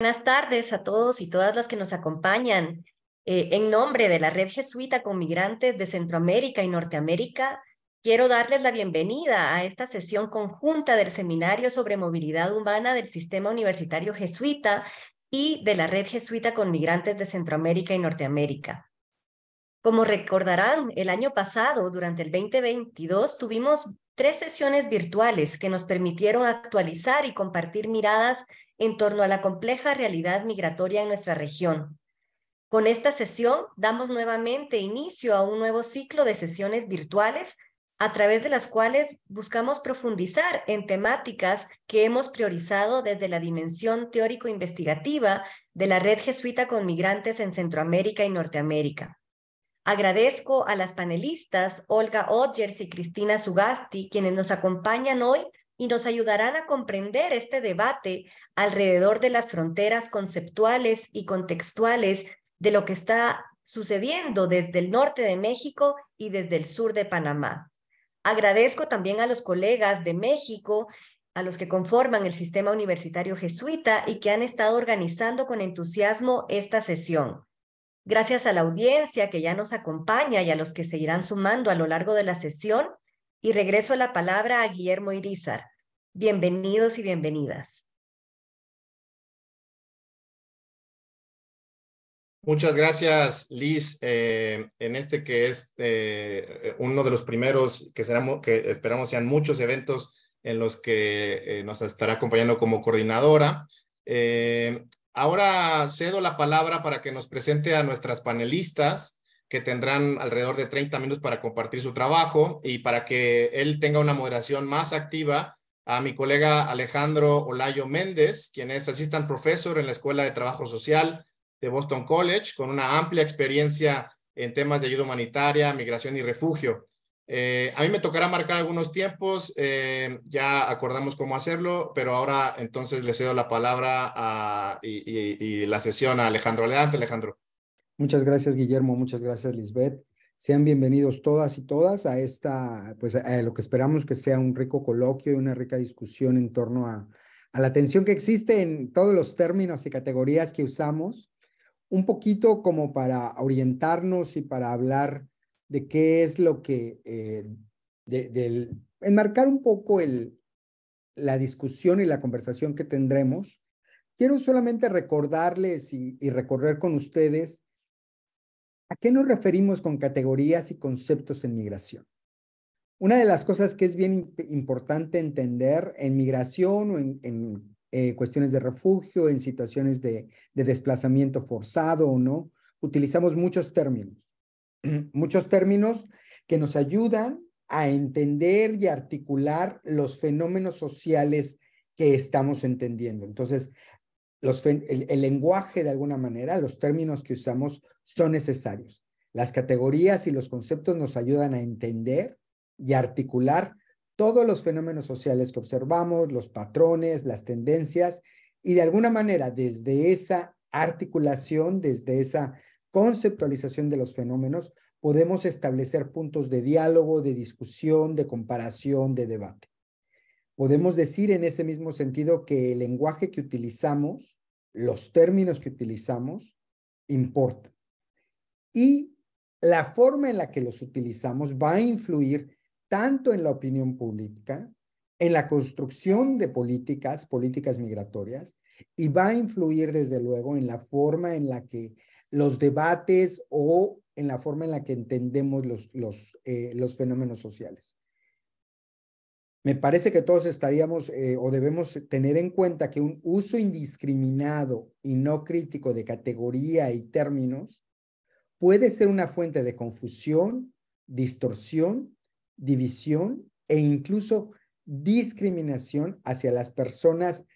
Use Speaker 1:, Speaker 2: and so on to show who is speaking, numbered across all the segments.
Speaker 1: Buenas tardes a todos y todas las que nos acompañan. Eh, en nombre de la Red Jesuita con Migrantes de Centroamérica y Norteamérica, quiero darles la bienvenida a esta sesión conjunta del Seminario sobre Movilidad Humana del Sistema Universitario Jesuita y de la Red Jesuita con Migrantes de Centroamérica y Norteamérica. Como recordarán, el año pasado, durante el 2022, tuvimos tres sesiones virtuales que nos permitieron actualizar y compartir miradas en torno a la compleja realidad migratoria en nuestra región. Con esta sesión damos nuevamente inicio a un nuevo ciclo de sesiones virtuales a través de las cuales buscamos profundizar en temáticas que hemos priorizado desde la dimensión teórico-investigativa de la Red Jesuita con Migrantes en Centroamérica y Norteamérica. Agradezco a las panelistas Olga Odgers y Cristina Sugasti, quienes nos acompañan hoy y nos ayudarán a comprender este debate alrededor de las fronteras conceptuales y contextuales de lo que está sucediendo desde el norte de México y desde el sur de Panamá. Agradezco también a los colegas de México, a los que conforman el sistema universitario jesuita y que han estado organizando con entusiasmo esta sesión. Gracias a la audiencia que ya nos acompaña y a los que seguirán sumando a lo largo de la sesión, y regreso la palabra a Guillermo Irizar. Bienvenidos y bienvenidas.
Speaker 2: Muchas gracias, Liz, eh, en
Speaker 3: este que es eh, uno de los primeros que, que esperamos sean muchos eventos en los que eh, nos estará acompañando como coordinadora. ahora cedo la palabra para que nos presente a nuestras panelistas que tendrán alrededor de 30 minutos para compartir su trabajo y para que él tenga una moderación más activa, a mi colega Alejandro Olayo Méndez, quien es assistant professor en la Escuela de Trabajo Social de Boston College, con una amplia experiencia en temas de ayuda humanitaria, migración y refugio. Eh, a mí me tocará marcar algunos tiempos, eh, ya acordamos cómo hacerlo, pero ahora entonces le cedo la palabra a, y, la sesión a Alejandro. Adelante, Alejandro.
Speaker 4: Muchas gracias, Guillermo. Muchas gracias, Lisbeth. Sean bienvenidos todas y todas a esta, pues lo que esperamos que sea un rico coloquio y una rica discusión en torno a, la tensión que existe en todos los términos y categorías que usamos, un poquito como para orientarnos y para hablar de qué es lo que, eh, del, enmarcar un poco el, la discusión y la conversación que tendremos. Quiero solamente recordarles y recorrer con ustedes ¿A qué nos referimos con categorías y conceptos en migración? Una de las cosas que es bien importante entender en migración o en, eh, cuestiones de refugio, en situaciones de, desplazamiento forzado o no, utilizamos muchos términos, muchos términos que nos ayudan a entender y articular los fenómenos sociales que estamos entendiendo. Entonces, el lenguaje, de alguna manera, los términos que usamos son necesarios. Las categorías y los conceptos nos ayudan a entender y articular todos los fenómenos sociales que observamos, los patrones, las tendencias, y de alguna manera desde esa articulación, desde esa conceptualización de los fenómenos, podemos establecer puntos de diálogo, de discusión, de comparación, de debate. Podemos decir en ese mismo sentido que el lenguaje que utilizamos, los términos que utilizamos, importan y la forma en la que los utilizamos va a influir tanto en la opinión pública, en la construcción de políticas, políticas migratorias, y va a influir desde luego en la forma en la que los debates o en la forma en la que entendemos los, eh, fenómenos sociales. Me parece que todos estaríamos eh, o debemos tener en cuenta que un uso indiscriminado y no crítico de categoría y términos puede ser una fuente de confusión, distorsión, división e incluso discriminación hacia las personas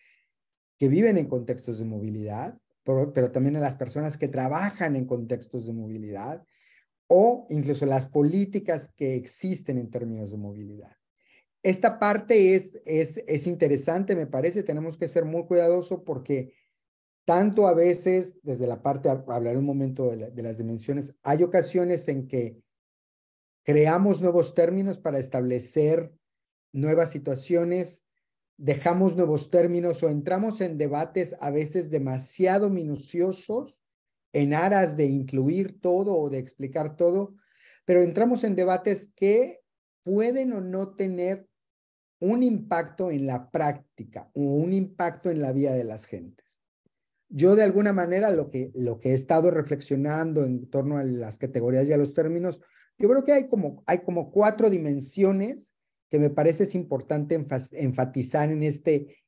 Speaker 4: que viven en contextos de movilidad, pero, también a las personas que trabajan en contextos de movilidad o incluso las políticas que existen en términos de movilidad. Esta parte es, es interesante, me parece, tenemos que ser muy cuidadosos porque tanto a veces, desde la parte, hablaré un momento de, las dimensiones, hay ocasiones en que creamos nuevos términos para establecer nuevas situaciones, dejamos nuevos términos o entramos en debates a veces demasiado minuciosos en aras de incluir todo o de explicar todo, pero entramos en debates que pueden o no tener un impacto en la práctica o un impacto en la vida de las gentes yo de alguna manera lo que, lo que he estado reflexionando en torno a las categorías y a los términos, yo creo que hay como, hay como cuatro dimensiones que me parece es importante enfatizar en este,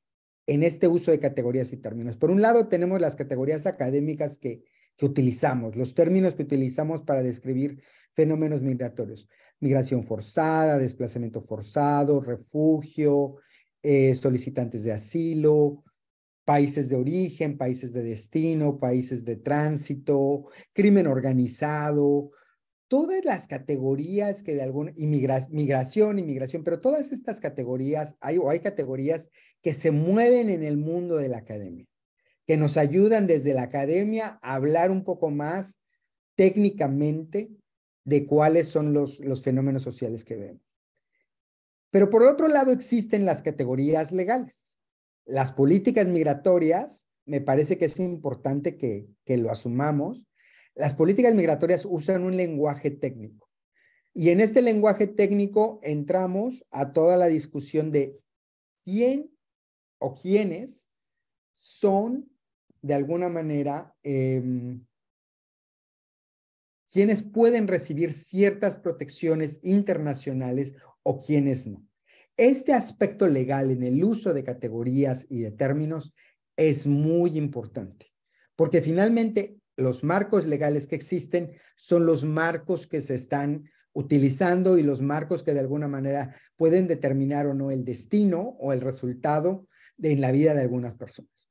Speaker 4: en este uso de categorías y términos. Por un lado, tenemos las categorías académicas que, utilizamos, los términos que utilizamos para describir fenómenos migratorios. Migración forzada, desplazamiento forzado, refugio, eh, solicitantes de asilo, países de origen, países de destino, países de tránsito, crimen organizado, todas las categorías que de alguna migración, inmigración, pero todas estas categorías, hay, o hay categorías que se mueven en el mundo de la academia, que nos ayudan desde la academia a hablar un poco más técnicamente de cuáles son los, los fenómenos sociales que vemos. Pero por otro lado existen las categorías legales las políticas migratorias, me parece que es importante que, lo asumamos, las políticas migratorias usan un lenguaje técnico. Y en este lenguaje técnico entramos a toda la discusión de quién o quiénes son, de alguna manera, em, quienes pueden recibir ciertas protecciones internacionales o quienes no. Este aspecto legal en el uso de categorías y de términos es muy importante, porque finalmente los marcos legales que existen son los marcos que se están utilizando y los marcos que de alguna manera pueden determinar o no el destino o el resultado de, en la vida de algunas personas.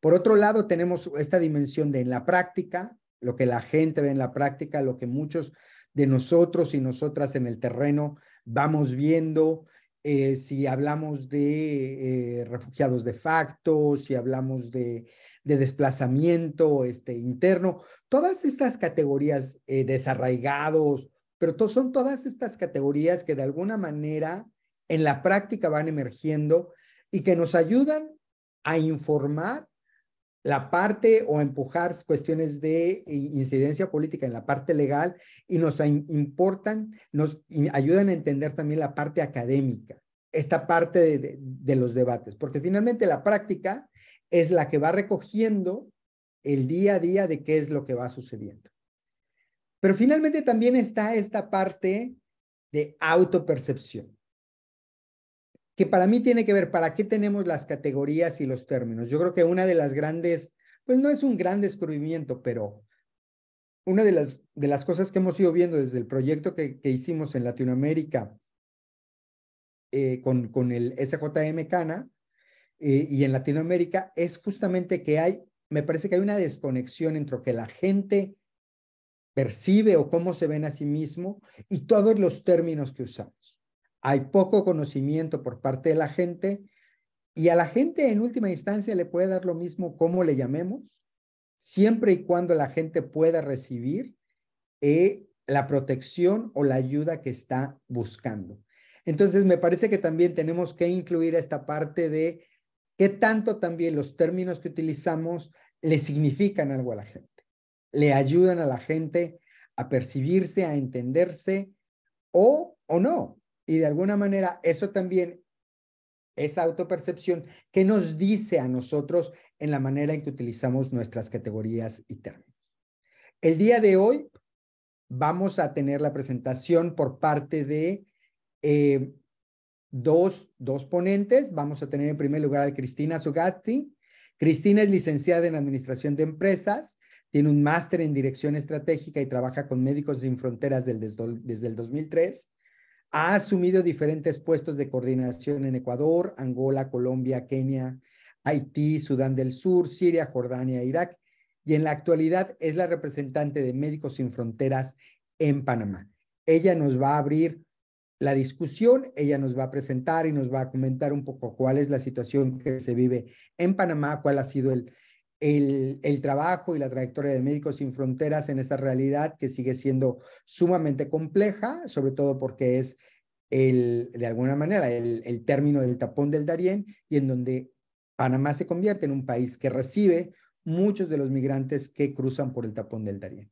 Speaker 4: Por otro lado, tenemos esta dimensión de en la práctica, lo que la gente ve en la práctica, lo que muchos de nosotros y nosotras en el terreno vamos viendo, eh, si hablamos de eh, refugiados de facto, si hablamos de, desplazamiento este, interno, todas estas categorías eh, desarraigados, pero son todas estas categorías que de alguna manera en la práctica van emergiendo y que nos ayudan a informar la parte o empujar cuestiones de eh, incidencia política en la parte legal y nos importan, nos ayudan a entender también la parte académica, esta parte de, los debates, porque finalmente la práctica es la que va recogiendo el día a día de qué es lo que va sucediendo. Pero finalmente también está esta parte de autopercepción que para mí tiene que ver para qué tenemos las categorías y los términos. Yo creo que una de las grandes, pues no es un gran descubrimiento, pero una de las, de las cosas que hemos ido viendo desde el proyecto que, que hicimos en Latinoamérica eh, con, el SJM Cana eh, y en Latinoamérica es justamente que hay, me parece que hay una desconexión entre lo que la gente percibe o cómo se ven a sí mismo y todos los términos que usamos hay poco conocimiento por parte de la gente y a la gente en última instancia le puede dar lo mismo como le llamemos, siempre y cuando la gente pueda recibir eh, la protección o la ayuda que está buscando. Entonces, me parece que también tenemos que incluir esta parte de qué tanto también los términos que utilizamos le significan algo a la gente, le ayudan a la gente a percibirse, a entenderse o, o no. Y de alguna manera eso también esa autopercepción que nos dice a nosotros en la manera en que utilizamos nuestras categorías y términos. El día de hoy vamos a tener la presentación por parte de eh, dos, dos, ponentes. Vamos a tener en primer lugar a Cristina Sugasti. Cristina es licenciada en Administración de Empresas, tiene un máster en Dirección Estratégica y trabaja con Médicos Sin Fronteras desde el 2003. Ha asumido diferentes puestos de coordinación en Ecuador, Angola, Colombia, Kenia, Haití, Sudán del Sur, Siria, Jordania, Irak y en la actualidad es la representante de Médicos Sin Fronteras en Panamá. Ella nos va a abrir la discusión, ella nos va a presentar y nos va a comentar un poco cuál es la situación que se vive en Panamá, cuál ha sido el, el, trabajo y la trayectoria de Médicos Sin Fronteras en esta realidad que sigue siendo sumamente compleja, sobre todo porque es el, de alguna manera el, término del tapón del Darién y en donde Panamá se convierte en un país que recibe muchos de los migrantes que cruzan por el tapón del Darién.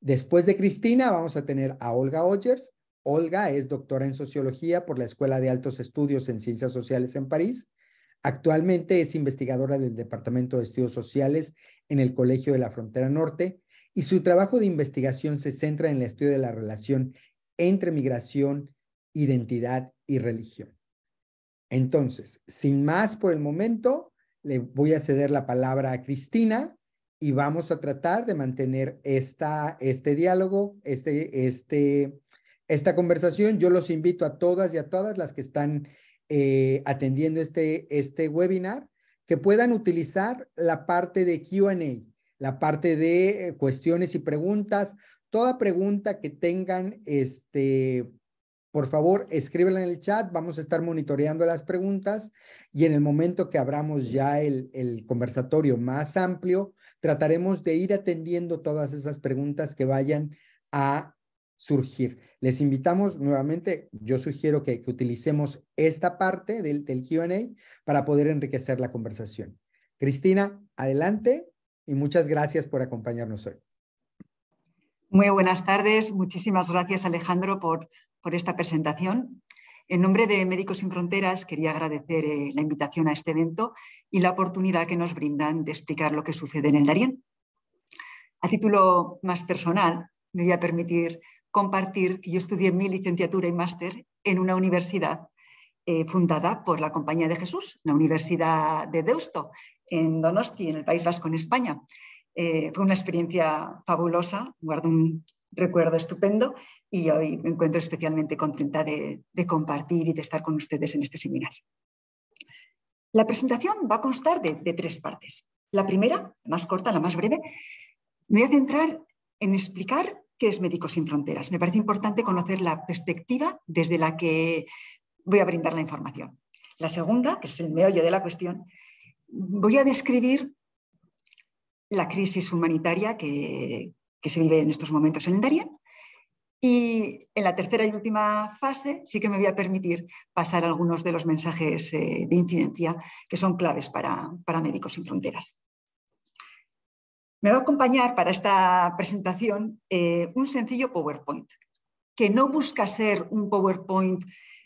Speaker 4: Después de Cristina vamos a tener a Olga Ogers. Olga es doctora en sociología por la Escuela de Altos Estudios en Ciencias Sociales en París Actualmente es investigadora del Departamento de Estudios Sociales en el Colegio de la Frontera Norte y su trabajo de investigación se centra en el estudio de la relación entre migración, identidad y religión. Entonces, sin más por el momento, le voy a ceder la palabra a Cristina y vamos a tratar de mantener esta, este diálogo, este, este, esta conversación. Yo los invito a todas y a todas las que están eh, atendiendo este, este webinar, que puedan utilizar la parte de QA, la parte de eh, cuestiones y preguntas. Toda pregunta que tengan, este, por favor, escríbela en el chat. Vamos a estar monitoreando las preguntas y en el momento que abramos ya el, el conversatorio más amplio, trataremos de ir atendiendo todas esas preguntas que vayan a surgir. Les invitamos nuevamente, yo sugiero que, utilicemos esta parte del, del QA para poder enriquecer la conversación. Cristina, adelante y muchas gracias por acompañarnos hoy.
Speaker 5: Muy buenas tardes, muchísimas gracias Alejandro por, por esta presentación. En nombre de Médicos Sin Fronteras quería agradecer eh, la invitación a este evento y la oportunidad que nos brindan de explicar lo que sucede en el Darién. A título más personal, me voy a permitir compartir que yo estudié mi licenciatura y máster en una universidad eh, fundada por la Compañía de Jesús, la Universidad de Deusto, en Donosti, en el País Vasco, en España. Eh, fue una experiencia fabulosa, guardo un recuerdo estupendo y hoy me encuentro especialmente contenta de, compartir y de estar con ustedes en este seminario. La presentación va a constar de, de tres partes. La primera, la más corta, la más breve, me voy a centrar en explicar qué es Médicos Sin Fronteras. Me parece importante conocer la perspectiva desde la que voy a brindar la información. La segunda, que es el meollo de la cuestión, voy a describir la crisis humanitaria que, se vive en estos momentos en el Y en la tercera y última fase sí que me voy a permitir pasar algunos de los mensajes eh, de incidencia que son claves para Médicos Sin Fronteras. Me va a acompañar para esta presentación eh, un sencillo PowerPoint, que no busca ser un PowerPoint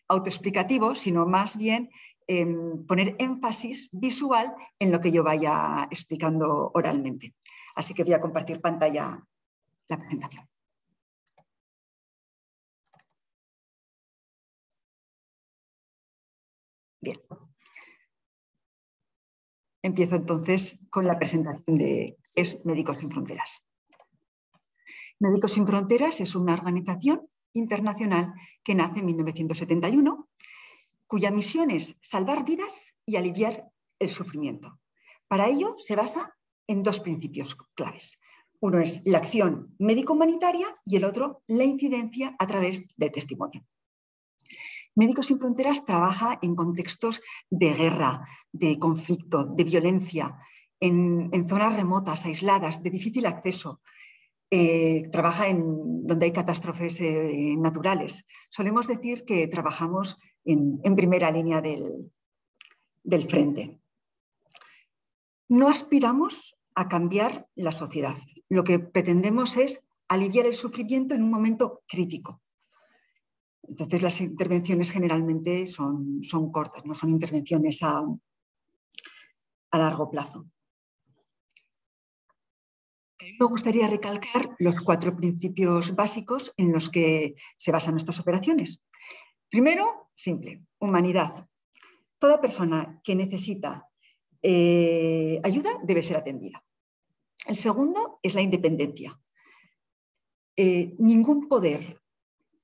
Speaker 5: autoexplicativo, sino más bien em, poner énfasis visual en lo que yo vaya explicando oralmente. Así que voy a compartir pantalla la presentación. Bien. Empiezo entonces con la presentación de, es Médicos Sin Fronteras. Médicos Sin Fronteras es una organización internacional que nace en 1971, cuya misión es salvar vidas y aliviar el sufrimiento. Para ello se basa en dos principios claves. Uno es la acción médico-humanitaria y el otro la incidencia a través del testimonio. Médicos Sin Fronteras trabaja en contextos de guerra, de conflicto, de violencia, en, zonas remotas, aisladas, de difícil acceso. Eh, trabaja en donde hay catástrofes eh, naturales. Solemos decir que trabajamos en, primera línea del, frente. No aspiramos a cambiar la sociedad. Lo que pretendemos es aliviar el sufrimiento en un momento crítico. Entonces las intervenciones generalmente son, son cortas, no son intervenciones a largo plazo. Me gustaría recalcar los cuatro principios básicos en los que se basan nuestras operaciones. Primero, simple, humanidad. Toda persona que necesita eh, ayuda debe ser atendida. El segundo es la independencia. Eh, ningún poder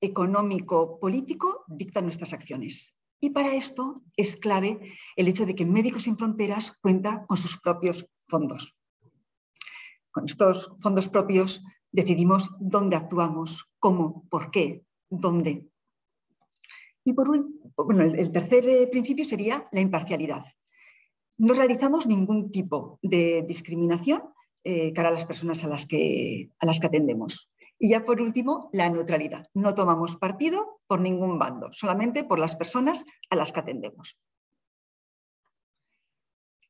Speaker 5: económico, político dicta nuestras acciones. Y para esto es clave el hecho de que Médicos Sin Fronteras cuenta con sus propios fondos con estos fondos propios decidimos dónde actuamos, cómo, por qué, dónde. Y por el tercer eh, principio sería la imparcialidad. No realizamos ningún tipo de discriminación eh, cara a las personas a las, que, a las que atendemos. Y ya por último, la neutralidad. No tomamos partido por ningún bando, solamente por las personas a las que atendemos.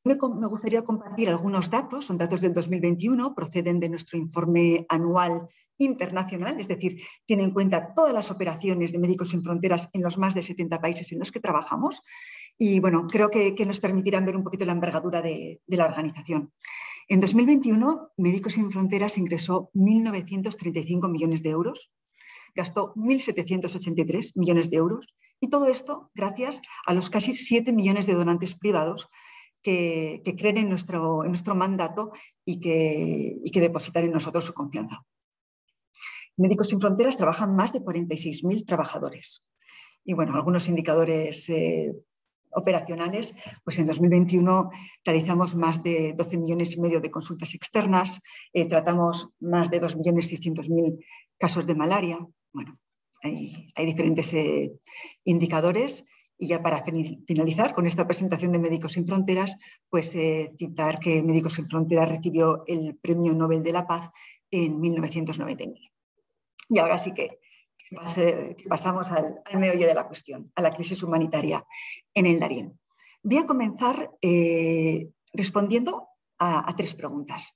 Speaker 5: Me, gustaría compartir algunos datos, son datos del 2021, proceden de nuestro informe anual internacional, es decir, tiene en cuenta todas las operaciones de Médicos Sin Fronteras en los más de 70 países en los que trabajamos y bueno, creo que, nos permitirán ver un poquito la envergadura de, de la organización. En 2021, Médicos Sin Fronteras ingresó 1.935 millones de euros, gastó 1.783 millones de euros y todo esto gracias a los casi 7 millones de donantes privados que, creen en nuestro, en nuestro mandato y que, y que depositan en nosotros su confianza. Médicos Sin Fronteras trabajan más de 46.000 trabajadores. Y bueno, algunos indicadores eh, operacionales, pues en 2021 realizamos más de 12 millones y medio de consultas externas, eh, tratamos más de 2.600.000 casos de malaria. Bueno, hay, diferentes eh, indicadores y ya para finalizar con esta presentación de Médicos Sin Fronteras, pues eh, citar que Médicos Sin Fronteras recibió el Premio Nobel de la Paz en 1999. Y ahora sí eh, que pasamos al, al meollo de la cuestión, a la crisis humanitaria en el Darién. Voy a comenzar eh, respondiendo a, tres preguntas.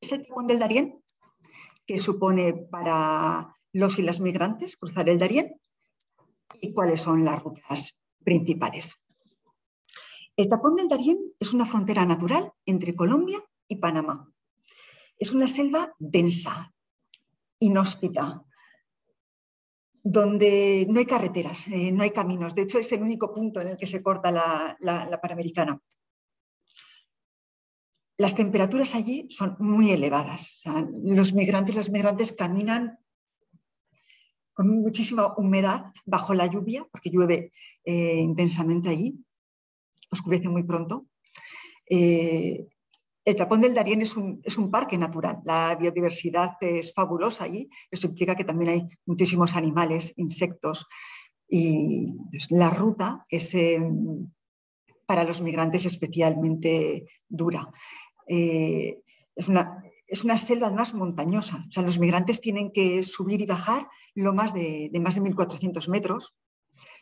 Speaker 5: ¿Es el timón del Darién? que supone para los y las migrantes cruzar el Darién? y cuáles son las rutas principales. El tapón del Darién es una frontera natural entre Colombia y Panamá. Es una selva densa, inhóspita, donde no hay carreteras, eh, no hay caminos. De hecho, es el único punto en el que se corta la, la, Panamericana. Las temperaturas allí son muy elevadas. los migrantes, los migrantes caminan con muchísima humedad bajo la lluvia, porque llueve eh, intensamente allí, oscurece muy pronto. Eh, el Tapón del Darién es un, parque natural, la biodiversidad es fabulosa allí, eso implica que también hay muchísimos animales, insectos, y pues, la ruta es em, para los migrantes especialmente dura. Eh, es una, es una selva más montañosa. O sea, los migrantes tienen que subir y bajar lo de, de más de 1.400 metros,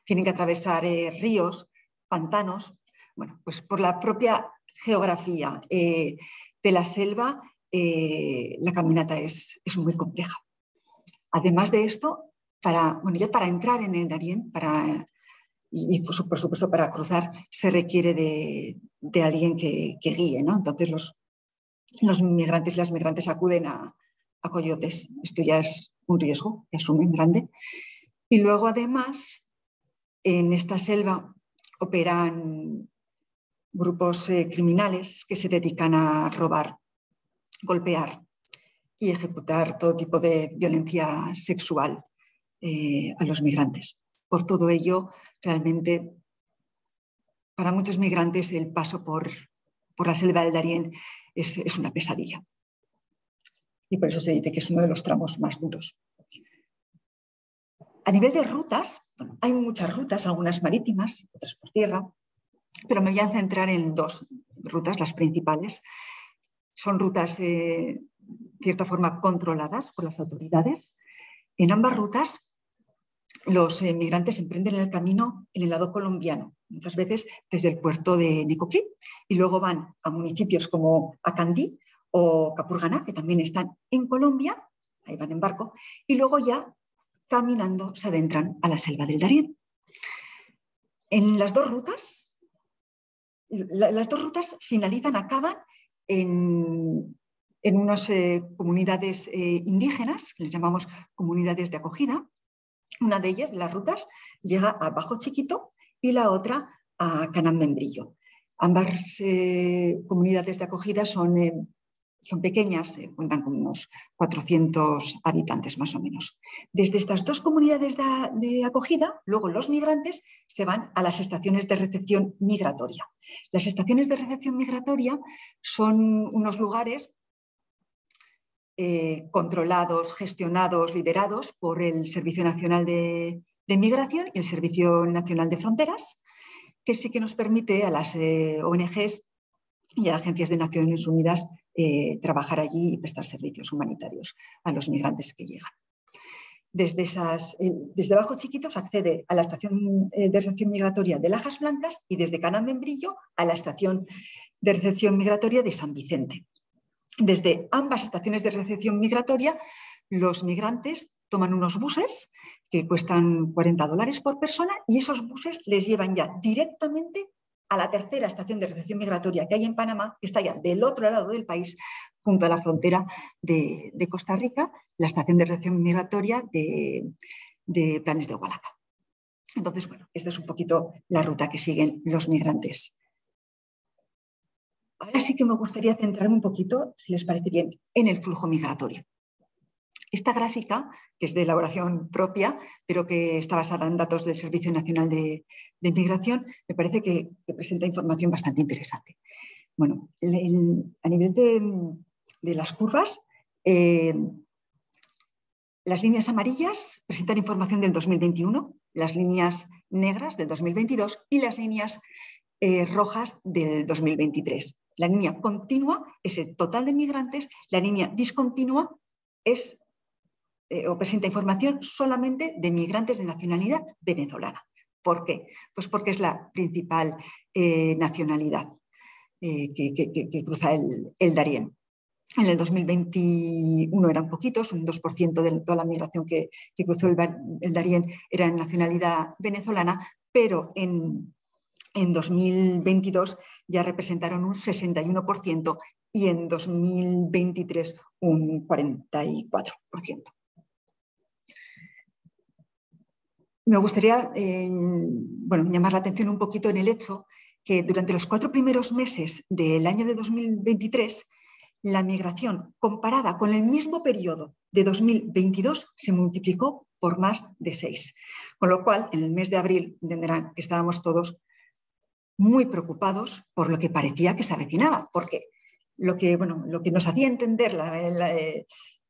Speaker 5: tienen que atravesar eh, ríos, pantanos. Bueno, pues por la propia geografía eh, de la selva, eh, la caminata es, muy compleja. Además de esto, para, para entrar en el Darién, para, y, por, supuesto para cruzar, se requiere de, alguien que, que guíe, ¿no? Entonces los los migrantes y las migrantes acuden a, coyotes. Esto ya es un riesgo un muy grande. Y luego, además, en esta selva operan grupos eh, criminales que se dedican a robar, golpear y ejecutar todo tipo de violencia sexual eh, a los migrantes. Por todo ello, realmente, para muchos migrantes el paso por, por la selva del Darién es, una pesadilla. Y por eso se dice que es uno de los tramos más duros. A nivel de rutas, hay muchas rutas, algunas marítimas, otras por tierra, pero me voy a centrar en dos rutas, las principales. Son rutas eh, de cierta forma controladas por las autoridades. En ambas rutas, los eh, migrantes emprenden el camino en el lado colombiano, muchas veces desde el puerto de Nicoclí y luego van a municipios como Acandí o Capurganá, que también están en Colombia, ahí van en barco, y luego ya caminando se adentran a la selva del Darién. En las dos rutas, las dos rutas finalizan, acaban en, unas eh, comunidades eh, indígenas, que les llamamos comunidades de acogida. Una de ellas, las rutas, llega a Bajo Chiquito, y la otra a Canamembrillo. Ambas eh, comunidades de acogida son, eh, son pequeñas, eh, cuentan con unos 400 habitantes más o menos. Desde estas dos comunidades de, acogida, luego los migrantes se van a las estaciones de recepción migratoria. Las estaciones de recepción migratoria son unos lugares controlados, gestionados, liderados por el Servicio Nacional de de Migración y el Servicio Nacional de Fronteras, que sí que nos permite a las eh, ONGs y a las agencias de Naciones Unidas eh, trabajar allí y prestar servicios humanitarios a los migrantes que llegan. Desde, esas, eh, desde Bajo Chiquitos accede a la estación de recepción migratoria de Lajas Blancas y desde Canal Membrillo a la estación de recepción migratoria de San Vicente. Desde ambas estaciones de recepción migratoria, los migrantes toman unos buses que cuestan 40 dólares por persona y esos buses les llevan ya directamente a la tercera estación de recepción migratoria que hay en Panamá, que está ya del otro lado del país, junto a la frontera de, Costa Rica, la estación de recepción migratoria de, Planes de Oaxaca. Entonces, bueno, esta es un poquito la ruta que siguen los migrantes. Ahora sí que me gustaría centrarme un poquito, si les parece bien, en el flujo migratorio. Esta gráfica, que es de elaboración propia, pero que está basada en datos del Servicio Nacional de, Inmigración, me parece que, presenta información bastante interesante. Bueno, a nivel de, las curvas, eh, las líneas amarillas presentan información del 2021, las líneas negras del 2022 y las líneas eh, rojas del 2023. La línea continua es el total de inmigrantes, la línea discontinua es eh, o presenta información solamente de migrantes de nacionalidad venezolana. ¿Por qué? Pues porque es la principal eh, nacionalidad eh, que, cruza el, el Darién. En el 2021 eran poquitos, un 2% de toda la migración que, cruzó el, el, Darién era en nacionalidad venezolana, pero en 2022 ya representaron un 61% y en 2023 un 44%. me gustaría eh, bueno, llamar la atención un poquito en el hecho que durante los cuatro primeros meses del año de 2023, la migración comparada con el mismo periodo de 2022 se multiplicó por más de seis. Con lo cual, en el mes de abril, entenderán que estábamos todos muy preocupados por lo que parecía que se avecinaba, porque lo que, bueno, lo que nos hacía entender la, eh,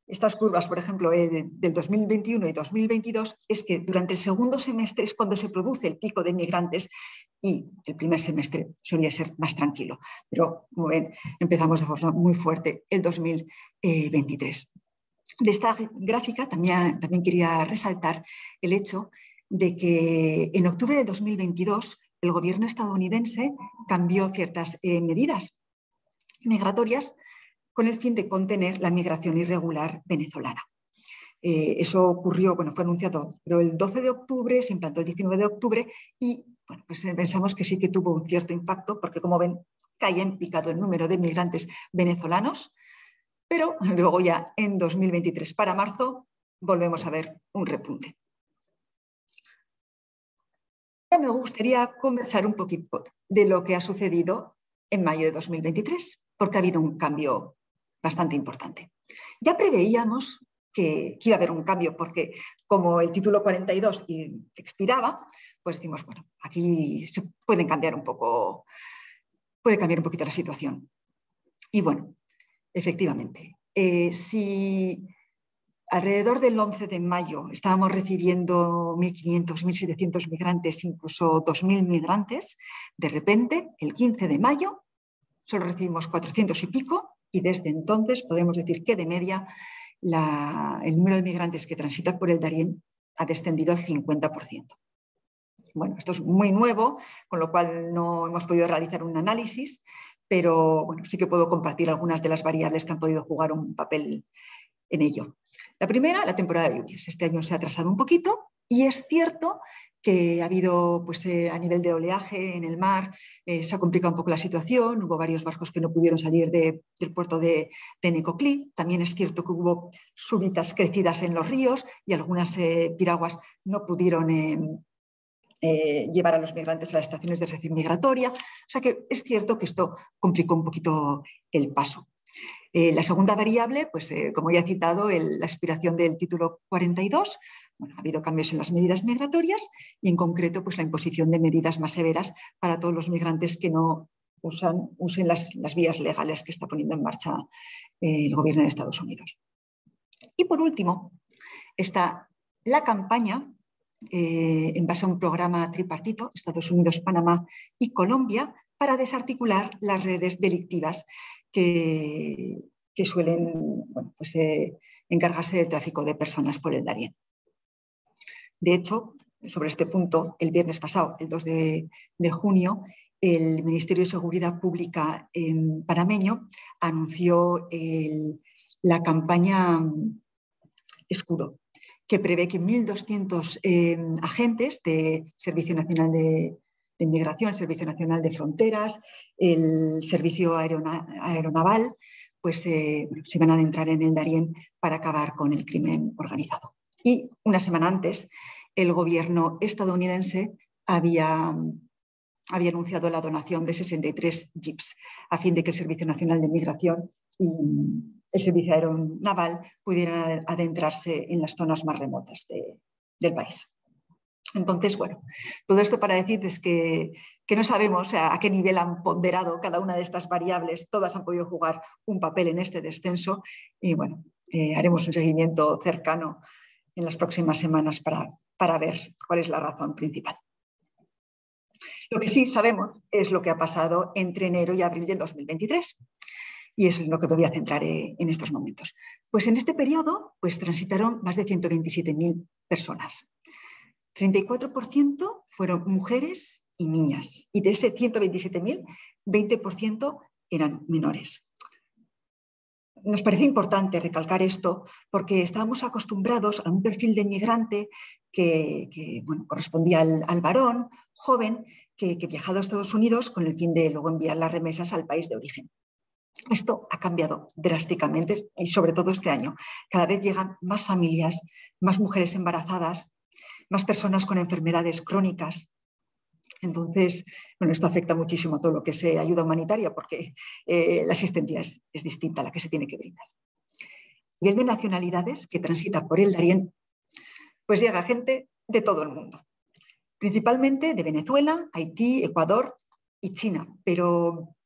Speaker 5: estas curvas, por ejemplo, eh, del 2021 y 2022, es que durante el segundo semestre es cuando se produce el pico de migrantes y el primer semestre solía ser más tranquilo. Pero, como ven, empezamos de forma muy fuerte el 2023. De esta gráfica también, también quería resaltar el hecho de que en octubre de 2022 el gobierno estadounidense cambió ciertas eh, medidas migratorias con el fin de contener la migración irregular venezolana. Eh, eso ocurrió, bueno, fue anunciado, pero el 12 de octubre, se implantó el 19 de octubre y bueno, pues eh, pensamos que sí que tuvo un cierto impacto porque como ven, caía en picado el número de migrantes venezolanos, pero luego ya en 2023 para marzo volvemos a ver un repunte. me gustaría conversar un poquito de lo que ha sucedido en mayo de 2023, porque ha habido un cambio bastante importante. Ya preveíamos que, iba a haber un cambio, porque como el título 42 expiraba, pues decimos, bueno, aquí se pueden cambiar un poco, puede cambiar un poquito la situación. Y bueno, efectivamente, eh, si alrededor del 11 de mayo estábamos recibiendo 1.500, 1.700 migrantes, incluso 2.000 migrantes, de repente, el 15 de mayo, solo recibimos 400 y pico y desde entonces podemos decir que de media el número de migrantes que transitan por el Darién ha descendido al 50%. Bueno, esto es muy nuevo, con lo cual no hemos podido realizar un análisis, pero bueno, sí que puedo compartir algunas de las variables que han podido jugar un papel en ello. La primera, la temporada de lluvias. Este año se ha atrasado un poquito y es cierto que ha habido pues, eh, a nivel de oleaje en el mar, eh, se ha complicado un poco la situación, hubo varios barcos que no pudieron salir del puerto de, Necoclí, también es cierto que hubo súbitas crecidas en los ríos y algunas eh, piraguas no pudieron... llevar a los migrantes a las estaciones de recepción migratoria. O sea que es cierto que esto complicó un poquito el paso. la segunda variable, pues como ya he citado, la expiración del título 42, ha habido cambios en las medidas migratorias y en concreto pues, la imposición de medidas más severas para todos los migrantes que no usan, usen las, vías legales que está poniendo en marcha eh, el gobierno de Estados Unidos. Y por último, está la campaña eh, en base a un programa tripartito, Estados Unidos, Panamá y Colombia, para desarticular las redes delictivas que, que suelen pues, eh, encargarse del tráfico de personas por el Darién. De hecho, sobre este punto, el viernes pasado, el 2 de, junio, el Ministerio de Seguridad Pública en panameño anunció la campaña mm, Escudo, que prevé que 1.200 eh, agentes de Servicio Nacional de, Inmigración, el Servicio Nacional de Fronteras, el Servicio Aeronaval, pues eh, se van a adentrar en el Darién para acabar con el crimen organizado. Y una semana antes, el gobierno estadounidense había, anunciado la donación de 63 jeeps a fin de que el Servicio Nacional de Migración y el Servicio Aeronaval Naval pudieran adentrarse en las zonas más remotas del país. Entonces, bueno, todo esto para decir es que, no sabemos a, qué nivel han ponderado cada una de estas variables, todas han podido jugar un papel en este descenso y bueno, eh, haremos un seguimiento cercano en las próximas semanas para, ver cuál es la razón principal. Lo que sí sabemos es lo que ha pasado entre enero y abril del 2023 y eso es lo que me voy a centrar eh, en estos momentos. Pues en este periodo pues, transitaron más de 127.000 personas. 34% fueron mujeres y niñas, y de ese 127.000, 20% eran menores nos parece importante recalcar esto porque estábamos acostumbrados a un perfil de migrante que, correspondía al, varón joven que, que viajaba a Estados Unidos con el fin de luego enviar las remesas al país de origen. Esto ha cambiado drásticamente y sobre todo este año. Cada vez llegan más familias, más mujeres embarazadas, más personas con enfermedades crónicas, entonces, bueno, esto afecta muchísimo a todo lo que es eh, ayuda humanitaria porque eh, la asistencia es, distinta a la que se tiene que brindar. Y el de nacionalidades que transita por el Darién, pues llega gente de todo el mundo, principalmente de Venezuela, Haití, Ecuador y China, pero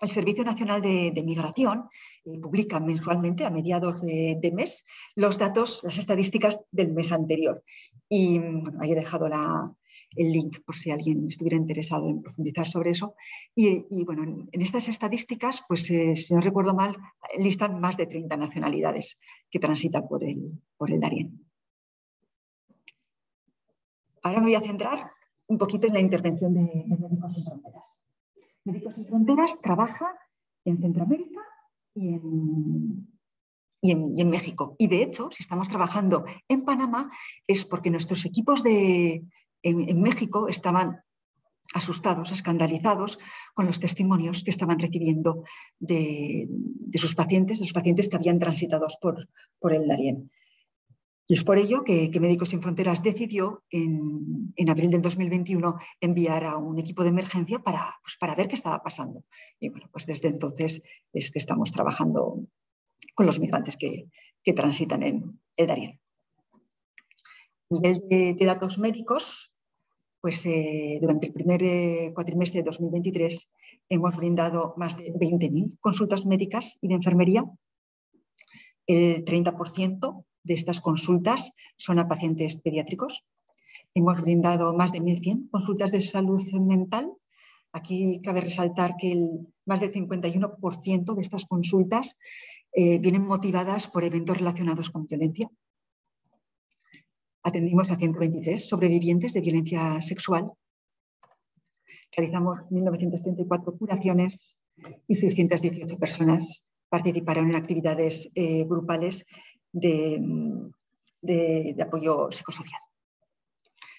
Speaker 5: el Servicio Nacional de, Migración eh, publica mensualmente, a mediados de, de, mes, los datos, las estadísticas del mes anterior. Y bueno, ahí he dejado la, el link por si alguien estuviera interesado en profundizar sobre eso. Y, bueno, en, estas estadísticas, pues eh, si no recuerdo mal, listan más de 30 nacionalidades que transitan por el, por Darién. Ahora me voy a centrar un poquito en la intervención de, Médicos Sin Fronteras. Médicos Sin Fronteras trabaja en Centroamérica y en, México. Y de hecho, si estamos trabajando en Panamá, es porque nuestros equipos de, en, México estaban asustados, escandalizados con los testimonios que estaban recibiendo de, sus pacientes, de los pacientes que habían transitado por, por el Darién. Y es por ello que, Médicos Sin Fronteras decidió en, abril del 2021 enviar a un equipo de emergencia pues, para, ver qué estaba pasando. Y bueno, pues desde entonces es que estamos trabajando con los migrantes que, transitan en el Darién. Nivel de datos médicos, pues eh, durante el primer eh, cuatrimestre de 2023 hemos brindado más de 20.000 consultas médicas y de enfermería. El 30% de estas consultas son a pacientes pediátricos. Hemos brindado más de 1.100 consultas de salud mental. Aquí cabe resaltar que el, más del 51% de estas consultas eh, vienen motivadas por eventos relacionados con violencia Atendimos a 123 sobrevivientes de violencia sexual. Realizamos 1.934 curaciones y 618 personas participaron en actividades eh, grupales mm, de, apoyo psicosocial.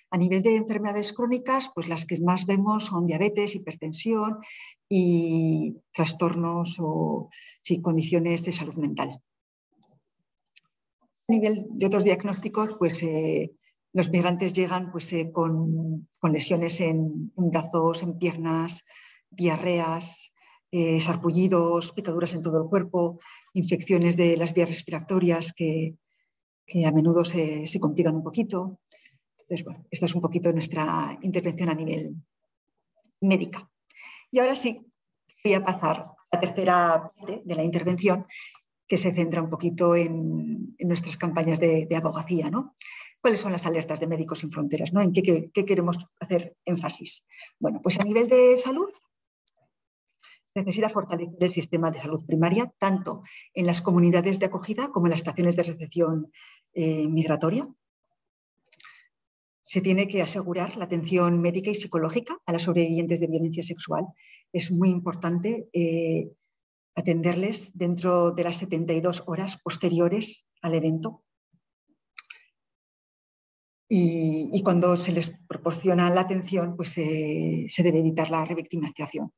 Speaker 5: A nivel de enfermedades crónicas, pues las que más vemos son diabetes, hipertensión y trastornos o condiciones de salud mental. A nivel de otros diagnósticos, pues eh, los migrantes llegan pues, eh, con, lesiones en, brazos, en piernas, diarreas, eh, sarpullidos, picaduras en todo el cuerpo, infecciones de las vías respiratorias que, a menudo se, se, complican un poquito. Entonces, bueno, esta es un poquito nuestra intervención a nivel médica. Y ahora sí, voy a pasar a la tercera parte de la intervención, que se centra un poquito en, nuestras campañas de, abogacía, ¿no? ¿Cuáles son las alertas de Médicos Sin Fronteras? ¿no? ¿En qué, queremos hacer énfasis? Bueno, pues a nivel de salud, necesita fortalecer el sistema de salud primaria, tanto en las comunidades de acogida como en las estaciones de recepción eh, migratoria. Se tiene que asegurar la atención médica y psicológica a las sobrevivientes de violencia sexual. Es muy importante eh, atenderles dentro de las 72 horas posteriores al evento. Y, cuando se les proporciona la atención, pues eh, se debe evitar la revictimización.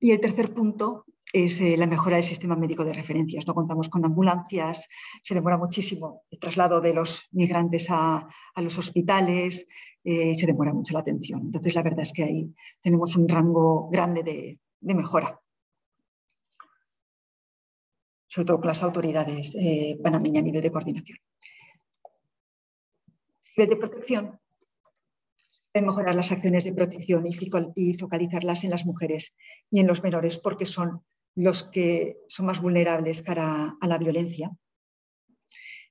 Speaker 5: Y el tercer punto es eh, la mejora del sistema médico de referencias. No contamos con ambulancias, se demora muchísimo el traslado de los migrantes a, los hospitales, eh, se demora mucho la atención. Entonces, la verdad es que ahí tenemos un rango grande de mejora sobre todo con las autoridades eh, panameñas a nivel de coordinación. A nivel de protección, mejorar las acciones de protección y focalizarlas en las mujeres y en los menores porque son los que son más vulnerables cara a la violencia.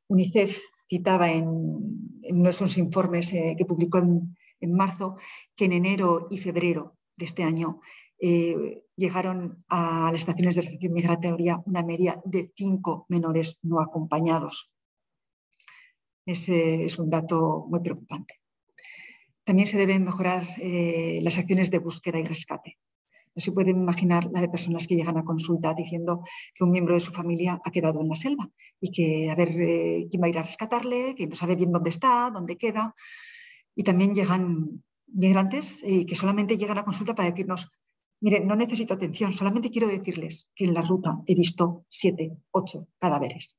Speaker 5: UNICEF citaba en, de sus informes eh, que publicó en, en marzo que en enero y febrero de este año eh, llegaron a las estaciones de recepción migratoria una media de cinco menores no acompañados. Ese es un dato muy preocupante. También se deben mejorar eh, las acciones de búsqueda y rescate. No se puede imaginar la de personas que llegan a consulta diciendo que un miembro de su familia ha quedado en la selva y que a ver eh, quién va a ir a rescatarle, que no sabe bien dónde está, dónde queda. Y también llegan migrantes que solamente llegan a consulta para decirnos, Miren, no necesito atención, solamente quiero decirles que en la ruta he visto siete, ocho cadáveres.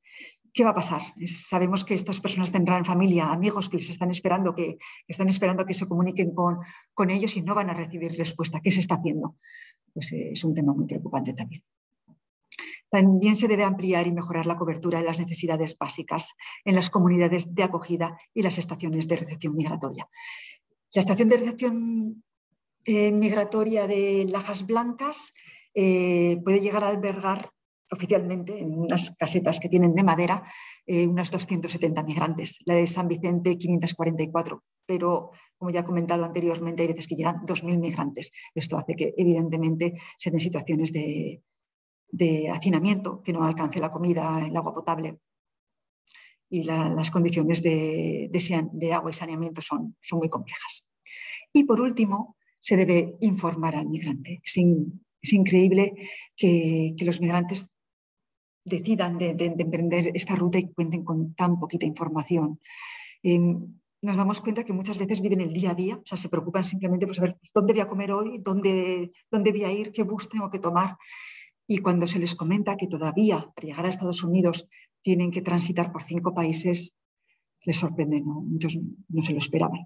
Speaker 5: ¿Qué va a pasar? Sabemos que estas personas tendrán familia, amigos que les están esperando, que, están esperando que se comuniquen con, con, ellos y no van a recibir respuesta. ¿Qué se está haciendo? Pues eh, es un tema muy preocupante también. También se debe ampliar y mejorar la cobertura de las necesidades básicas en las comunidades de acogida y las estaciones de recepción migratoria. La estación de recepción eh, migratoria de lajas blancas eh, puede llegar a albergar oficialmente en unas casetas que tienen de madera eh, unas 270 migrantes, la de San Vicente 544, pero como ya he comentado anteriormente, hay veces que llegan 2.000 migrantes. Esto hace que evidentemente se den situaciones de, hacinamiento, que no alcance la comida, el agua potable y las condiciones de, agua y saneamiento son, son muy complejas. Y por último, se debe informar al migrante. Es, increíble que, los migrantes decidan de, emprender esta ruta y cuenten con tan poquita información. Em, nos damos cuenta que muchas veces viven el día a día, o sea, se preocupan simplemente por saber dónde voy a comer hoy, dónde, dónde voy a ir, qué bus tengo que tomar. Y cuando se les comenta que todavía para llegar a Estados Unidos tienen que transitar por cinco países, les sorprende, muchos no se lo esperaban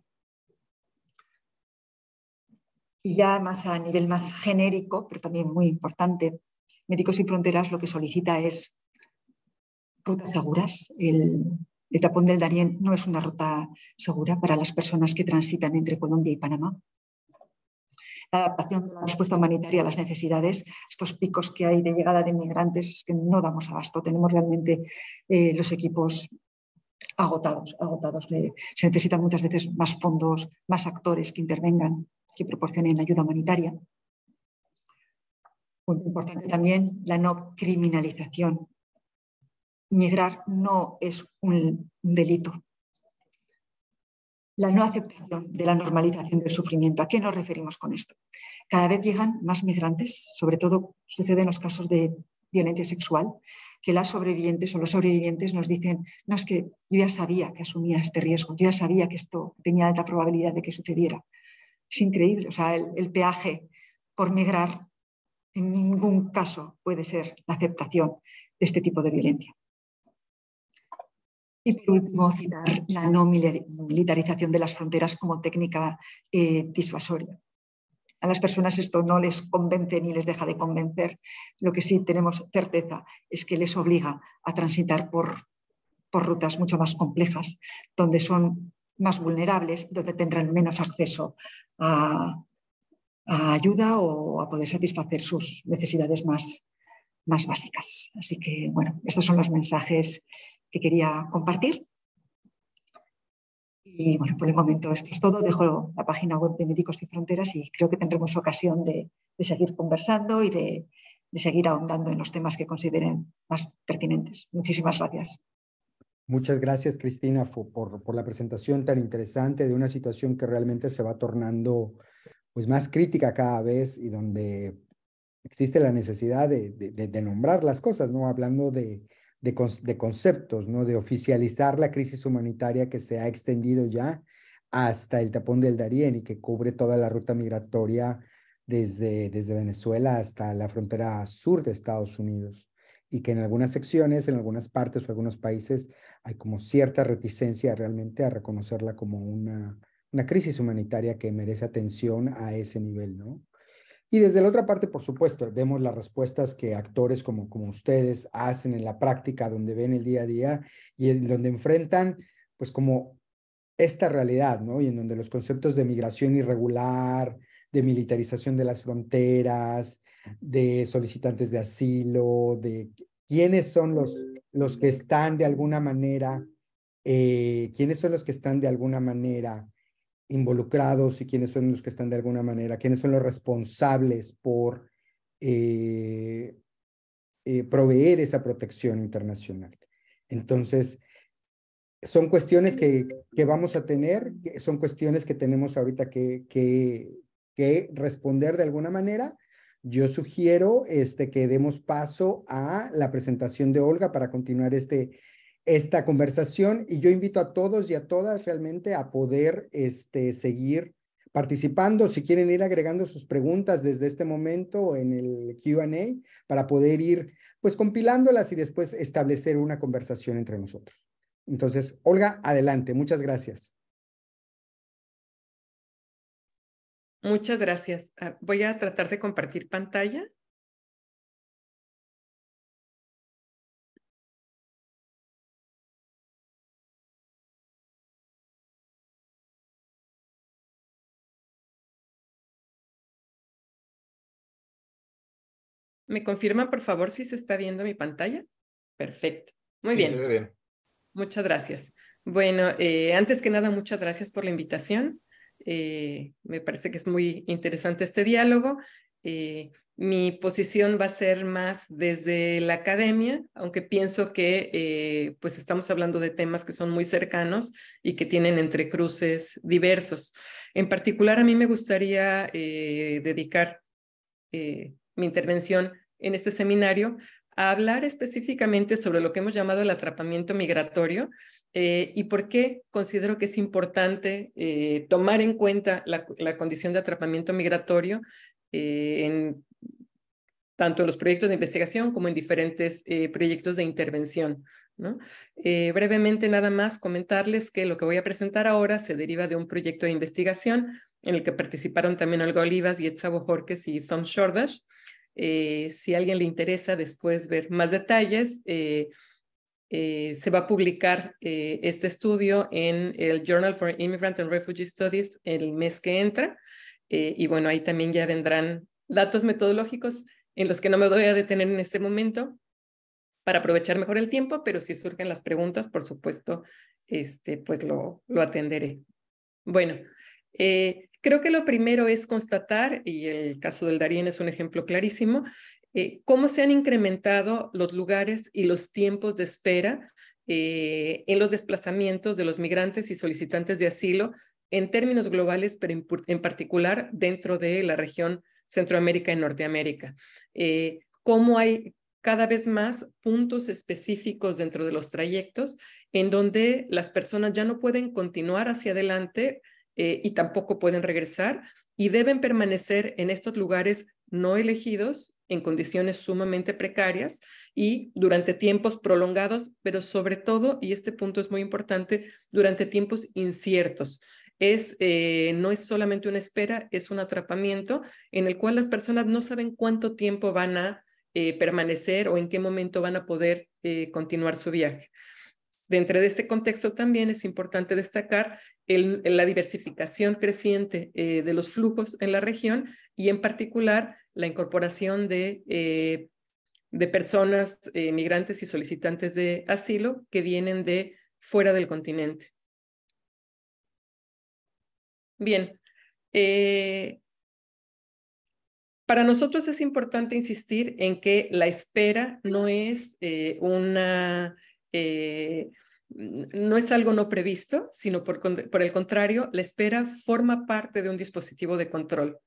Speaker 5: y ya más a nivel más genérico, pero también muy importante, Médicos Sin Fronteras lo que solicita es rutas seguras. El, tapón del Darién no es una ruta segura para las personas que transitan entre Colombia y Panamá. La adaptación de la respuesta humanitaria a las necesidades, estos picos que hay de llegada de migrantes que no damos abasto. Tenemos realmente eh, los equipos agotados, agotados. Eh, se necesitan muchas veces más fondos, más actores que intervengan, que proporcionen ayuda humanitaria. Punto importante también, la no criminalización. Migrar no es un delito. La no aceptación de la normalización del sufrimiento. ¿A qué nos referimos con esto? Cada vez llegan más migrantes, sobre todo suceden en los casos de violencia sexual, que las sobrevivientes o los sobrevivientes nos dicen, no es que yo ya sabía que asumía este riesgo, yo ya sabía que esto tenía alta probabilidad de que sucediera. Es increíble, o sea, el, peaje por migrar en ningún caso puede ser la aceptación de este tipo de violencia. Y por último, citar la no militarización de las fronteras como técnica eh, disuasoria. A las personas esto no les convence ni les deja de convencer. Lo que sí tenemos certeza es que les obliga a transitar por, rutas mucho más complejas, donde son más vulnerables, donde tendrán menos acceso a, ayuda o a poder satisfacer sus necesidades más, más básicas. Así que, bueno, estos son los mensajes que quería compartir y bueno, por el momento esto es todo. Dejo la página web de Médicos Sin Fronteras y creo que tendremos ocasión de, de seguir conversando y de, de seguir ahondando en los temas que consideren más pertinentes. Muchísimas gracias.
Speaker 4: Muchas gracias, Cristina, por, por, la presentación tan interesante de una situación que realmente se va tornando pues, más crítica cada vez y donde existe la necesidad de, de, de nombrar las cosas, ¿no? Hablando de, de, conceptos, ¿no? De oficializar la crisis humanitaria que se ha extendido ya hasta el tapón del Darién y que cubre toda la ruta migratoria desde, desde Venezuela hasta la frontera sur de Estados Unidos y que en algunas secciones, en algunas partes o algunos países hay como cierta reticencia realmente a reconocerla como una, una crisis humanitaria que merece atención a ese nivel, ¿no? Y desde la otra parte, por supuesto, vemos las respuestas que actores como, como ustedes hacen en la práctica, donde ven el día a día y en donde enfrentan, pues como esta realidad, ¿no? Y en donde los conceptos de migración irregular, de militarización de las fronteras, de solicitantes de asilo, de quiénes son los, los que están de alguna manera, eh, quiénes son los que están de alguna manera involucrados y quiénes son los que están de alguna manera, quiénes son los responsables por eh, eh, proveer esa protección internacional. Entonces, son cuestiones que, vamos a tener, son cuestiones que tenemos ahorita que, que, que responder de alguna manera. Yo sugiero este, que demos paso a la presentación de Olga para continuar este, esta conversación y yo invito a todos y a todas realmente a poder este, seguir participando, si quieren ir agregando sus preguntas desde este momento en el Q&A para poder ir pues compilándolas y después establecer
Speaker 6: una conversación entre nosotros. Entonces, Olga, adelante. Muchas gracias.
Speaker 2: Muchas gracias. Ah, voy a tratar de compartir pantalla.
Speaker 7: ¿Me confirman, por favor, si se está viendo mi pantalla? Perfecto. Muy bien. bien. Muchas gracias. Bueno, eh, antes que nada, muchas gracias por la invitación. Eh, me parece que es muy interesante este diálogo. Eh, mi posición va a ser más desde la academia, aunque pienso que pues estamos hablando de temas que son muy cercanos y que tienen entrecruces diversos. En particular, a mí me gustaría dedicar mi intervención en este seminario a hablar específicamente sobre lo que hemos llamado el atrapamiento migratorio eh, y por qué considero que es importante eh, tomar en cuenta la, condición de atrapamiento migratorio eh, en tanto en los proyectos de investigación como en diferentes proyectos de intervención. brevemente, nada más comentarles que lo que voy a presentar ahora se deriva de un proyecto de investigación en el que participaron también Olga Olivas, Yetzabo Jorques y Tom Shordash. Eh, si a alguien le interesa después ver más detalles, eh, eh, se va a publicar este estudio en el Journal for Immigrant and Refugee Studies el mes que entra. y bueno, ahí también ya vendrán datos metodológicos en los que no me voy a detener en este momento para aprovechar mejor el tiempo, pero si surgen las preguntas, por supuesto, este, pues lo, lo atenderé. Bueno, Creo que lo primero es constatar, y el caso del Darien es un ejemplo clarísimo, eh, cómo se han incrementado los lugares y los tiempos de espera eh, en los desplazamientos de los migrantes y solicitantes de asilo en términos globales, pero en, particular dentro de la región Centroamérica y Norteamérica. Eh, cómo hay cada vez más puntos específicos dentro de los trayectos en donde las personas ya no pueden continuar hacia adelante eh, y tampoco pueden regresar y deben permanecer en estos lugares no elegidos en condiciones sumamente precarias y durante tiempos prolongados, pero sobre todo, y este punto es muy importante, durante tiempos inciertos. Eh, no es solamente una espera, es un atrapamiento en el cual las personas no saben cuánto tiempo van a eh, permanecer o en qué momento van a poder continuar su viaje. Dentro de este contexto también es importante destacar la diversificación creciente eh, de los flujos en la región y en particular la incorporación de, eh, de personas eh, migrantes y solicitantes de asilo que vienen de fuera del continente. Bien, para nosotros es importante insistir en que la espera no es una eh, no es algo no previsto, sino por, el contrario, la espera forma parte de un dispositivo de control.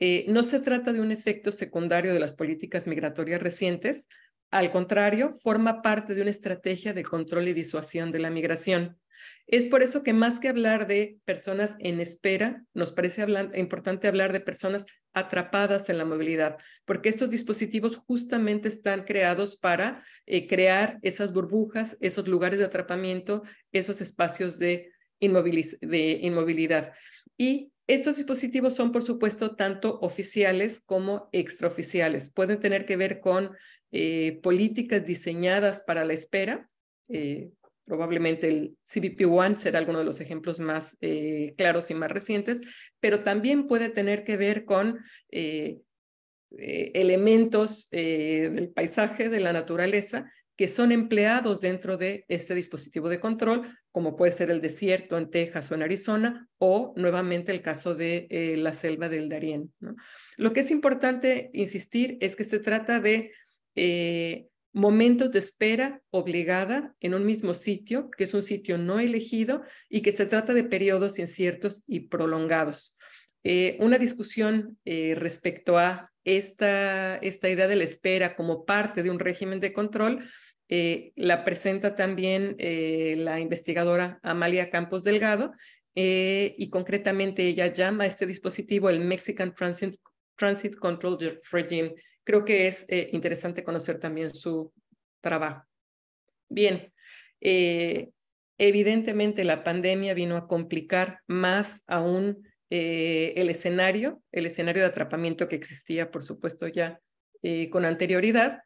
Speaker 7: Eh, no se trata de un efecto secundario de las políticas migratorias recientes, al contrario, forma parte de una estrategia de control y disuasión de la migración. Es por eso que más que hablar de personas en espera, nos parece importante hablar de personas atrapadas en la movilidad, porque estos dispositivos justamente están creados para eh, crear esas burbujas, esos lugares de atrapamiento, esos espacios de, de inmovilidad. Y estos dispositivos son, por supuesto, tanto oficiales como extraoficiales. Pueden tener que ver con eh, políticas diseñadas para la espera, eh, probablemente el CBP1 será alguno de los ejemplos más eh, claros y más recientes, pero también puede tener que ver con eh, eh, elementos del paisaje, de la naturaleza, que son empleados dentro de este dispositivo de control, como puede ser el desierto en Texas o en Arizona, o nuevamente el caso de la selva del Darién. Lo que es importante insistir es que se trata de momentos de espera obligada en un mismo sitio, que es un sitio no elegido y que se trata de periodos inciertos y prolongados. Eh, una discusión eh, respecto a esta, esta idea de la espera como parte de un régimen de control eh, la presenta también la investigadora Amalia Campos Delgado y concretamente ella llama a este dispositivo el Mexican Transit, Transit Control Regime creo que es eh, interesante conocer también su trabajo. Bien, eh, evidentemente la pandemia vino a complicar más aún eh, el escenario, el escenario de atrapamiento que existía, por supuesto, ya con anterioridad,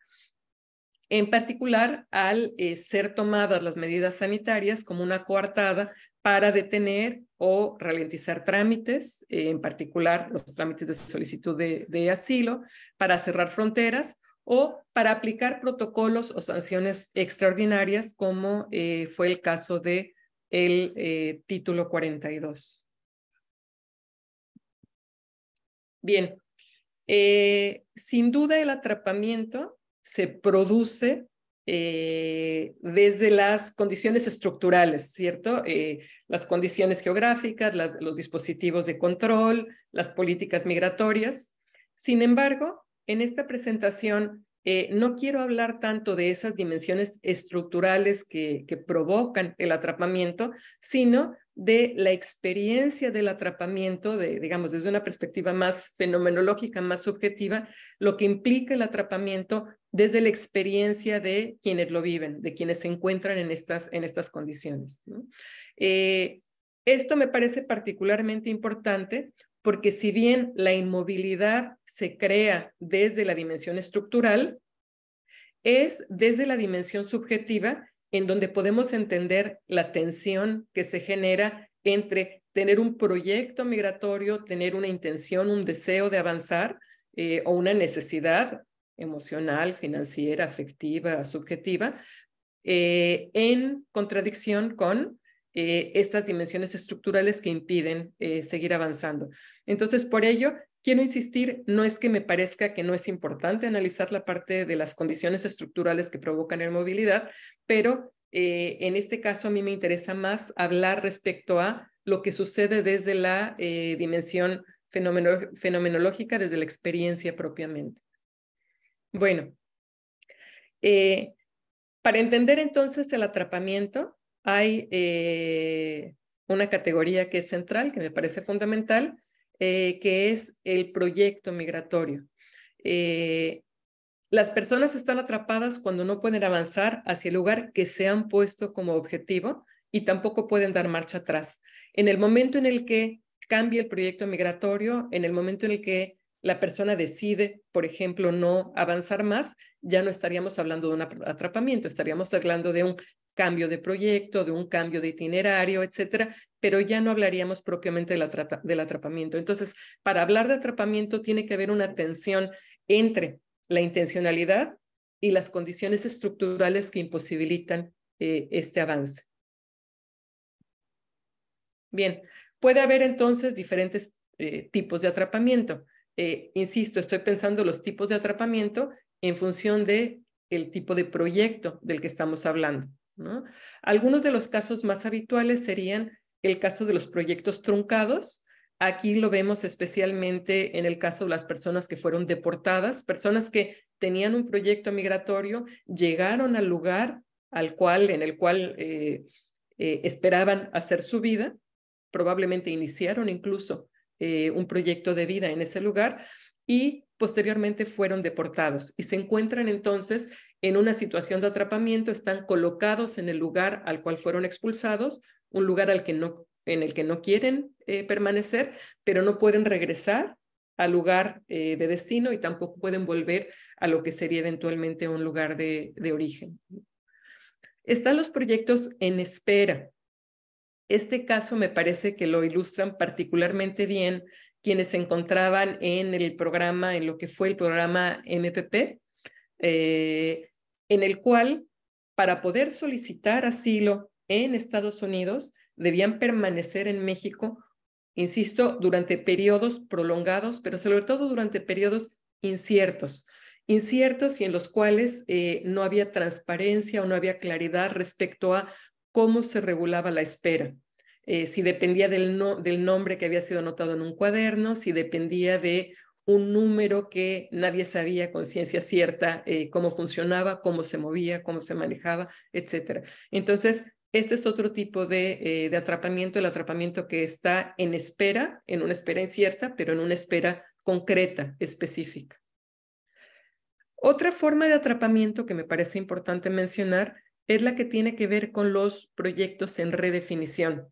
Speaker 7: en particular al eh, ser tomadas las medidas sanitarias como una coartada para detener o ralentizar trámites, eh, en particular los trámites de solicitud de, asilo, para cerrar fronteras o para aplicar protocolos o sanciones extraordinarias, como eh, fue el caso de el título 42. Bien, sin duda el atrapamiento se produce eh, desde las condiciones estructurales, ¿cierto? Eh, las condiciones geográficas, los dispositivos de control, las políticas migratorias. Sin embargo, en esta presentación eh, no quiero hablar tanto de esas dimensiones estructurales que, que provocan el atrapamiento, sino de la experiencia del atrapamiento, de, digamos, desde una perspectiva más fenomenológica, más subjetiva, lo que implica el atrapamiento desde la experiencia de quienes lo viven, de quienes se encuentran en estas, en estas condiciones. Eh, esto me parece particularmente importante porque si bien la inmovilidad se crea desde la dimensión estructural, es desde la dimensión subjetiva en donde podemos entender la tensión que se genera entre tener un proyecto migratorio, tener una intención, un deseo de avanzar eh, o una necesidad emocional, financiera, afectiva, subjetiva, eh, en contradicción con eh, estas dimensiones estructurales que impiden seguir avanzando. Entonces, por ello, Quiero insistir, no es que me parezca que no es importante analizar la parte de las condiciones estructurales que provocan el movilidad, pero eh, en este caso a mí me interesa más hablar respecto a lo que sucede desde la eh, dimensión fenomenológica, desde la experiencia propiamente. Bueno, eh, para entender entonces el atrapamiento hay una categoría que es central, que me parece fundamental, eh, que es el proyecto migratorio. Eh, las personas están atrapadas cuando no pueden avanzar hacia el lugar que se han puesto como objetivo y tampoco pueden dar marcha atrás. En el momento en el que cambia el proyecto migratorio, en el momento en el que la persona decide, por ejemplo, no avanzar más, ya no estaríamos hablando de un atrapamiento, estaríamos hablando de un cambio de proyecto, de un cambio de itinerario, etcétera, pero ya no hablaríamos propiamente del, atrapamiento. Entonces, para hablar de atrapamiento tiene que haber una tensión entre la intencionalidad y las condiciones estructurales que imposibilitan eh, este avance. Bien, puede haber entonces diferentes eh, tipos de atrapamiento. Eh, insisto, estoy pensando los tipos de atrapamiento en función de el tipo de proyecto del que estamos hablando. Algunos de los casos más habituales serían el caso de los proyectos truncados. Aquí lo vemos especialmente en el caso de las personas que fueron deportadas, personas que tenían un proyecto migratorio, llegaron al lugar al cual, en el cual eh, eh, esperaban hacer su vida, probablemente iniciaron incluso eh, un proyecto de vida en ese lugar y posteriormente fueron deportados y se encuentran entonces en una situación de atrapamiento están colocados en el lugar al cual fueron expulsados, un lugar al que no, en el que no quieren eh, permanecer, pero no pueden regresar al lugar eh, de destino y tampoco pueden volver a lo que sería eventualmente un lugar de, origen. Están los proyectos en espera. Este caso me parece que lo ilustran particularmente bien quienes se encontraban en el programa, en lo que fue el programa MPP, eh, en el cual para poder solicitar asilo en Estados Unidos debían permanecer en México, insisto, durante periodos prolongados, pero sobre todo durante periodos inciertos, inciertos y en los cuales eh, no había transparencia o no había claridad respecto a cómo se regulaba la espera. Eh, si dependía del nombre que había sido anotado en un cuaderno, si dependía de un número que nadie sabía con ciencia cierta eh, cómo funcionaba, cómo se movía, cómo se manejaba, etc. Entonces, este es otro tipo de, eh, de, atrapamiento, el atrapamiento que está en espera, en una espera incierta, pero en una espera concreta, específica. Otra forma de atrapamiento que me parece importante mencionar es la que tiene que ver con los proyectos en redefinición.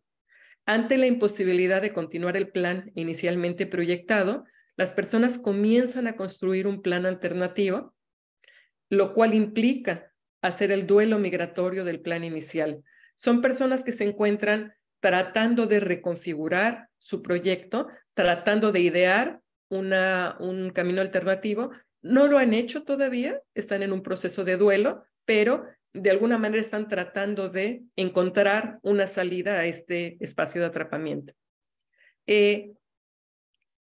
Speaker 7: Ante la imposibilidad de continuar el plan inicialmente proyectado, las personas comienzan a construir un plan alternativo, lo cual implica hacer el duelo migratorio del plan inicial. Son personas que se encuentran tratando de reconfigurar su proyecto, tratando de idear un camino alternativo. No lo han hecho todavía, están en un proceso de duelo, pero de alguna manera están tratando de encontrar una salida a este espacio de atrapamiento. Eh,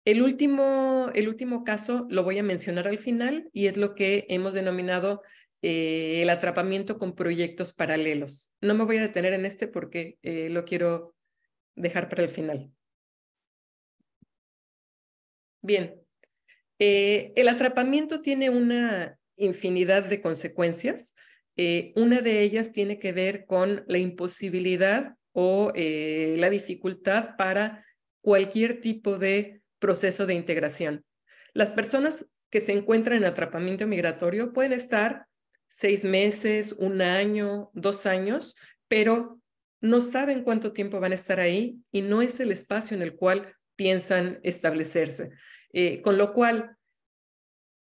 Speaker 7: el último, el último caso lo voy a mencionar al final y es lo que hemos denominado eh, el atrapamiento con proyectos paralelos. No me voy a detener en este porque eh, lo quiero dejar para el final. Bien, eh, el atrapamiento tiene una infinidad de consecuencias. una de ellas tiene que ver con la imposibilidad o la dificultad para cualquier tipo de proceso de integración. Las personas que se encuentran en atrapamiento migratorio pueden estar seis meses, un año, dos años, pero no saben cuánto tiempo van a estar ahí y no es el espacio en el cual piensan establecerse. Eh, con lo cual,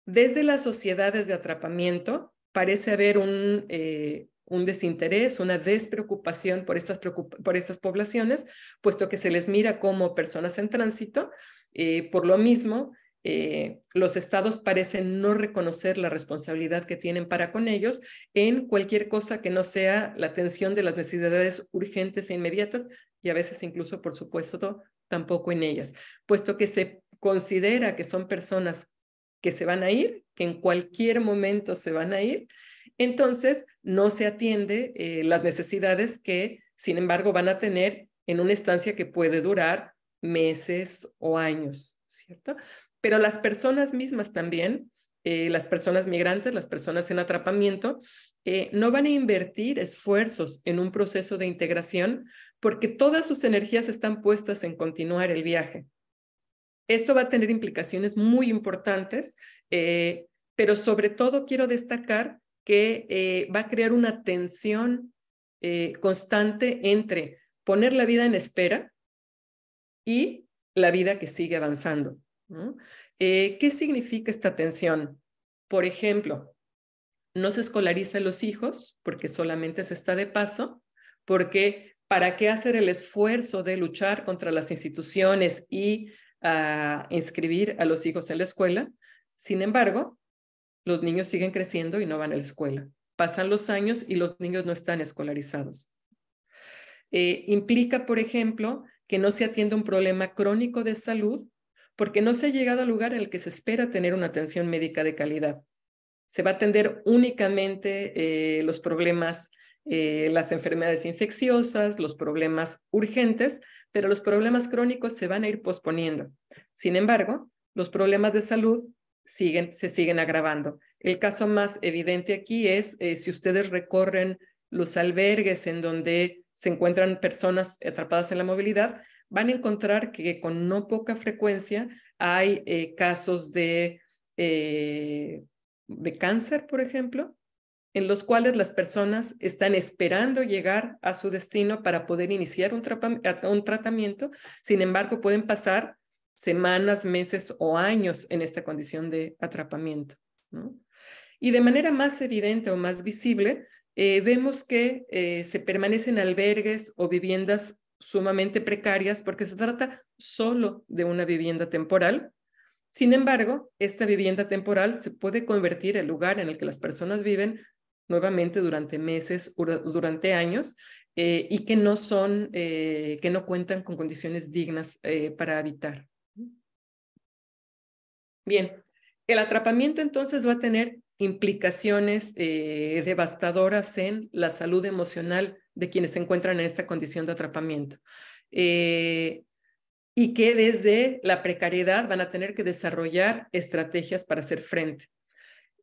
Speaker 7: desde las sociedades de atrapamiento parece haber un, eh, un desinterés, una despreocupación por estas, por estas poblaciones, puesto que se les mira como personas en tránsito eh, por lo mismo, eh, los estados parecen no reconocer la responsabilidad que tienen para con ellos en cualquier cosa que no sea la atención de las necesidades urgentes e inmediatas y a veces incluso, por supuesto, tampoco en ellas, puesto que se considera que son personas que se van a ir, que en cualquier momento se van a ir, entonces no se atiende eh, las necesidades que, sin embargo, van a tener en una estancia que puede durar meses o años, ¿cierto? Pero las personas mismas también, eh, las personas migrantes, las personas en atrapamiento, eh, no van a invertir esfuerzos en un proceso de integración porque todas sus energías están puestas en continuar el viaje. Esto va a tener implicaciones muy importantes, eh, pero sobre todo quiero destacar que va a crear una tensión constante entre poner la vida en espera, y la vida que sigue avanzando. Eh, ¿Qué significa esta tensión? Por ejemplo, no se escolariza los hijos porque solamente se está de paso, porque ¿para qué hacer el esfuerzo de luchar contra las instituciones y ah, inscribir a los hijos en la escuela? Sin embargo, los niños siguen creciendo y no van a la escuela. Pasan los años y los niños no están escolarizados. Eh, implica, por ejemplo, que no se atiende un problema crónico de salud porque no se ha llegado al lugar en el que se espera tener una atención médica de calidad. Se va a atender únicamente eh, los problemas, eh, las enfermedades infecciosas, los problemas urgentes, pero los problemas crónicos se van a ir posponiendo. Sin embargo, los problemas de salud siguen, se siguen agravando. El caso más evidente aquí es eh, si ustedes recorren los albergues en donde se encuentran personas atrapadas en la movilidad, van a encontrar que con no poca frecuencia hay eh, casos de, eh, de cáncer, por ejemplo, en los cuales las personas están esperando llegar a su destino para poder iniciar un, tratamiento, sin embargo pueden pasar semanas, meses o años en esta condición de atrapamiento. Y de manera más evidente o más visible, eh, vemos que eh, se permanecen albergues o viviendas sumamente precarias porque se trata solo de una vivienda temporal. Sin embargo, esta vivienda temporal se puede convertir el lugar en el que las personas viven nuevamente durante meses, durante años, eh, y que no son, que no cuentan con condiciones dignas para habitar. Bien, el atrapamiento entonces va a tener implicaciones eh, devastadoras en la salud emocional de quienes se encuentran en esta condición de atrapamiento. Eh, y que desde la precariedad van a tener que desarrollar estrategias para hacer frente.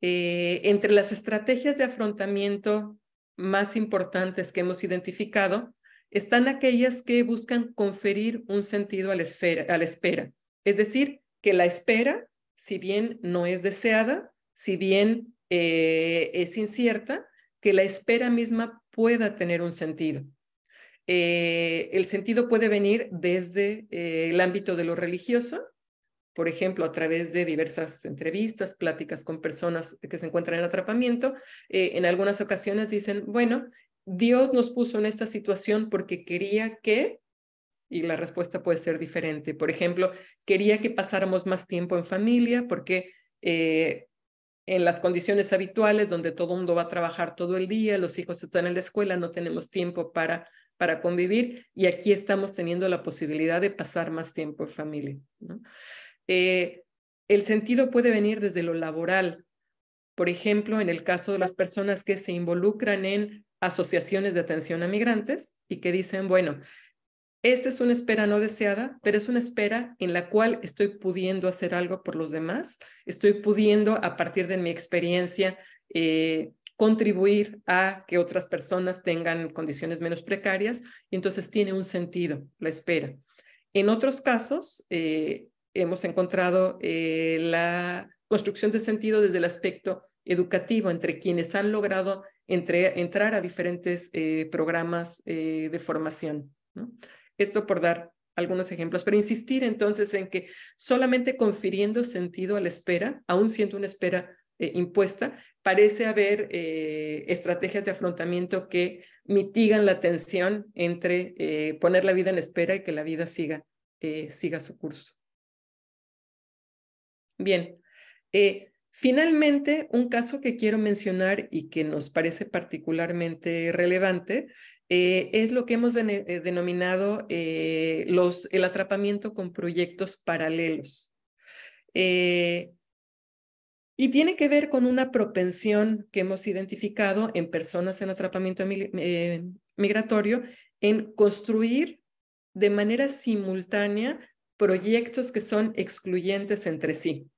Speaker 7: Eh, entre las estrategias de afrontamiento más importantes que hemos identificado están aquellas que buscan conferir un sentido a la, a la espera, es decir, que la espera, si bien no es deseada, si bien eh, es incierta, que la espera misma pueda tener un sentido. Eh, el sentido puede venir desde eh, el ámbito de lo religioso, por ejemplo, a través de diversas entrevistas, pláticas con personas que se encuentran en atrapamiento. en algunas ocasiones dicen, bueno, Dios nos puso en esta situación porque quería que, y la respuesta puede ser diferente. Por ejemplo, quería que pasáramos más tiempo en familia porque en las condiciones habituales donde todo el mundo va a trabajar todo el día, los hijos están en la escuela, no tenemos tiempo para, para convivir y aquí estamos teniendo la posibilidad de pasar más tiempo en familia. Eh, el sentido puede venir desde lo laboral. Por ejemplo, en el caso de las personas que se involucran en asociaciones de atención a migrantes y que dicen, bueno, esta es una espera no deseada, pero es una espera en la cual estoy pudiendo hacer algo por los demás, estoy pudiendo a partir de mi experiencia eh, contribuir a que otras personas tengan condiciones menos precarias y entonces tiene un sentido la espera. En otros casos eh, hemos encontrado eh, la construcción de sentido desde el aspecto educativo entre quienes han logrado entrar a diferentes programas de formación. ¿no? Esto por dar algunos ejemplos, pero insistir entonces en que solamente confiriendo sentido a la espera, aún siendo una espera eh, impuesta, parece haber eh, estrategias de afrontamiento que mitigan la tensión entre eh, poner la vida en espera y que la vida siga, siga su curso. Bien, finalmente, un caso que quiero mencionar y que nos parece particularmente relevante eh, es lo que hemos eh, denominado eh, los, el atrapamiento con proyectos paralelos. y tiene que ver con una propensión que hemos identificado en personas en atrapamiento migratorio en construir de manera simultánea proyectos que son excluyentes entre sí.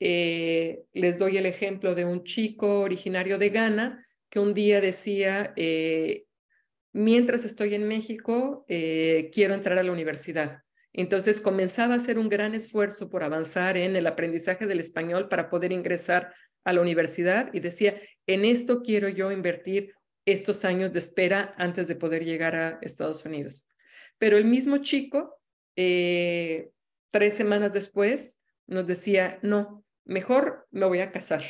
Speaker 7: les doy el ejemplo de un chico originario de Ghana que un día decía, mientras estoy en México, eh, quiero entrar a la universidad. Entonces comenzaba a hacer un gran esfuerzo por avanzar en el aprendizaje del español para poder ingresar a la universidad y decía, en esto quiero yo invertir estos años de espera antes de poder llegar a Estados Unidos. Pero el mismo chico, eh, tres semanas después, nos decía, no, mejor me voy a casar.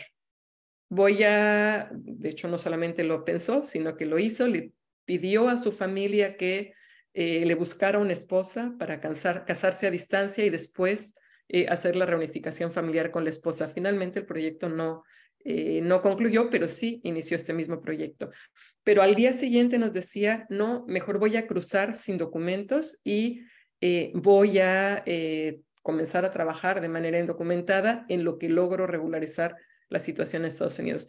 Speaker 7: Voy a, de hecho no solamente lo pensó, sino que lo hizo, le pidió a su familia que eh, le buscara una esposa para casarse a distancia y después eh, hacer la reunificación familiar con la esposa. Finalmente el proyecto no, eh, no concluyó, pero sí inició este mismo proyecto. Pero al día siguiente nos decía, no, mejor voy a cruzar sin documentos y voy a comenzar a trabajar de manera indocumentada en lo que logro regularizar la situación en Estados Unidos.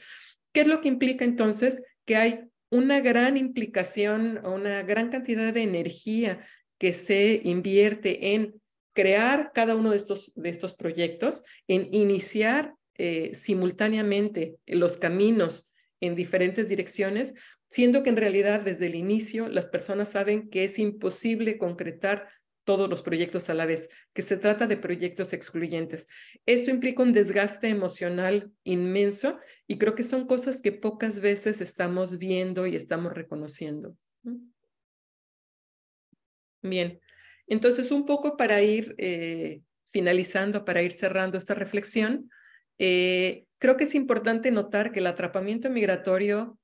Speaker 7: ¿Qué es lo que implica entonces que hay una gran implicación, una gran cantidad de energía que se invierte en crear cada uno de estos, de estos proyectos, en iniciar eh, simultáneamente los caminos en diferentes direcciones, siendo que en realidad desde el inicio las personas saben que es imposible concretar todos los proyectos a la vez, que se trata de proyectos excluyentes. Esto implica un desgaste emocional inmenso y creo que son cosas que pocas veces estamos viendo y estamos reconociendo. Bien, entonces un poco para ir eh, finalizando, para ir cerrando esta reflexión, eh, creo que es importante notar que el atrapamiento migratorio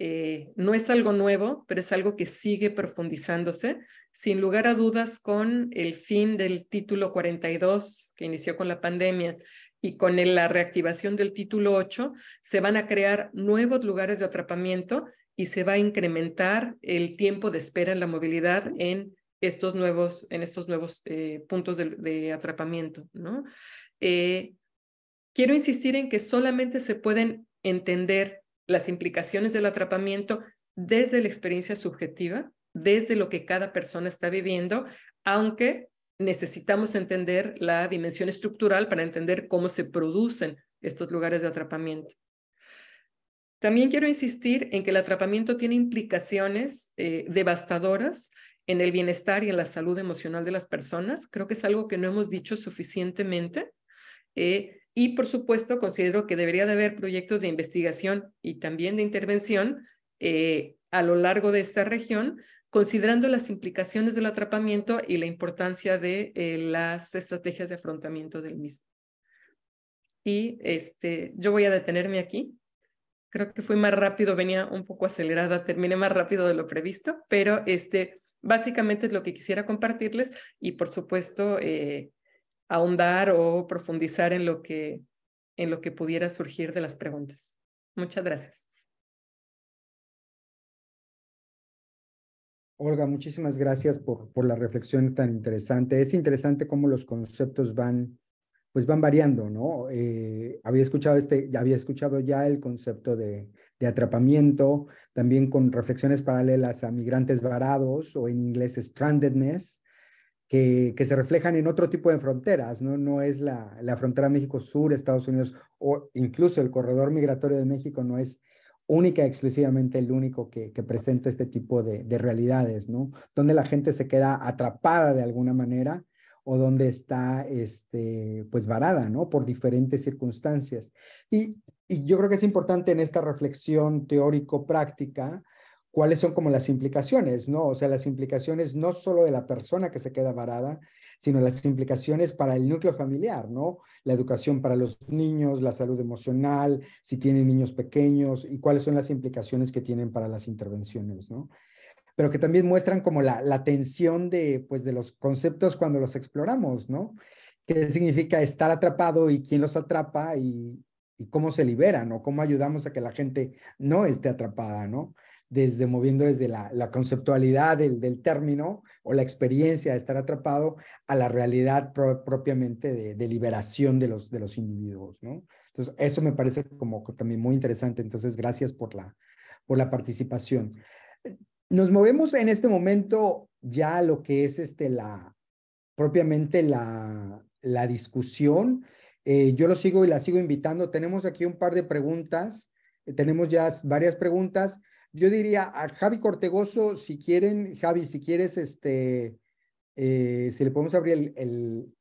Speaker 7: eh, no es algo nuevo, pero es algo que sigue profundizándose, sin lugar a dudas con el fin del título 42 que inició con la pandemia y con la reactivación del título 8, se van a crear nuevos lugares de atrapamiento y se va a incrementar el tiempo de espera en la movilidad en estos nuevos, en estos nuevos eh, puntos de, atrapamiento. ¿no? Eh, quiero insistir en que solamente se pueden entender las implicaciones del atrapamiento desde la experiencia subjetiva, desde lo que cada persona está viviendo, aunque necesitamos entender la dimensión estructural para entender cómo se producen estos lugares de atrapamiento. También quiero insistir en que el atrapamiento tiene implicaciones eh, devastadoras en el bienestar y en la salud emocional de las personas. Creo que es algo que no hemos dicho suficientemente. Eh, y, por supuesto, considero que debería de haber proyectos de investigación y también de intervención eh, a lo largo de esta región, considerando las implicaciones del atrapamiento y la importancia de eh, las estrategias de afrontamiento del mismo. Y este, yo voy a detenerme aquí. Creo que fui más rápido, venía un poco acelerada, terminé más rápido de lo previsto, pero este, básicamente es lo que quisiera compartirles y por supuesto eh, ahondar o profundizar en lo que, en lo que pudiera surgir de las preguntas. Muchas gracias.
Speaker 6: Olga, muchísimas gracias por, la reflexión tan interesante.
Speaker 4: Es interesante cómo los conceptos van, pues van variando, ¿no? Eh, había, escuchado este, ya había escuchado ya el concepto de, atrapamiento, también con reflexiones paralelas a migrantes varados o en inglés strandedness, que, se reflejan en otro tipo de fronteras, no, no es la, frontera México-Sur, Estados Unidos o incluso el corredor migratorio de México no es única exclusivamente el único que, presenta este tipo de, realidades, ¿no? Donde la gente se queda atrapada de alguna manera o donde está, este, pues, varada, ¿no? Por diferentes circunstancias. y yo creo que es importante en esta reflexión teórico-práctica cuáles son como las implicaciones, ¿no? O sea, las implicaciones no solo de la persona que se queda varada, sino las implicaciones para el núcleo familiar, ¿no? La educación para los niños, la salud emocional, si tienen niños pequeños y cuáles son las implicaciones que tienen para las intervenciones, ¿no? Pero que también muestran como la, la tensión de, pues, de los conceptos cuando los exploramos, ¿no? ¿Qué significa estar atrapado y quién los atrapa y, cómo se liberan o cómo ayudamos a que la gente no esté atrapada, ¿no? desde moviendo desde la, conceptualidad del, término o la experiencia de estar atrapado a la realidad propiamente de, de, liberación de los, de los individuos, Entonces, eso me parece como también muy interesante. Entonces, gracias por la, por la participación. Nos movemos en este momento ya a lo que es este, la, propiamente la, la discusión. Eh, yo lo sigo y la sigo invitando. Tenemos aquí un par de preguntas. Eh, tenemos ya varias preguntas yo diría a Javi Cortegoso, si quieren, Javi, si quieres, este, eh, si le podemos abrir el,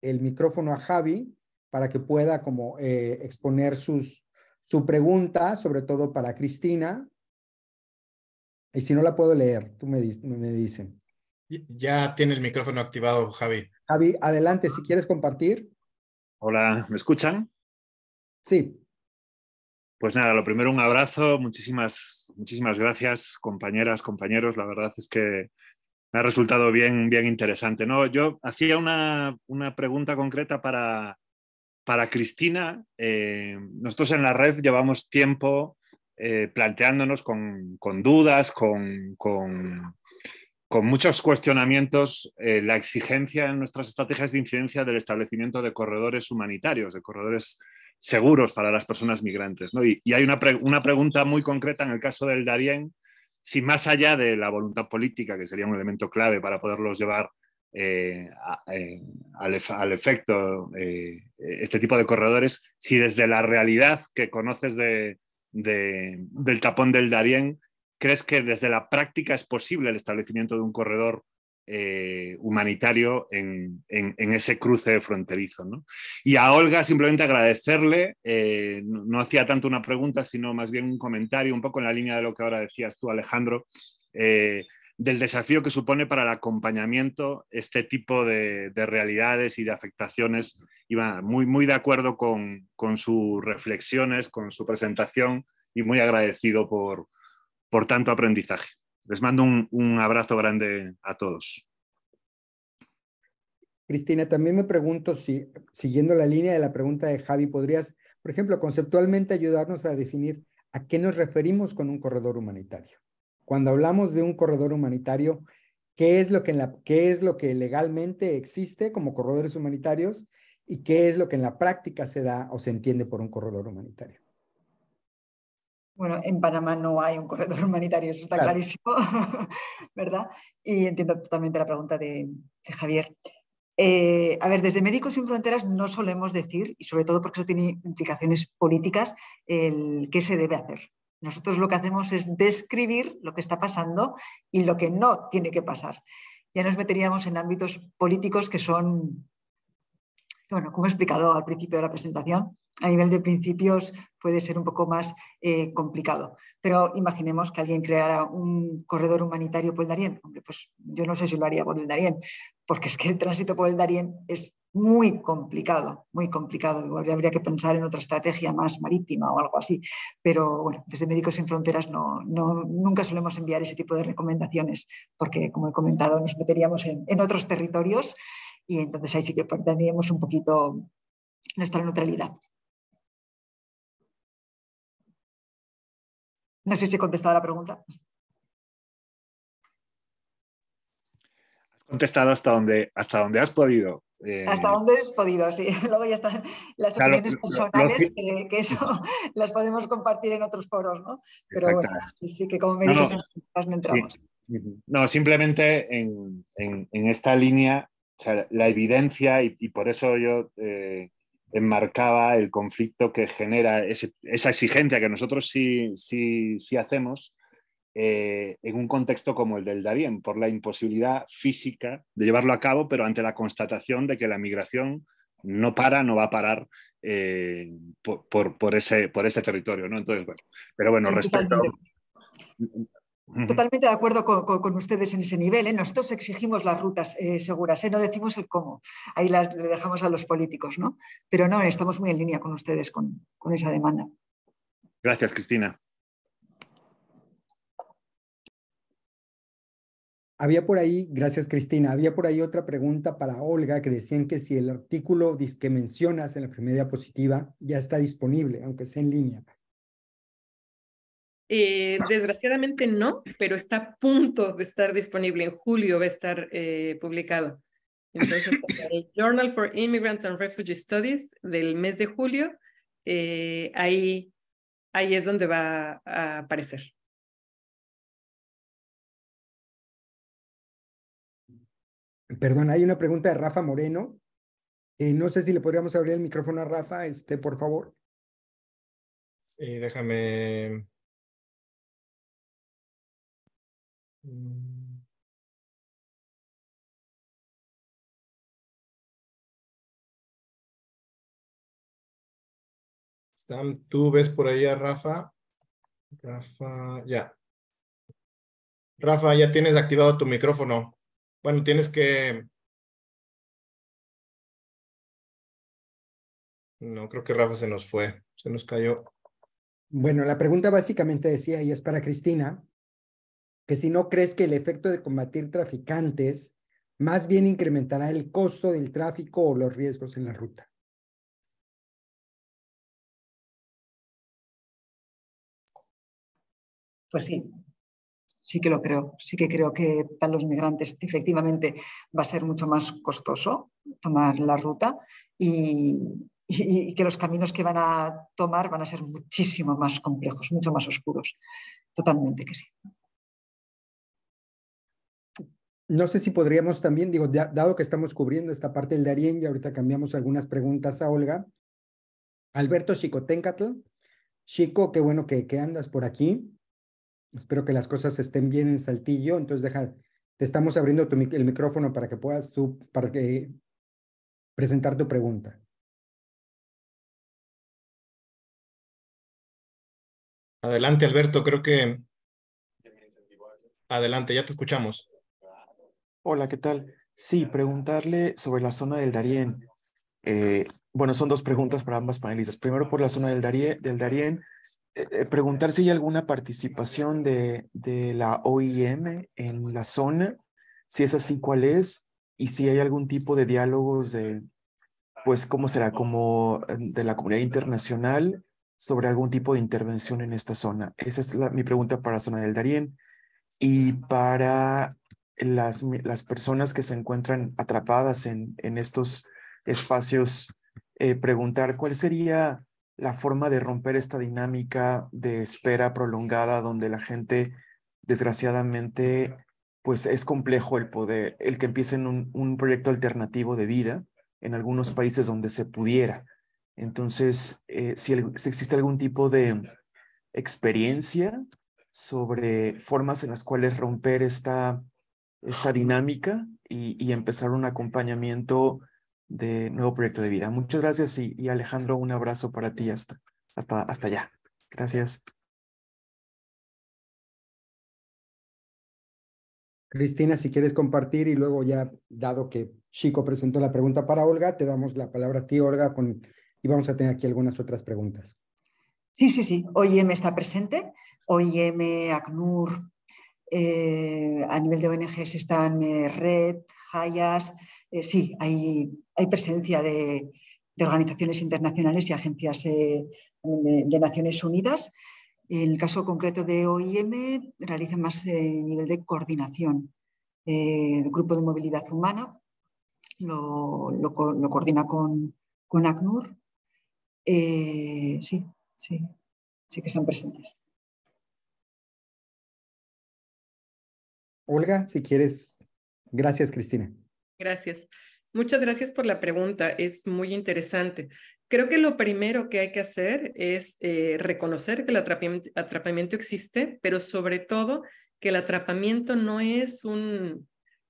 Speaker 4: el, micrófono a Javi para que pueda como eh, exponer sus, su pregunta, sobre todo para Cristina. Y si no la puedo leer, tú me, me dicen.
Speaker 3: Ya tiene el micrófono activado, Javi.
Speaker 4: Javi, adelante, si quieres compartir. Hola, ¿me escuchan? Sí.
Speaker 8: Pues nada, lo primero un abrazo, muchísimas, muchísimas gracias, compañeras, compañeros. La verdad es que me ha resultado bien, bien interesante. ¿no? Yo hacía una, pregunta concreta para, Cristina. Eh, nosotros en la red llevamos tiempo eh, planteándonos con, dudas, con, con, muchos cuestionamientos, eh, la exigencia en nuestras estrategias de incidencia del establecimiento de corredores humanitarios, de corredores seguros para las personas migrantes. Y, hay una, pregunta muy concreta en el caso del Darién, si más allá de la voluntad política, que sería un elemento clave para poderlos llevar eh, eh, al, efecto eh, este tipo de corredores, si desde la realidad que conoces de, del tapón del Darién, crees que desde la práctica es posible el establecimiento de un corredor eh, humanitario en, ese cruce fronterizo. Y a Olga simplemente agradecerle, eh, no, hacía tanto una pregunta, sino más bien un comentario, un poco en la línea de lo que ahora decías tú, Alejandro, eh, del desafío que supone para el acompañamiento este tipo de, realidades y de afectaciones. Iba muy, muy de acuerdo con, sus reflexiones, con su presentación y muy agradecido por tanto aprendizaje. Les mando un, abrazo grande a todos.
Speaker 4: Cristina, también me pregunto si, siguiendo la línea de la pregunta de Javi, podrías, por ejemplo, conceptualmente ayudarnos a definir a qué nos referimos con un corredor humanitario. Cuando hablamos de un corredor humanitario, ¿qué es lo que, en la, qué es lo que legalmente existe como corredores humanitarios y qué es lo que en la práctica se da o se entiende por un corredor humanitario?
Speaker 5: Bueno, en Panamá no hay un corredor humanitario, eso está clarísimo, ¿verdad? Y entiendo totalmente la pregunta de, Javier. Eh, a ver, desde Médicos Sin Fronteras no solemos decir, y sobre todo porque eso tiene implicaciones políticas, el qué se debe hacer. Nosotros lo que hacemos es describir lo que está pasando y lo que no tiene que pasar. Ya nos meteríamos en ámbitos políticos que son bueno, como he explicado al principio de la presentación, a nivel de principios puede ser un poco más eh, complicado. Pero imaginemos que alguien creara un corredor humanitario por el Darién. Hombre, pues yo no sé si lo haría por el Darién, porque es que el tránsito por el Darién es muy complicado, muy complicado. Igual habría que pensar en otra estrategia más marítima o algo así. Pero bueno, desde Médicos Sin Fronteras nunca solemos enviar ese tipo de recomendaciones, porque como he comentado, nos meteríamos en otros territorios y entonces ahí sí que perderíamos un poquito nuestra neutralidad.
Speaker 2: No sé si he contestado la pregunta. Has contestado hasta donde,
Speaker 8: hasta has podido. Hasta
Speaker 5: donde has podido, eh. sí. Luego ya están las opiniones personales, Que, eso las podemos compartir en otros foros, ¿no? Pero bueno, sí que como me no, dices, no, entramos.
Speaker 8: No, simplemente en, en, esta línea la evidencia y, por eso yo eh, enmarcaba el conflicto que genera esa exigencia que nosotros sí, sí, hacemos eh, en un contexto como el del Darién, por la imposibilidad física de llevarlo a cabo, pero ante la constatación de que la migración no para, no va a parar eh, por, ese, por ese territorio. ¿no? Entonces, bueno, pero bueno, respecto...
Speaker 5: Totalmente de acuerdo con, ustedes en ese nivel. ¿eh? Nosotros exigimos las rutas eh, seguras, ¿eh? no decimos el cómo. Ahí las, le dejamos a los políticos, ¿no? Pero no, estamos muy en línea con ustedes con esa demanda.
Speaker 8: Gracias, Cristina.
Speaker 4: Había por ahí, gracias Cristina, había por ahí otra pregunta para Olga que decían que si el artículo que mencionas en la primera diapositiva ya está disponible, aunque sea en línea.
Speaker 7: Eh, desgraciadamente no, pero está a punto de estar disponible. En julio va a estar eh, publicado. Entonces, el Journal for Immigrant and Refugee Studies del mes de julio, eh, ahí, ahí es donde va a aparecer.
Speaker 6: Perdón, hay una pregunta de Rafa Moreno. no sé si le podríamos abrir el micrófono a Rafa, este, por favor.
Speaker 2: Sí, déjame Mm. ¿tú ves por ahí a Rafa? Rafa, ya. Rafa, ya tienes activado tu micrófono. Bueno, tienes que... No, creo que Rafa se nos fue, se nos cayó.
Speaker 6: Bueno, la pregunta básicamente decía, y es para Cristina,
Speaker 4: que si no crees que el efecto de combatir traficantes más bien incrementará
Speaker 2: el costo del tráfico o los riesgos en la ruta. Pues sí,
Speaker 5: sí que lo creo. Sí que creo que para los migrantes efectivamente va a ser mucho más costoso tomar la ruta y que los caminos que van a tomar van a ser muchísimo más complejos, mucho más oscuros. Totalmente que sí
Speaker 4: no sé si podríamos también, digo, dado que estamos cubriendo esta parte del Darién ya ahorita cambiamos algunas preguntas a Olga. Alberto Chicotencatl, Chico, qué bueno que, que andas por aquí. Espero que las cosas
Speaker 6: estén bien en Saltillo. Entonces, deja, te estamos abriendo el micrófono para que puedas tú, para que presentar tu pregunta.
Speaker 2: Adelante, Alberto, creo que... Adelante, ya te escuchamos. Hola, ¿qué tal? Sí, preguntarle
Speaker 9: sobre la zona del Darién. Eh, bueno, son dos preguntas para ambas panelistas. Primero, por la zona del, Darie, del Darién, eh, eh, preguntar si hay alguna participación de, de la OIM en la zona, si es así, cuál es, y si hay algún tipo de diálogos de, pues, ¿cómo será? Como de la comunidad internacional sobre algún tipo de intervención en esta zona. Esa es mi pregunta para la zona del Darién. Y para las, las personas que se encuentran atrapadas en, en estos espacios, eh, preguntar cuál sería la forma de romper esta dinámica de espera prolongada donde la gente, desgraciadamente, pues es complejo el poder, el que empiecen un, un proyecto alternativo de vida en algunos países donde se pudiera. Entonces, eh, si, si, existe algún tipo de experiencia sobre formas en las cuales romper esta esta dinámica y, empezar un acompañamiento de nuevo proyecto de vida. Muchas gracias y, Alejandro, un abrazo para ti hasta,
Speaker 6: hasta, hasta allá. Gracias. Cristina, si quieres compartir y luego ya, dado que Chico
Speaker 4: presentó la pregunta para Olga, te damos la palabra a ti, Olga, con, y vamos a tener aquí algunas otras preguntas.
Speaker 5: Sí, sí, sí. OIM está presente. OIM, ACNUR, eh, a nivel de ONGs están eh, Red, Hayas, eh, sí, hay, presencia de, organizaciones internacionales y agencias de, Naciones Unidas. En el caso concreto de OIM realiza más nivel de coordinación. el Grupo de Movilidad Humana lo, coordina con ACNUR. sí, sí, sí que están presentes.
Speaker 6: Olga, si quieres. Gracias, Cristina.
Speaker 7: Gracias. Muchas gracias por la pregunta. Es muy interesante. Creo que lo primero que hay que hacer es eh, reconocer que el atrapamiento existe, pero sobre todo que el atrapamiento no es un,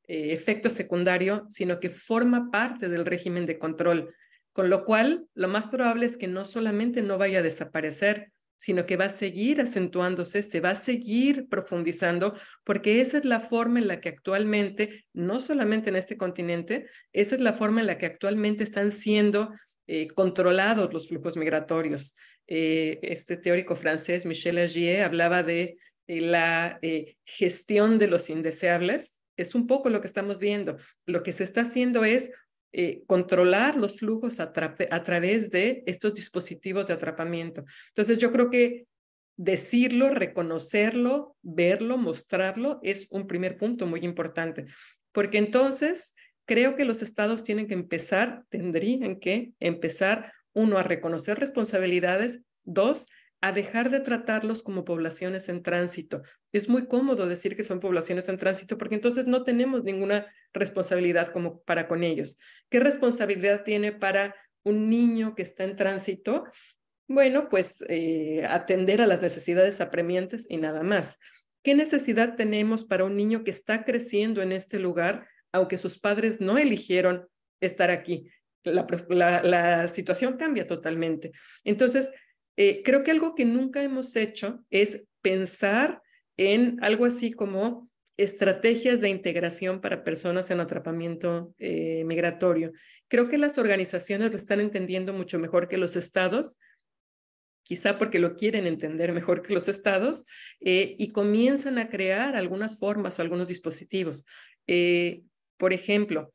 Speaker 7: eh, efecto secundario, sino que forma parte del régimen de control. Con lo cual, lo más probable es que no solamente no vaya a desaparecer, sino que va a seguir acentuándose, se va a seguir profundizando, porque esa es la forma en la que actualmente, no solamente en este continente, esa es la forma en la que actualmente están siendo eh, controlados los flujos migratorios. Eh, este teórico francés, Michel Agier, hablaba de eh, la gestión de los indeseables. Es un poco lo que estamos viendo. Lo que se está haciendo es eh, controlar los flujos a, a través de estos dispositivos de atrapamiento. Entonces, yo creo que decirlo, reconocerlo, verlo, mostrarlo es un primer punto muy importante, porque entonces creo que los estados tienen que empezar, tendrían que empezar, uno, a reconocer responsabilidades, dos, a dejar de tratarlos como poblaciones en tránsito. Es muy cómodo decir que son poblaciones en tránsito porque entonces no tenemos ninguna responsabilidad como para con ellos. ¿Qué responsabilidad tiene para un niño que está en tránsito? Bueno, pues eh, atender a las necesidades apremiantes y nada más. ¿Qué necesidad tenemos para un niño que está creciendo en este lugar, aunque sus padres no eligieron estar aquí? La, la, situación cambia totalmente. Entonces, eh, creo que algo que nunca hemos hecho es pensar en algo así como estrategias de integración para personas en atrapamiento eh, migratorio. Creo que las organizaciones lo están entendiendo mucho mejor que los estados, quizá porque lo quieren entender mejor que los estados, eh, y comienzan a crear algunas formas o algunos dispositivos. por ejemplo,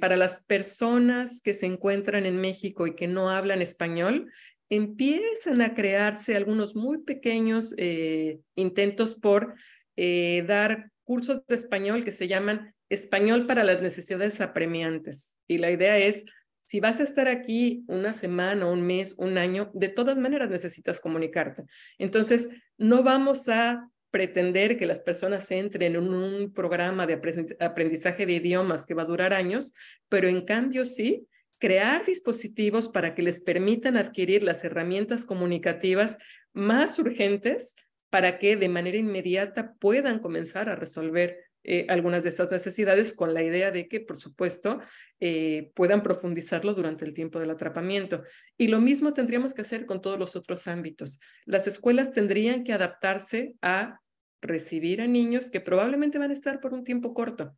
Speaker 7: para las personas que se encuentran en México y que no hablan español, empiezan a crearse algunos muy pequeños eh, intentos por eh, dar cursos de español que se llaman Español para las necesidades apremiantes. Y la idea es, si vas a estar aquí una semana, un mes, un año, de todas maneras necesitas comunicarte. Entonces, no vamos a pretender que las personas entren en un programa de aprendizaje de idiomas que va a durar años, pero en cambio sí crear dispositivos para que les permitan adquirir las herramientas comunicativas más urgentes para que de manera inmediata puedan comenzar a resolver eh, algunas de estas necesidades con la idea de que, por supuesto, eh, puedan profundizarlo durante el tiempo del atrapamiento. Y lo mismo tendríamos que hacer con todos los otros ámbitos. Las escuelas tendrían que adaptarse a recibir a niños que probablemente van a estar por un tiempo corto.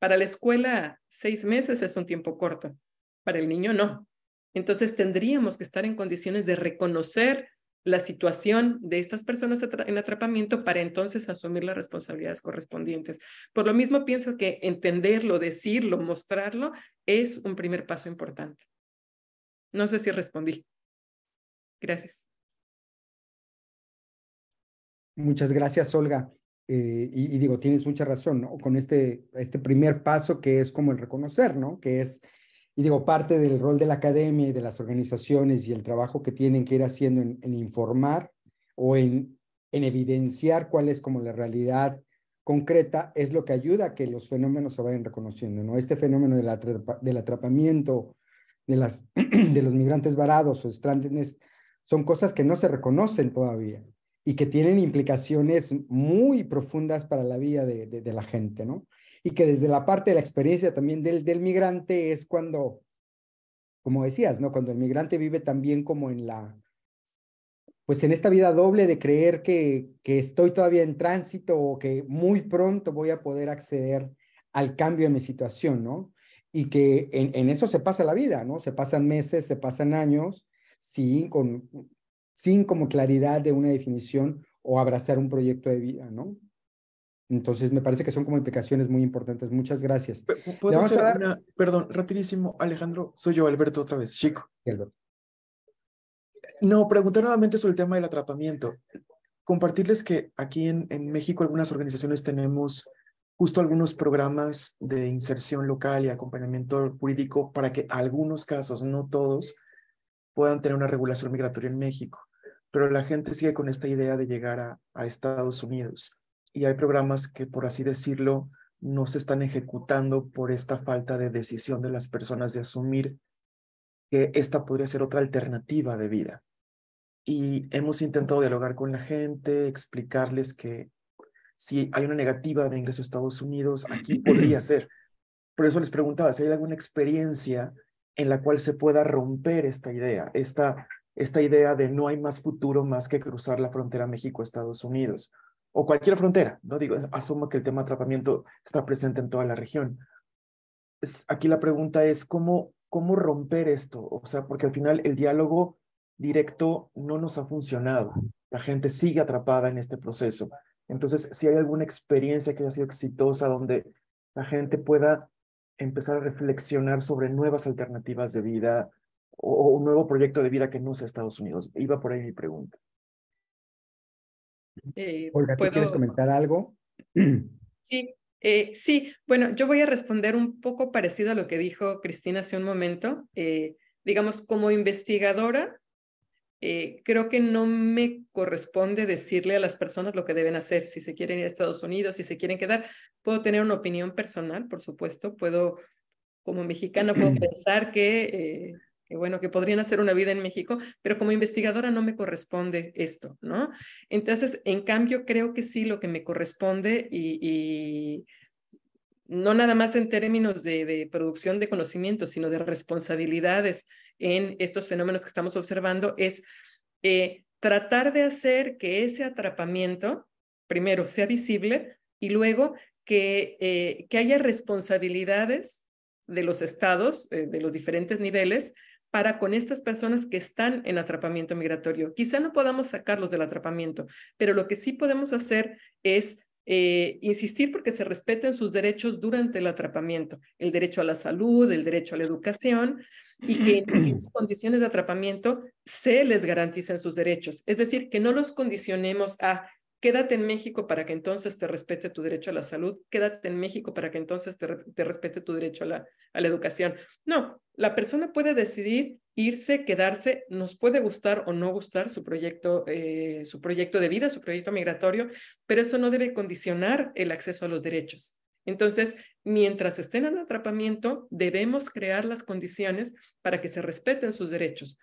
Speaker 7: Para la escuela, seis meses es un tiempo corto para el niño no. Entonces tendríamos que estar en condiciones de reconocer la situación de estas personas en atrapamiento para entonces asumir las responsabilidades correspondientes. Por lo mismo pienso que entenderlo, decirlo, mostrarlo es un primer paso importante. No sé si respondí. Gracias.
Speaker 6: Muchas gracias, Olga. Eh,
Speaker 4: y, digo, tienes mucha razón, ¿no? Con este, este primer paso que es como el reconocer, ¿no? Que es y digo, parte del rol de la academia y de las organizaciones y el trabajo que tienen que ir haciendo en, informar o en, en, evidenciar cuál es como la realidad concreta es lo que ayuda a que los fenómenos se vayan reconociendo, ¿no? Este fenómeno del, atrapamiento de, las, de los migrantes varados o strandedness son cosas que no se reconocen todavía y que tienen implicaciones muy profundas para la vida de, de la gente, ¿no? y que desde la parte de la experiencia también del, del migrante es cuando, como decías, ¿no? Cuando el migrante vive también como en la, pues en esta vida doble de creer que, que estoy todavía en tránsito o que muy pronto voy a poder acceder al cambio de mi situación, ¿no? Y que en, en eso se pasa la vida, ¿no? Se pasan meses, se pasan años, sin, con, sin como claridad de una definición o abrazar un proyecto de vida, ¿no? Entonces, me parece que son como implicaciones muy importantes. Muchas gracias.
Speaker 9: ¿Puedo hacer una... Perdón, rapidísimo, Alejandro. Soy yo, Alberto, otra vez. Chico.
Speaker 4: No, preguntar
Speaker 9: nuevamente sobre el tema del atrapamiento. Compartirles que aquí en, México algunas organizaciones tenemos justo algunos programas de inserción local y acompañamiento jurídico para que algunos casos, no todos, puedan tener una regulación migratoria en México. Pero la gente sigue con esta idea de llegar a Estados Unidos y hay programas que, por así decirlo, no se están ejecutando por esta falta de decisión de las personas de asumir que esta podría ser otra alternativa de vida. Y hemos intentado dialogar con la gente, explicarles que si hay una negativa de ingreso a Estados Unidos, aquí podría ser. Por eso les preguntaba si hay alguna experiencia en la cual se pueda romper esta idea, esta, esta idea de no hay más futuro más que cruzar la frontera México-Estados Unidos o cualquier frontera, no digo, asumo que el tema atrapamiento está presente en toda la región. aquí la pregunta es cómo cómo romper esto, o sea, porque al final el diálogo directo no nos ha funcionado. La gente sigue atrapada en este proceso. Entonces, si hay alguna experiencia que haya sido exitosa donde la gente pueda empezar a reflexionar sobre nuevas alternativas de vida o un nuevo proyecto de vida que no sea Estados Unidos. Iba por
Speaker 4: ahí mi pregunta.
Speaker 7: Eh, Olga, ¿tú quieres comentar
Speaker 6: algo?
Speaker 7: Sí, eh, sí, bueno, yo voy a responder un poco parecido a lo que dijo Cristina hace un momento. Eh, digamos, como investigadora, eh, creo que no me corresponde decirle a las personas lo que deben hacer, si se quieren ir a Estados Unidos, si se quieren quedar. Puedo tener una opinión personal, por supuesto, puedo, como mexicana, puedo pensar que bueno, que podrían hacer una vida en México, pero como investigadora no me corresponde esto, ¿no? Entonces, en cambio, creo que sí lo que me corresponde y, no nada más en términos de, producción de conocimiento, sino de responsabilidades en estos fenómenos que estamos observando, es eh, tratar de hacer que ese atrapamiento, primero, sea visible y luego que, eh, que haya responsabilidades de los estados, eh, de los diferentes niveles, para con estas personas que están en atrapamiento migratorio. Quizá no podamos sacarlos del atrapamiento, pero lo que sí podemos hacer es eh, insistir porque se respeten sus derechos durante el atrapamiento, el derecho a la salud, el derecho a la educación y que en esas condiciones de atrapamiento se les garanticen sus derechos. Es decir, que no los condicionemos a quédate en México para que entonces te respete tu derecho a la salud, quédate en México para que entonces te, respete tu derecho a la, educación. No, la persona puede decidir irse, quedarse, nos puede gustar o no gustar su proyecto, eh, su proyecto de vida, su proyecto migratorio, pero eso no debe condicionar el acceso a los derechos. Entonces, mientras estén en atrapamiento, debemos crear las condiciones para que se respeten sus derechos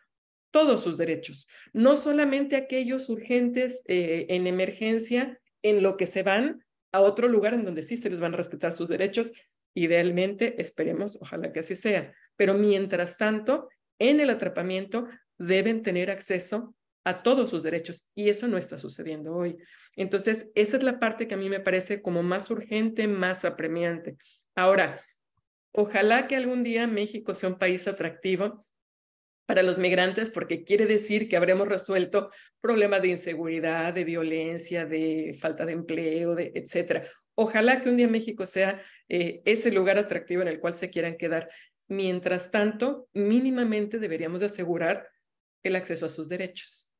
Speaker 7: todos sus derechos, no solamente aquellos urgentes eh, en emergencia en lo que se van a otro lugar en donde sí se les van a respetar sus derechos. Idealmente, esperemos, ojalá que así sea. Pero mientras tanto, en el atrapamiento deben tener acceso a todos sus derechos y eso no está sucediendo hoy. Entonces, esa es la parte que a mí me parece como más urgente, más apremiante. Ahora, ojalá que algún día México sea un país atractivo para los migrantes porque quiere decir que habremos resuelto problemas de inseguridad, de violencia, de falta de empleo, de etcétera. Ojalá que un día México sea eh, ese lugar atractivo en el cual se quieran quedar. Mientras tanto, mínimamente deberíamos asegurar el acceso a sus derechos.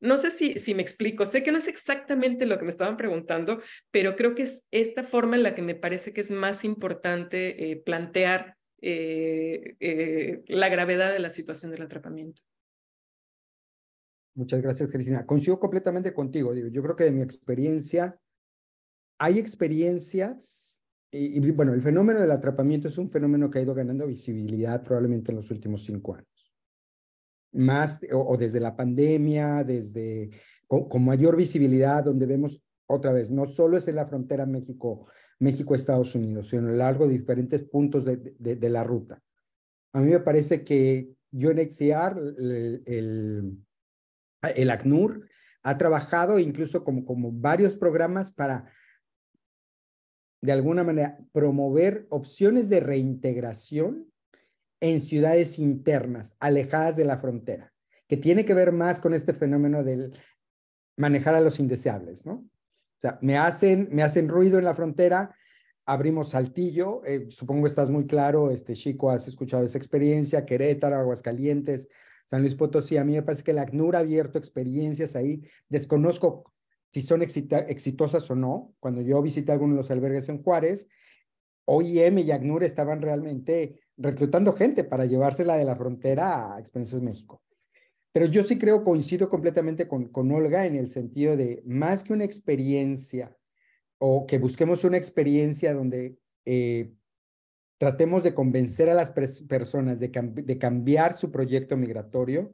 Speaker 7: No sé si, si me explico, sé que no es exactamente lo que me estaban preguntando, pero creo que es esta forma en la que me parece que es más importante eh, plantear eh, eh, la gravedad de la situación del atrapamiento.
Speaker 6: Muchas gracias, Cristina. Consigo completamente contigo. Digo, yo creo que de mi experiencia, hay
Speaker 4: experiencias, y, bueno, el fenómeno del atrapamiento es un fenómeno que ha ido ganando visibilidad probablemente en los últimos cinco años. Más, o, desde la pandemia, desde, con, mayor visibilidad, donde vemos otra vez, no solo es en la frontera méxico México-Estados Unidos, sino a lo largo de diferentes puntos de, la ruta. A mí me parece que UNHCR, el, el, el ACNUR, ha trabajado incluso como, como varios programas para, de alguna manera, promover opciones de reintegración en ciudades internas, alejadas de la frontera, que tiene que ver más con este fenómeno del manejar a los indeseables, ¿no? me hacen, me hacen ruido en la frontera, abrimos Saltillo, Supongo eh, supongo estás muy claro, este chico, has escuchado esa experiencia, Querétaro, Aguascalientes, San Luis Potosí, a mí me parece que la ACNUR ha abierto experiencias ahí, desconozco si son exitosas o no, cuando yo visité algunos de los albergues en Juárez, OIM y ACNUR estaban realmente reclutando gente para llevársela de la frontera a Experiencias México. Pero yo sí creo, coincido completamente con, con Olga en el sentido de más que una experiencia o que busquemos una experiencia donde eh, tratemos de convencer a las personas de, cambiar su proyecto migratorio,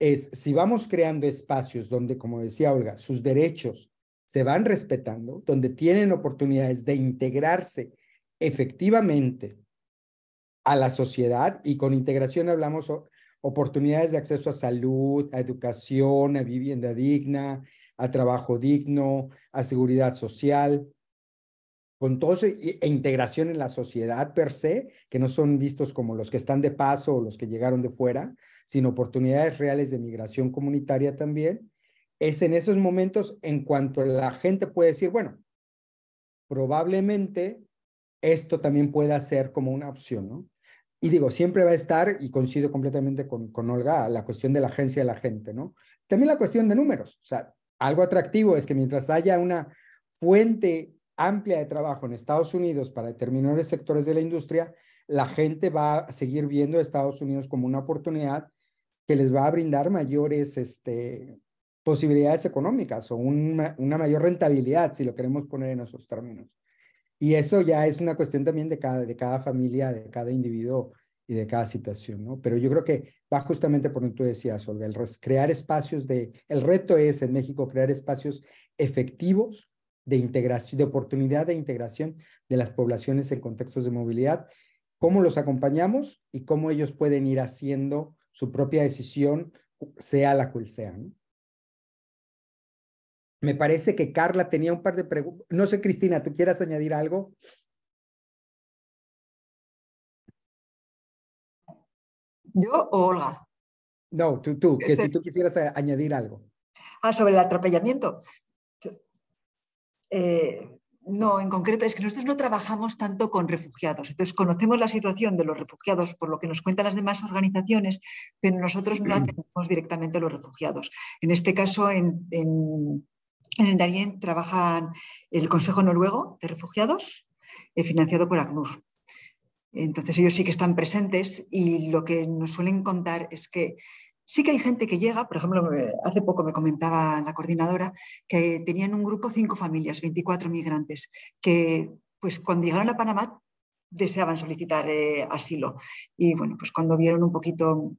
Speaker 4: es si vamos creando espacios donde, como decía Olga, sus derechos se van respetando, donde tienen oportunidades de integrarse efectivamente a la sociedad, y con integración hablamos oportunidades de acceso a salud, a educación, a vivienda digna, a trabajo digno, a seguridad social, con todo eso, e integración en la sociedad per se, que no son vistos como los que están de paso o los que llegaron de fuera, sino oportunidades reales de migración comunitaria también, es en esos momentos en cuanto la gente puede decir, bueno, probablemente esto también pueda ser como una opción, ¿no? Y digo, siempre va a estar, y coincido completamente con, con Olga, la cuestión de la agencia de la gente, ¿no? También la cuestión de números. O sea, algo atractivo es que mientras haya una fuente amplia de trabajo en Estados Unidos para determinados sectores de la industria, la gente va a seguir viendo a Estados Unidos como una oportunidad que les va a brindar mayores este, posibilidades económicas o una, una mayor rentabilidad, si lo queremos poner en esos términos. Y eso ya es una cuestión también de cada, de cada familia, de cada individuo y de cada situación, ¿no? Pero yo creo que va justamente por que tú decías, Olga, el crear espacios de, el reto es en México crear espacios efectivos de integración, de oportunidad de integración de las poblaciones en contextos de movilidad, cómo los acompañamos y cómo ellos pueden ir haciendo su propia decisión, sea la cual sea, ¿no?
Speaker 2: Me parece que Carla tenía un par de preguntas. No sé, Cristina, ¿tú
Speaker 6: quieras añadir algo?
Speaker 5: ¿Yo o Olga? No, tú, tú, que si este, tú quisieras añadir algo. Ah, sobre el atropellamiento. Eh, no, en concreto, es que nosotros no trabajamos tanto con refugiados. Entonces, conocemos la situación de los refugiados por lo que nos cuentan las demás organizaciones, pero nosotros no mm. atendemos directamente a los refugiados. En este caso, en en el Darien trabajan el Consejo Noruego de Refugiados, eh, financiado por ACNUR. Entonces ellos sí que están presentes y lo que nos suelen contar es que sí que hay gente que llega, por ejemplo, eh, hace poco me comentaba la coordinadora que tenían un grupo, cinco familias, 24 migrantes, que pues cuando llegaron a Panamá deseaban solicitar eh, asilo. Y bueno, pues cuando vieron un poquito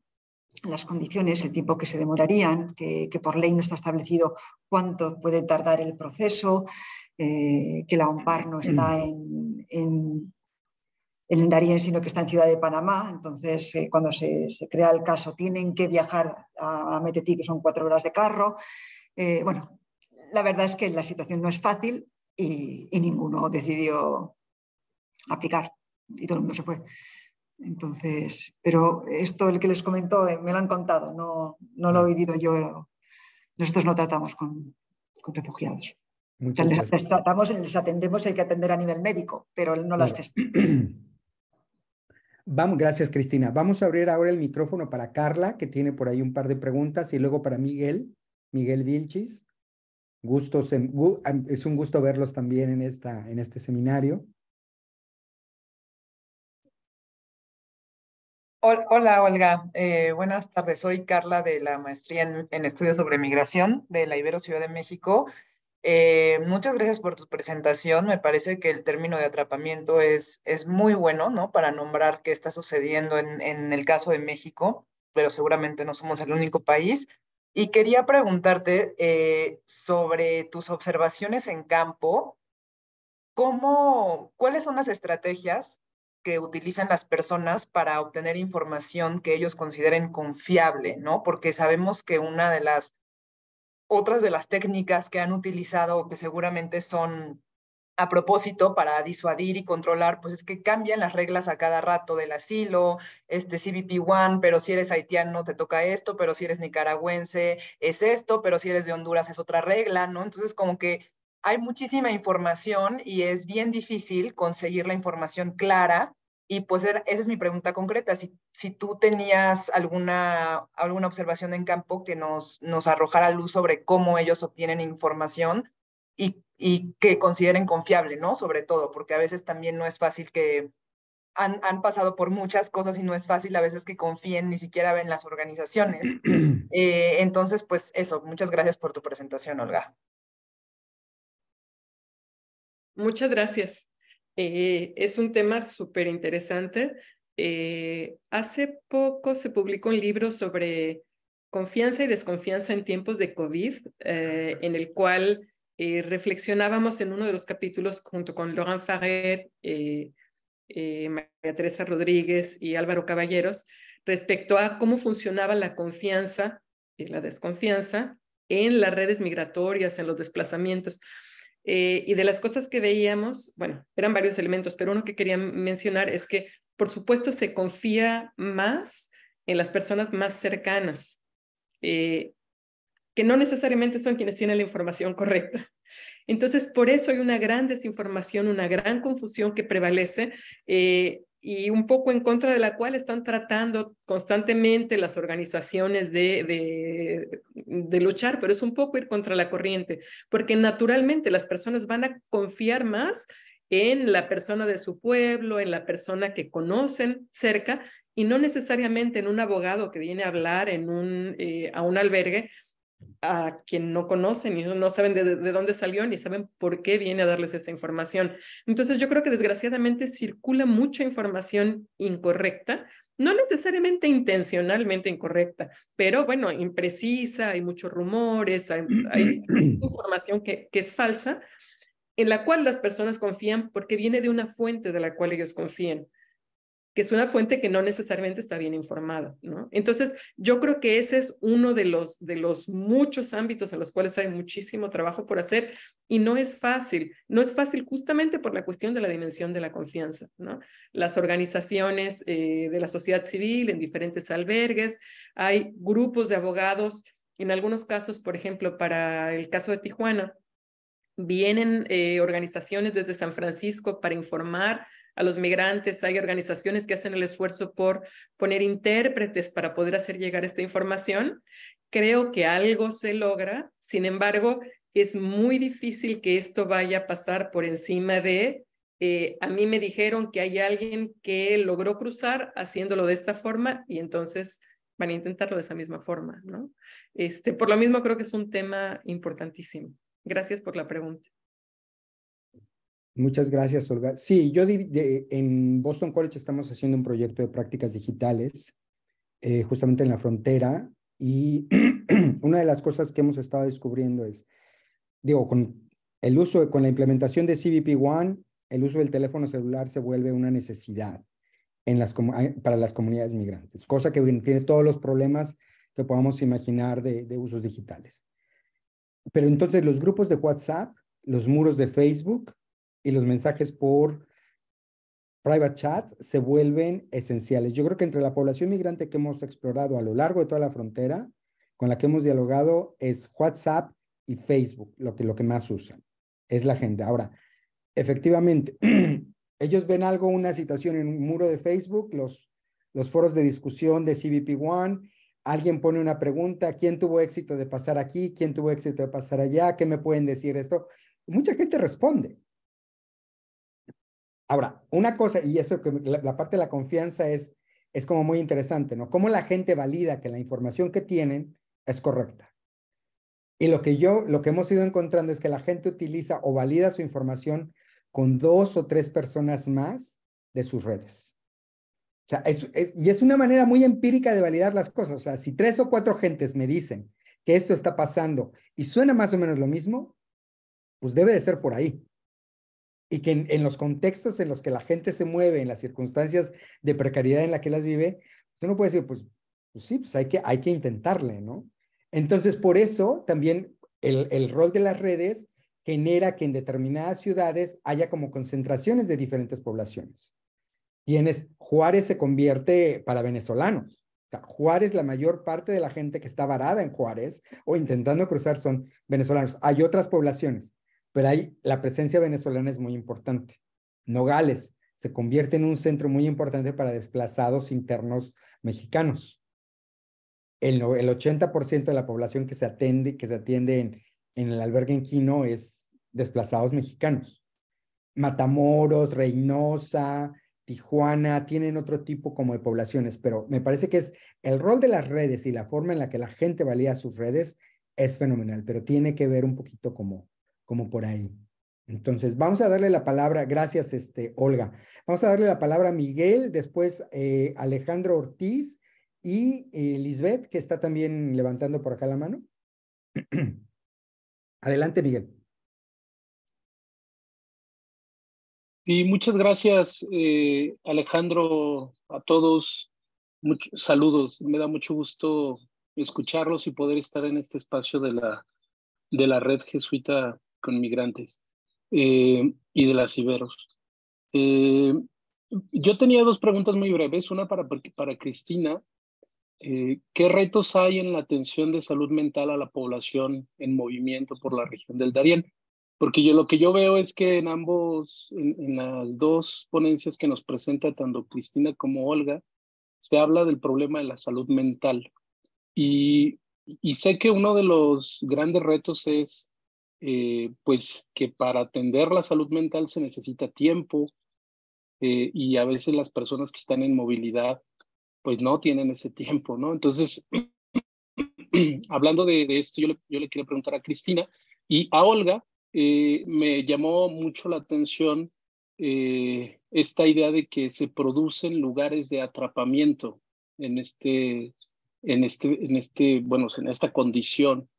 Speaker 5: las condiciones, el tiempo que se demorarían, que, por ley no está establecido cuánto puede tardar el proceso, eh, que la OMPAR no está mm. en, en, en, Darien, sino que está en Ciudad de Panamá. Entonces, eh, cuando se, crea el caso, tienen que viajar a, Metetí, que son cuatro horas de carro. Eh, bueno, la verdad es que la situación no es fácil y, y ninguno decidió aplicar y todo el mundo se fue. Entonces, pero esto el que les comentó eh, me lo han contado, no, lo he vivido yo. Nosotros no tratamos con, con refugiados.
Speaker 4: les,
Speaker 5: tratamos, les atendemos, hay que atender a nivel médico, pero no las
Speaker 4: gracias Cristina. Vamos a abrir ahora el micrófono para Carla, que tiene por ahí un par de preguntas, y luego para Miguel,
Speaker 6: Miguel Vilchis. es un gusto verlos también en, esta, en este seminario.
Speaker 10: Hola, Olga. Eh, buenas tardes. Soy Carla de la Maestría en, Estudios sobre Migración de la Ibero Ciudad de México. Eh, muchas gracias por tu presentación. Me parece que el término de atrapamiento es, es muy bueno, ¿no? Para nombrar qué está sucediendo en, el caso de México, pero seguramente no somos el único país. Y quería preguntarte eh, sobre tus observaciones en campo. ¿Cómo, ¿Cuáles son las estrategias que utilizan las personas para obtener información que ellos consideren confiable, ¿no? Porque sabemos que una de las otras de las técnicas que han utilizado que seguramente son a propósito para disuadir y controlar, pues es que cambian las reglas a cada rato del asilo, este CBP-1, pero si eres haitiano te toca esto, pero si eres nicaragüense es esto, pero si eres de Honduras es otra regla, ¿no? Entonces como que hay muchísima información y es bien difícil conseguir la información clara. Y pues esa es mi pregunta concreta, si, tú tenías alguna, alguna observación en campo que nos, nos arrojara luz sobre cómo ellos obtienen información y, y, que consideren confiable, ¿no? Sobre todo, porque a veces también no es fácil que han, pasado por muchas cosas y no es fácil a veces que confíen ni siquiera en las organizaciones. Eh, entonces, pues eso, muchas gracias por tu presentación, Olga. Muchas
Speaker 7: gracias. Eh, es un tema súper interesante. Eh, hace poco se publicó un libro sobre confianza y desconfianza en tiempos de COVID, eh, en el cual reflexionábamos en uno de los capítulos junto con Laurent Farret, María Teresa Rodríguez y Álvaro Caballeros respecto a cómo funcionaba la confianza y la desconfianza en las redes migratorias, en los desplazamientos. Eh, y de las cosas que veíamos, bueno, eran varios elementos, pero uno que quería mencionar es que, por supuesto, se confía más en las personas más cercanas, eh, que no necesariamente son quienes tienen la información correcta. Entonces, por eso hay una gran desinformación, una gran confusión que prevalece eh, y un poco en contra de la cual están tratando constantemente las organizaciones de, de, luchar, pero es un poco ir contra la corriente, porque naturalmente las personas van a confiar más en la persona de su pueblo, en la persona que conocen cerca y no necesariamente en un abogado que viene a hablar en un, eh, a un albergue a quien no conocen y no saben de, dónde salió ni saben por qué viene a darles esa información. Entonces yo creo que desgraciadamente circula mucha información incorrecta, no necesariamente intencionalmente incorrecta, pero bueno, imprecisa, hay muchos rumores, hay, hay información que, que es falsa, en la cual las personas confían porque viene de una fuente de la cual ellos confían que es una fuente que no necesariamente está bien informada, ¿no? Entonces, yo creo que ese es uno de los, de los muchos ámbitos en los cuales hay muchísimo trabajo por hacer y no es fácil, no es fácil justamente por la cuestión de la dimensión de la confianza, ¿no? Las organizaciones eh, de la sociedad civil en diferentes albergues, hay grupos de abogados, en algunos casos, por ejemplo, para el caso de Tijuana, vienen eh, organizaciones desde San Francisco para informar a los migrantes, hay organizaciones que hacen el esfuerzo por poner intérpretes para poder hacer llegar esta información. Creo que algo se logra, sin embargo, es muy difícil que esto vaya a pasar por encima de eh, a mí me dijeron que hay alguien que logró cruzar haciéndolo de esta forma y entonces van a intentarlo de esa misma forma, ¿no? Este, por lo mismo creo que es un tema importantísimo. Gracias por la pregunta.
Speaker 4: Muchas gracias, Olga. Sí, yo en Boston College estamos haciendo un proyecto de prácticas digitales, eh, justamente en la frontera, y una de las cosas que hemos estado descubriendo es, digo, con el uso, con la implementación de CBP One, el uso del teléfono celular se vuelve una necesidad en las, para las comunidades migrantes, cosa que tiene todos los problemas que podamos imaginar de, de usos digitales. Pero entonces los grupos de WhatsApp, los muros de Facebook, y los mensajes por private chat se vuelven esenciales. Yo creo que entre la población migrante que hemos explorado a lo largo de toda la frontera, con la que hemos dialogado, es WhatsApp y Facebook, lo que, lo que más usan. Es la gente. Ahora, efectivamente, ellos ven algo, una situación en un muro de Facebook, los, los foros de discusión de CBP One, alguien pone una pregunta, ¿quién tuvo éxito de pasar aquí? ¿Quién tuvo éxito de pasar allá? ¿Qué me pueden decir esto? Mucha gente responde. Ahora, una cosa, y eso que la, parte de la confianza es, es como muy interesante, ¿no? Cómo la gente valida que la información que tienen es correcta. Y lo que yo, lo que hemos ido encontrando es que la gente utiliza o valida su información con dos o tres personas más de sus redes. O sea, y es una manera muy empírica de validar las cosas. O sea, si tres o cuatro gentes me dicen que esto está pasando y suena más o menos lo mismo, pues debe de ser por ahí y que en, los contextos en los que la gente se mueve, en las circunstancias de precariedad en la que las vive, uno puede decir, pues, pues, sí, pues hay que, hay que intentarle, ¿no? Entonces, por eso también el, rol de las redes genera que en determinadas ciudades haya como concentraciones de diferentes poblaciones. Quienes Juárez se convierte para venezolanos. Juárez, la mayor parte de la gente que está varada en Juárez o intentando cruzar son venezolanos. Hay otras poblaciones pero ahí la presencia venezolana es muy importante. Nogales se convierte en un centro muy importante para desplazados internos mexicanos. El, 80% de la población que se que se atiende en, el albergue en Quino es desplazados mexicanos. Matamoros, Reynosa, Tijuana, tienen otro tipo como de poblaciones, pero me parece que es el rol de las redes y la forma en la que la gente valía sus redes es fenomenal, pero tiene que ver un poquito como como por ahí. Entonces, vamos a darle la palabra, gracias, este, Olga. Vamos a darle la palabra a Miguel, después eh, Alejandro
Speaker 6: Ortiz y eh, Lisbeth, que está también levantando por acá la mano. Adelante, Miguel.
Speaker 2: Y muchas gracias, eh, Alejandro, a todos.
Speaker 11: Muchos saludos. Me da mucho gusto escucharlos y poder estar en este espacio de la, de la red jesuita con migrantes eh, y de las Iberos. Eh, yo tenía dos preguntas muy breves, una para, para Cristina. Eh, ¿Qué retos hay en la atención de salud mental a la población en movimiento por la región del Darién? Porque yo lo que yo veo es que en ambos, en, las dos ponencias que nos presenta tanto Cristina como Olga, se habla del problema de la salud mental. y sé que uno de los grandes retos es eh, pues que para atender la salud mental se necesita tiempo eh, y a veces las personas que están en movilidad pues no tienen ese tiempo, ¿no? Entonces, hablando de, esto, yo le, yo quería preguntar a Cristina y a Olga, eh, me llamó mucho la atención esta idea de que se producen lugares de atrapamiento en este, en este, en este, bueno, en esta condición.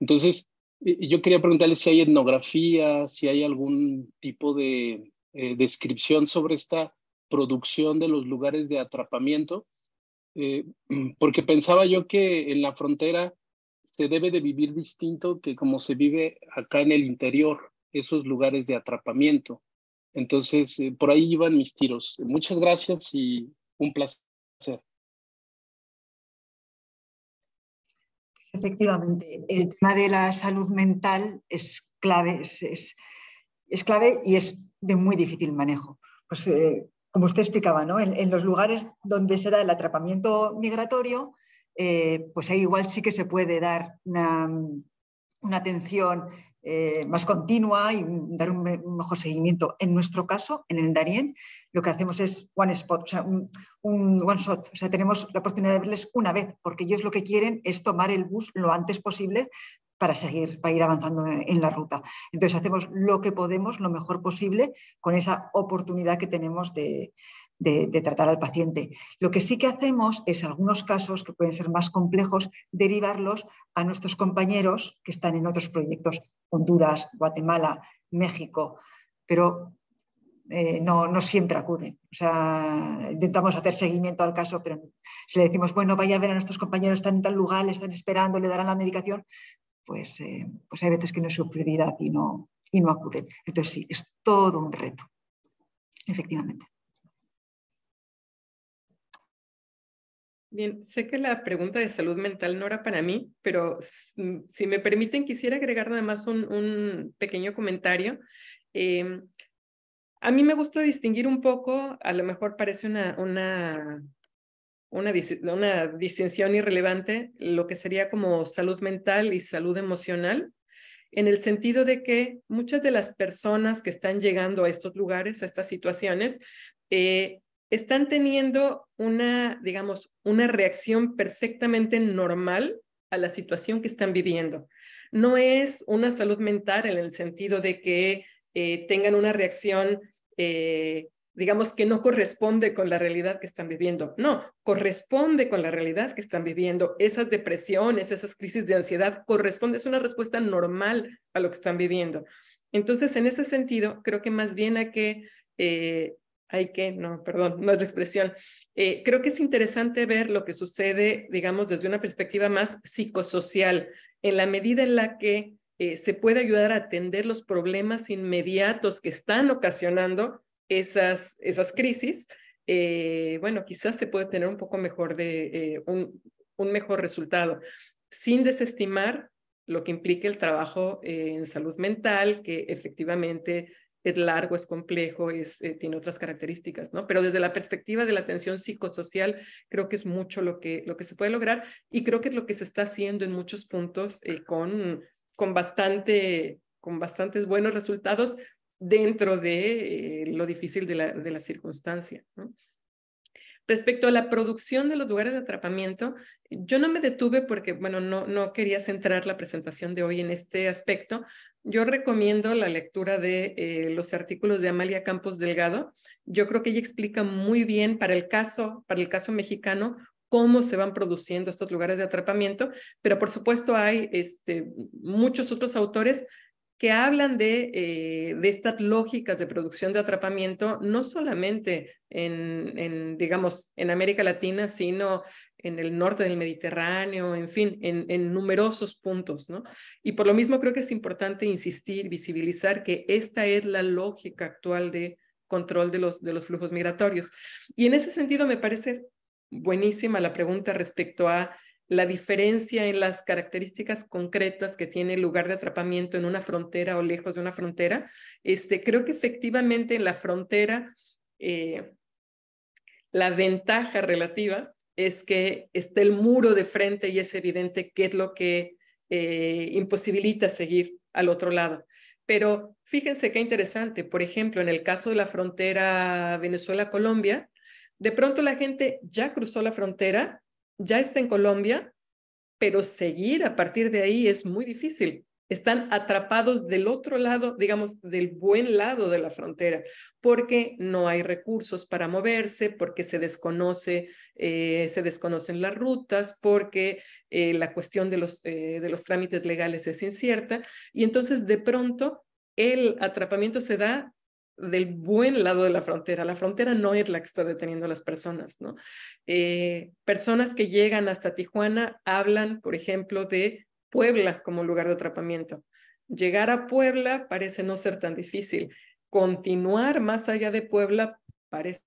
Speaker 11: Entonces, yo quería preguntarle si hay etnografía, si hay algún tipo de eh, descripción sobre esta producción de los lugares de atrapamiento, eh, porque pensaba yo que en la frontera se debe de vivir distinto que como se vive acá en el interior, esos lugares de atrapamiento. Entonces, eh, por ahí iban mis tiros. Muchas gracias y un placer.
Speaker 5: Efectivamente, el tema de la salud mental es clave, es, clave y es de muy difícil manejo. Pues, eh, como usted explicaba, en, los lugares donde se da el atrapamiento migratorio, eh, pues ahí igual sí que se puede dar una, una atención eh, más continua y dar un, mejor seguimiento. En nuestro caso, en el Darien, lo que hacemos es one spot, o sea, un, one shot. O sea, tenemos la oportunidad de verles una vez, porque ellos lo que quieren es tomar el bus lo antes posible para seguir, para ir avanzando en la ruta. Entonces hacemos lo que podemos, lo mejor posible, con esa oportunidad que tenemos de, de, tratar al paciente. Lo que sí que hacemos es algunos casos que pueden ser más complejos, derivarlos a nuestros compañeros que están en otros proyectos, Honduras, Guatemala, México, pero eh, no, no, siempre acuden. O sea, intentamos hacer seguimiento al caso, pero si le decimos, bueno, vaya a ver a nuestros compañeros, están en tal lugar, le están esperando, le darán la medicación, pues, eh, pues, hay veces que no es su prioridad y no, y no acuden. Entonces sí, es todo un reto,
Speaker 2: efectivamente.
Speaker 7: Bien, sé que la pregunta de salud mental no era para mí, pero mm, si me permiten, quisiera agregar nada más un, pequeño comentario. Em, a mí me gusta distinguir un poco, a lo mejor parece una, una, una, distinción irrelevante, lo que sería como salud mental y salud emocional, en el sentido de que muchas de las personas que están llegando a estos lugares, a estas situaciones, eh, están teniendo una, digamos, una reacción perfectamente normal a la situación que están viviendo. No es una salud mental en el sentido de que eh, tengan una reacción, eh, digamos, que no corresponde con la realidad que están viviendo. No, corresponde con la realidad que están viviendo. Esas depresiones, esas crisis de ansiedad, corresponde, es una respuesta normal a lo que están viviendo. Entonces, en ese sentido, creo que más bien a que eh, hay que, no, perdón, no es la expresión. Eh, creo que es interesante ver lo que sucede, digamos, desde una perspectiva más psicosocial, en la medida en la que eh, se puede ayudar a atender los problemas inmediatos que están ocasionando esas, esas crisis. Eh, bueno, quizás se puede tener un poco mejor de un, un, mejor resultado, sin desestimar lo que implica el trabajo en salud mental, que efectivamente es largo, es complejo, es, eh, tiene otras características, ¿no? Pero desde la perspectiva de la atención psicosocial, creo que es mucho lo que, lo que se puede lograr y creo que es lo que se está haciendo en muchos puntos eh, con, con, bastante, con bastantes buenos resultados dentro de eh, lo difícil de la, de la circunstancia. ¿no? Respecto a la producción de los lugares de atrapamiento, yo no me detuve porque, bueno, no, no quería centrar la presentación de hoy en este aspecto. Yo recomiendo la lectura de eh, los artículos de Amalia Campos Delgado. Yo creo que ella explica muy bien para el caso, para el caso mexicano, cómo se van produciendo estos lugares de atrapamiento, pero por supuesto hay este, muchos otros autores que hablan eh, de, estas lógicas de producción de atrapamiento, no solamente en, digamos, en América Latina, sino en el norte del Mediterráneo, en fin, en, en, numerosos puntos, ¿no? Y por lo mismo creo que es importante insistir, visibilizar que esta es la lógica actual de control de los, de los flujos migratorios. Y en ese sentido me parece buenísima la pregunta respecto a la diferencia en las características concretas que tiene el lugar de atrapamiento en una frontera o lejos de una frontera. Este, creo que efectivamente en la frontera eh, la ventaja relativa es que está el muro de frente y es evidente qué es lo que eh, imposibilita seguir al otro lado. Pero fíjense qué interesante, por ejemplo, en el caso de la frontera Venezuela-Colombia, de pronto la gente ya cruzó la frontera ya está en Colombia, pero seguir a partir de ahí es muy difícil. Están atrapados del otro lado, digamos, del buen lado de la frontera, porque no hay recursos para moverse, porque se, desconoce, eh, se desconocen las rutas, porque eh, la cuestión de los, eh, de los trámites legales es incierta. Y entonces, de pronto, el atrapamiento se da del buen lado de la frontera. La frontera no es la que está deteniendo a las personas, ¿no? Eh, personas que llegan hasta Tijuana hablan, por ejemplo, de Puebla como lugar de atrapamiento. Llegar a Puebla parece no ser tan difícil. Continuar más allá de Puebla parece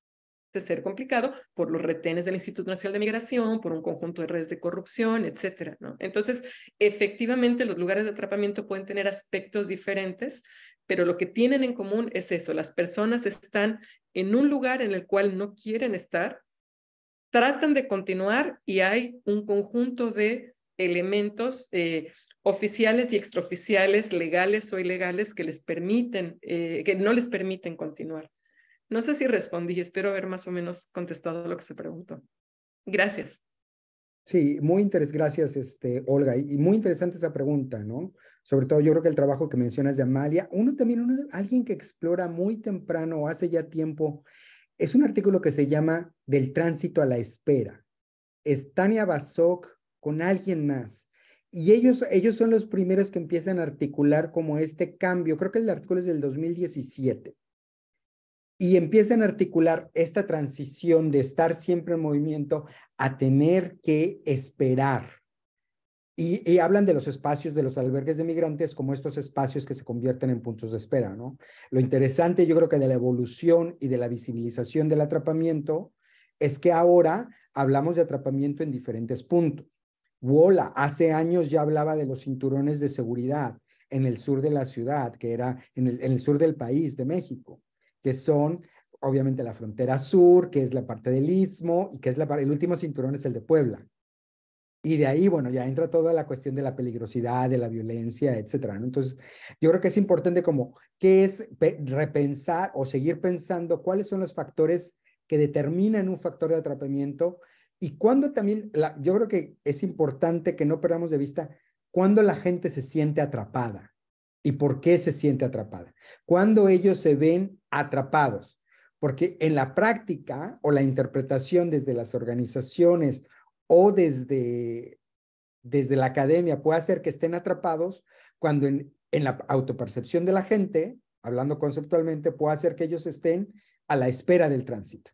Speaker 7: ser complicado por los retenes del Instituto Nacional de Migración, por un conjunto de redes de corrupción, etcétera. Entonces, efectivamente, los lugares de atrapamiento pueden tener aspectos diferentes pero lo que tienen en común es eso, las personas están en un lugar en el cual no quieren estar, tratan de continuar y hay un conjunto de elementos eh, oficiales y extraoficiales, legales o ilegales, que les permiten, eh, que no les permiten continuar. No sé si respondí, espero haber más o menos contestado lo que se preguntó. Gracias.
Speaker 4: Sí, muy interesante, gracias, este, Olga, y muy interesante esa pregunta, ¿no? Sobre todo yo creo que el trabajo que mencionas de Amalia, uno también, alguien que explora muy temprano o hace ya tiempo, es un artículo que se llama Del tránsito a la espera. Es Tania Basok con alguien más. Y ellos, ellos son los primeros que empiezan a articular como este cambio, creo que el artículo es del 2017, y empiezan a articular esta transición de estar siempre en movimiento a tener que esperar y, hablan de los espacios de los albergues de migrantes como estos espacios que se convierten en puntos de espera, ¿no? Lo interesante, yo creo que de la evolución y de la visibilización del atrapamiento es que ahora hablamos de atrapamiento en diferentes puntos. Wola hace años ya hablaba de los cinturones de seguridad en el sur de la ciudad, que era en el, sur del país de México, que son obviamente la frontera sur, que es la parte del istmo y que es la el último cinturón es el de Puebla y de ahí, bueno, ya entra toda la cuestión de la peligrosidad, de la violencia, etcétera. Entonces, yo creo que es importante como, ¿qué es repensar o seguir pensando cuáles son los factores que determinan un factor de atrapamiento? Y cuándo también, yo creo que es importante que no perdamos de vista cuándo la gente se siente atrapada y por qué se siente atrapada. Cuando ellos se ven atrapados. Porque en la práctica o la interpretación desde las organizaciones o desde, desde la academia puede hacer que estén atrapados cuando en, en la autopercepción de la gente, hablando conceptualmente, puede hacer que ellos estén a la espera del tránsito,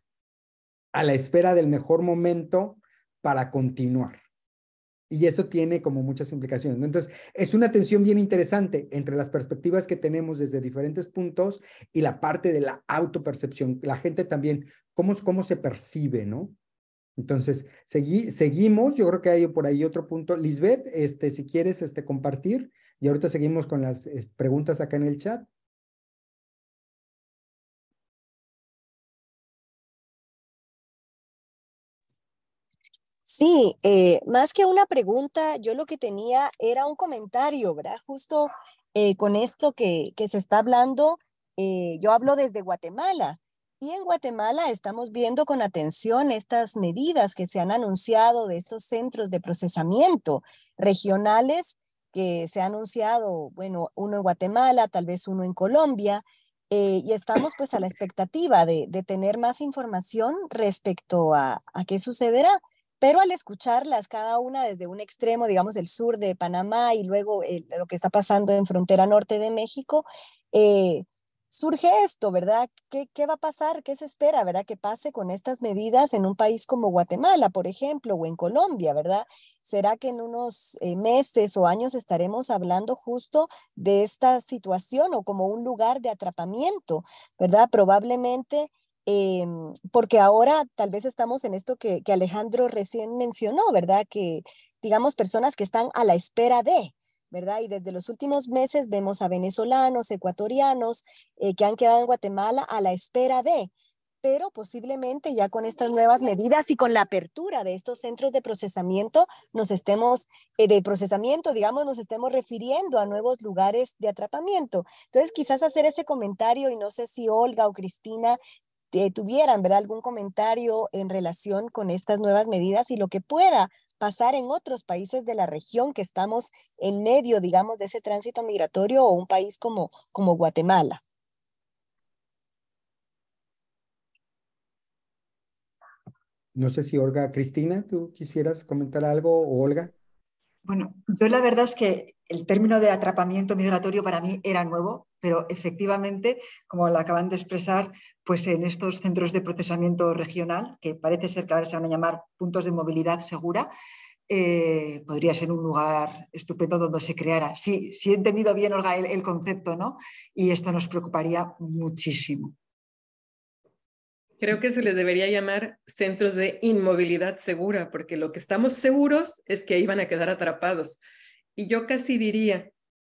Speaker 4: a la espera del mejor momento para continuar. Y eso tiene como muchas implicaciones. Entonces, es una tensión bien interesante entre las perspectivas que tenemos desde diferentes puntos y la parte de la autopercepción. La gente también, cómo, cómo se percibe, ¿no? Entonces, seguimos, yo creo que hay por ahí otro punto. Lisbeth, este, si quieres este, compartir, y
Speaker 2: ahorita seguimos con las preguntas acá en el chat.
Speaker 1: Sí, eh, más que una pregunta, yo lo que tenía era un comentario, ¿verdad? Justo eh, con esto que, se está hablando, eh, yo hablo desde Guatemala y en Guatemala estamos viendo con atención estas medidas que se han anunciado de estos centros de procesamiento regionales que se ha anunciado, bueno, uno en Guatemala, tal vez uno en Colombia, eh, y estamos pues a la expectativa de, tener más información respecto a, qué sucederá. Pero al escucharlas cada una desde un extremo, digamos el sur de Panamá y luego lo que está pasando en frontera norte de México, eh, surge esto, ¿verdad? ¿Qué, va a pasar? ¿Qué se espera, verdad? Que pase con estas medidas en un país como Guatemala, por ejemplo, o en Colombia, ¿verdad? ¿Será que en unos eh, meses o años estaremos hablando justo de esta situación o como un lugar de atrapamiento, ¿verdad? Probablemente. Eh, porque ahora tal vez estamos en esto que, que Alejandro recién mencionó, ¿verdad? Que digamos personas que están a la espera de, ¿verdad? Y desde los últimos meses vemos a venezolanos, ecuatorianos eh, que han quedado en Guatemala a la espera de, pero posiblemente ya con estas nuevas medidas y con la apertura de estos centros de procesamiento, nos estemos, eh, de procesamiento, digamos, nos estemos refiriendo a nuevos lugares de atrapamiento. Entonces, quizás hacer ese comentario y no sé si Olga o Cristina eh, tuvieran, ¿verdad? Algún comentario en relación con estas nuevas medidas y lo que pueda pasar en otros países de la región que estamos en medio, digamos, de ese tránsito migratorio o un país como, como Guatemala.
Speaker 4: No sé si Olga, Cristina, tú quisieras comentar algo o Olga.
Speaker 5: Bueno, yo la verdad es que el término de atrapamiento migratorio para mí era nuevo pero efectivamente, como la acaban de expresar, pues en estos centros de procesamiento regional, que parece ser que ahora se van a llamar puntos de movilidad segura, eh, podría ser un lugar estupendo donde se creara. Sí, sí he entendido bien, Olga, el, el concepto, ¿no? Y esto nos preocuparía muchísimo.
Speaker 7: Creo que se les debería llamar centros de inmovilidad segura, porque lo que estamos seguros es que ahí van a quedar atrapados. Y yo casi diría,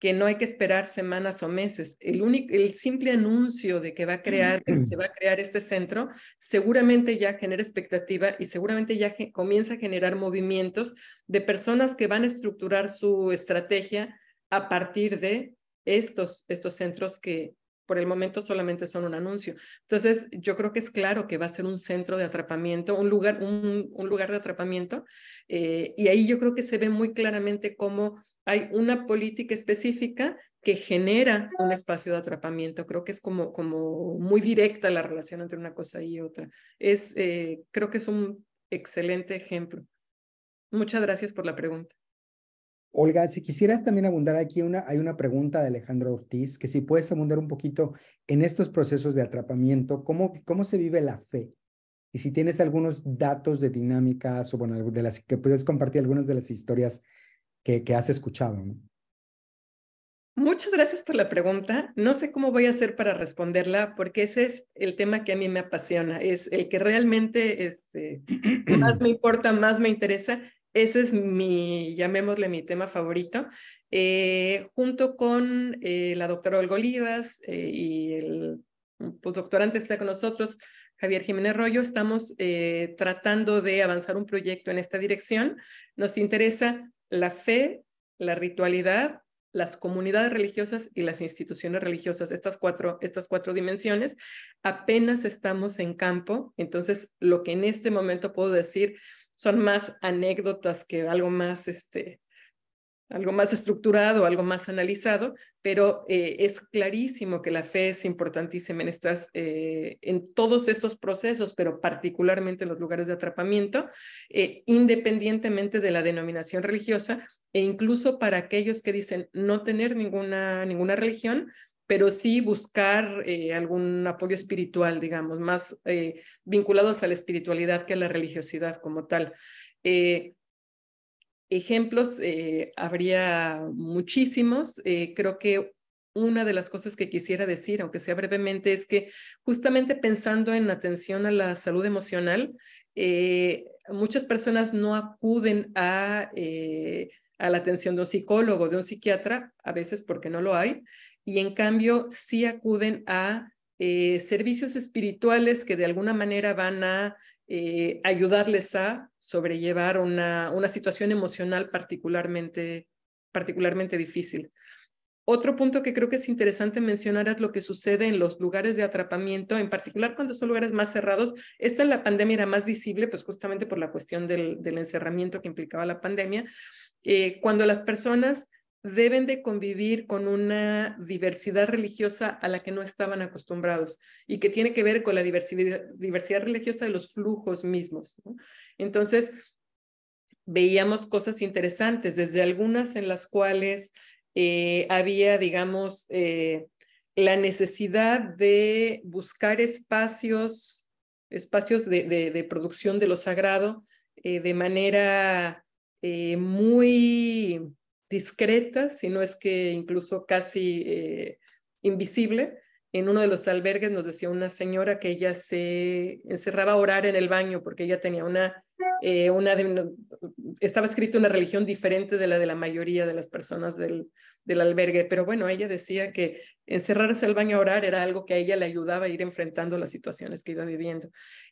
Speaker 7: que no hay que esperar semanas o meses. El, el simple anuncio de que va a crear, mm. se va a crear este centro, seguramente ya genera expectativa y seguramente ya comienza a generar movimientos de personas que van a estructurar su estrategia a partir de estos, estos centros que, por el momento solamente son un anuncio. Entonces, yo creo que es claro que va a ser un centro de atrapamiento, un lugar, un, lugar de atrapamiento, eh, y ahí yo creo que se ve muy claramente cómo hay una política específica que genera un espacio de atrapamiento. Creo que es como, como muy directa la relación entre una cosa y otra. Es, eh, creo que es un excelente ejemplo. Muchas gracias por la pregunta.
Speaker 4: Olga, si quisieras también abundar aquí, hay una pregunta de Alejandro Ortiz, que si puedes abundar un poquito en estos procesos de atrapamiento, ¿cómo, cómo se vive la fe? Y si tienes algunos datos de dinámicas o bueno, de las que puedes compartir algunas de las historias que, has escuchado.
Speaker 7: Muchas gracias por la pregunta. No sé cómo voy a hacer para responderla, porque ese es el tema que a mí me apasiona, es el que realmente este, más me importa, más me interesa ese es mi, llamémosle mi tema favorito, eh, junto con eh, la doctora Olga Olivas eh, y el postdoctorante está con nosotros, Javier Jiménez Royo, estamos tratando de avanzar un proyecto en esta dirección. Nos interesa la fe, la ritualidad, las comunidades religiosas y las instituciones religiosas, estas cuatro, estas cuatro dimensiones. Apenas estamos en campo, entonces lo que en este momento puedo decir son más anécdotas que algo más, este, algo más estructurado, algo más analizado, pero eh, es clarísimo que la fe es importantísima en, estas, eh, en todos estos procesos, pero particularmente en los lugares de atrapamiento, eh, independientemente de la denominación religiosa e incluso para aquellos que dicen no tener ninguna, ninguna religión, pero sí buscar eh, algún apoyo espiritual, digamos, más eh, vinculados a la espiritualidad que a la religiosidad como tal. Eh, ejemplos habría muchísimos. creo que una de las cosas que quisiera decir, aunque sea brevemente, es que justamente pensando en atención a la salud emocional, muchas personas no acuden a la atención de un psicólogo, de un psiquiatra, a veces porque no lo hay, y en cambio sí acuden a eh, servicios espirituales que de alguna manera van a eh, ayudarles a sobrellevar una, una situación emocional particularmente, particularmente difícil. Otro punto que creo que es interesante mencionar es lo que sucede en los lugares de atrapamiento, en particular cuando son lugares más cerrados. Esta en la pandemia era más visible, pues justamente por la cuestión del, del encerramiento que implicaba la pandemia. Eh, cuando las personas deben de convivir con una diversidad religiosa a la que no estaban acostumbrados y que tiene que ver con la diversidad, religiosa de los flujos mismos. Entonces, veíamos cosas interesantes, desde algunas en las cuales eh, había, digamos, eh, la necesidad de buscar espacios, espacios de, de, producción de lo sagrado eh, de manera muy discreta, si no es que incluso casi eh, invisible. En uno de los albergues nos decía una señora que ella se encerraba a orar en el baño porque ella tenía una, eh, una estaba escrito una religión diferente de la de la mayoría de las personas del, del albergue, pero bueno, ella decía que encerrarse al baño a orar era algo que a ella le ayudaba a ir enfrentando las situaciones que iba viviendo.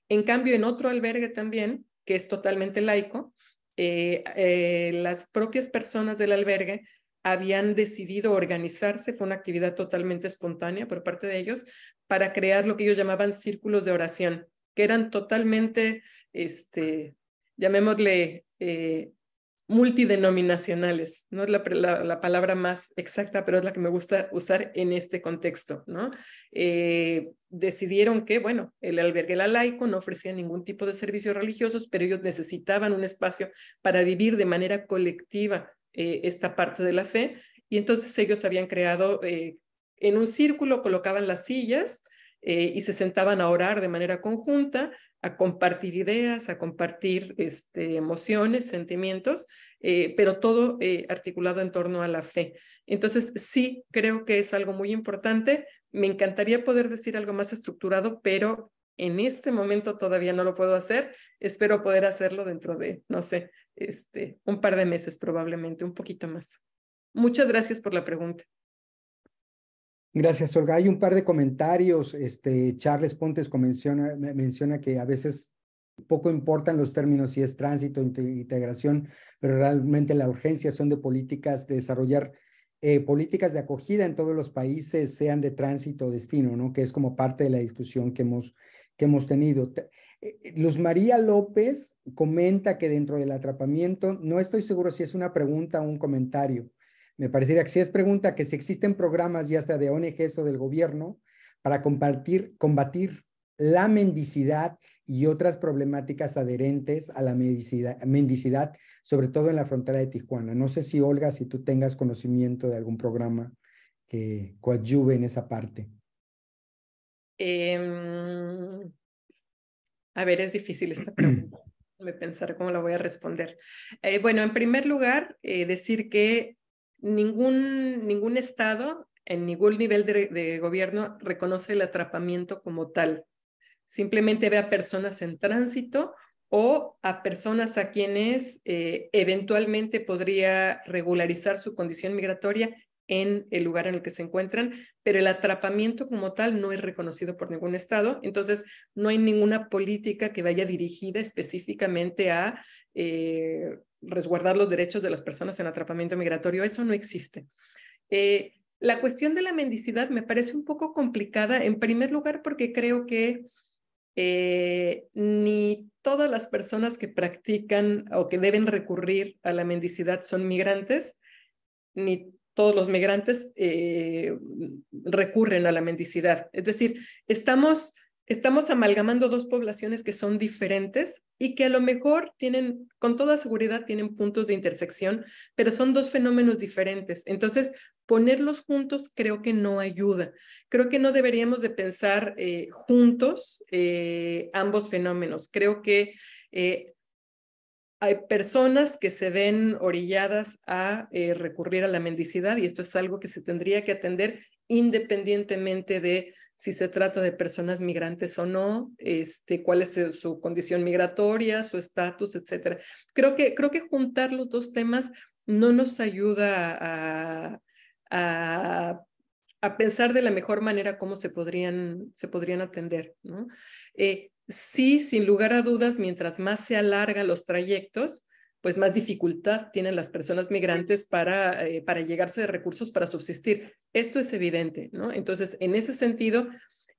Speaker 7: En cambio, en otro albergue también, que es totalmente laico, eh, eh, las propias personas del albergue habían decidido organizarse, fue una actividad totalmente espontánea por parte de ellos, para crear lo que ellos llamaban círculos de oración, que eran totalmente, este, llamémosle, eh, multidenominacionales, no es la, palabra más exacta, pero es la que me gusta usar en este contexto, ¿no? Eh, decidieron que, bueno, el albergue La Laico no ofrecía ningún tipo de servicios religiosos, pero ellos necesitaban un espacio para vivir de manera colectiva eh, esta parte de la fe, y entonces ellos habían creado, eh, en un círculo colocaban las sillas, y se sentaban a orar de manera conjunta a compartir ideas, a compartir este, emociones, sentimientos, eh, pero todo eh, articulado en torno a la fe. Entonces, sí, creo que es algo muy importante. Me encantaría poder decir algo más estructurado, pero en este momento todavía no lo puedo hacer. Espero poder hacerlo dentro de, no sé, este, un par de meses probablemente, un poquito más. Muchas gracias por la pregunta.
Speaker 4: Gracias, Olga. Hay un par de comentarios. Este, Charles Pontes menciona, que a veces poco importan los términos si es tránsito, integración, pero realmente la urgencia son de políticas, de desarrollar eh, políticas de acogida en todos los países, sean de tránsito o destino, ¿no? Que es como parte de la discusión que hemos, que hemos tenido. Eh, eh, Luz María López comenta que dentro del atrapamiento, no estoy seguro si es una pregunta o un comentario, me parecería que si es pregunta que si existen programas, ya sea de ONGs o del gobierno, para compartir, combatir la mendicidad y otras problemáticas adherentes a la mendicidad, sobre todo en la frontera de Tijuana. No sé si, Olga, si tú tengas conocimiento de algún programa que coadyuve en esa parte.
Speaker 7: Em, a ver, es difícil esta pregunta. Me pensar cómo la voy a responder. Eh, bueno, en primer lugar, eh, decir que ningún, ningún Estado en ningún nivel de, gobierno reconoce el atrapamiento como tal. Simplemente ve a personas en tránsito o a personas a quienes eh, eventualmente podría regularizar su condición migratoria en el lugar en el que se encuentran, pero el atrapamiento como tal no es reconocido por ningún Estado, entonces no hay ninguna política que vaya dirigida específicamente a eh, resguardar los derechos de las personas en atrapamiento migratorio. Eso no existe. Eh, la cuestión de la mendicidad me parece un poco complicada, en primer lugar porque creo que eh, ni todas las personas que practican o que deben recurrir a la mendicidad son migrantes, ni todos los migrantes eh, recurren a la mendicidad. Es decir, estamos estamos amalgamando dos poblaciones que son diferentes y que a lo mejor tienen, con toda seguridad, tienen puntos de intersección, pero son dos fenómenos diferentes. Entonces, ponerlos juntos creo que no ayuda. Creo que no deberíamos de pensar eh, juntos eh, ambos fenómenos. Creo que eh, hay personas que se ven orilladas a recurrir a la mendicidad y esto es algo que se tendría que atender independientemente de si se trata de personas migrantes o no, este, cuál es su, condición migratoria, su estatus, etc. Creo que, creo que juntar los dos temas no nos ayuda a, a, pensar de la mejor manera cómo se podrían, se podrían atender. ¿no? Eh, sí, sin lugar a dudas, mientras más se alargan los trayectos, pues más dificultad tienen las personas migrantes para, eh, para llegarse de recursos para subsistir. Esto es evidente, ¿no? Entonces, en ese sentido,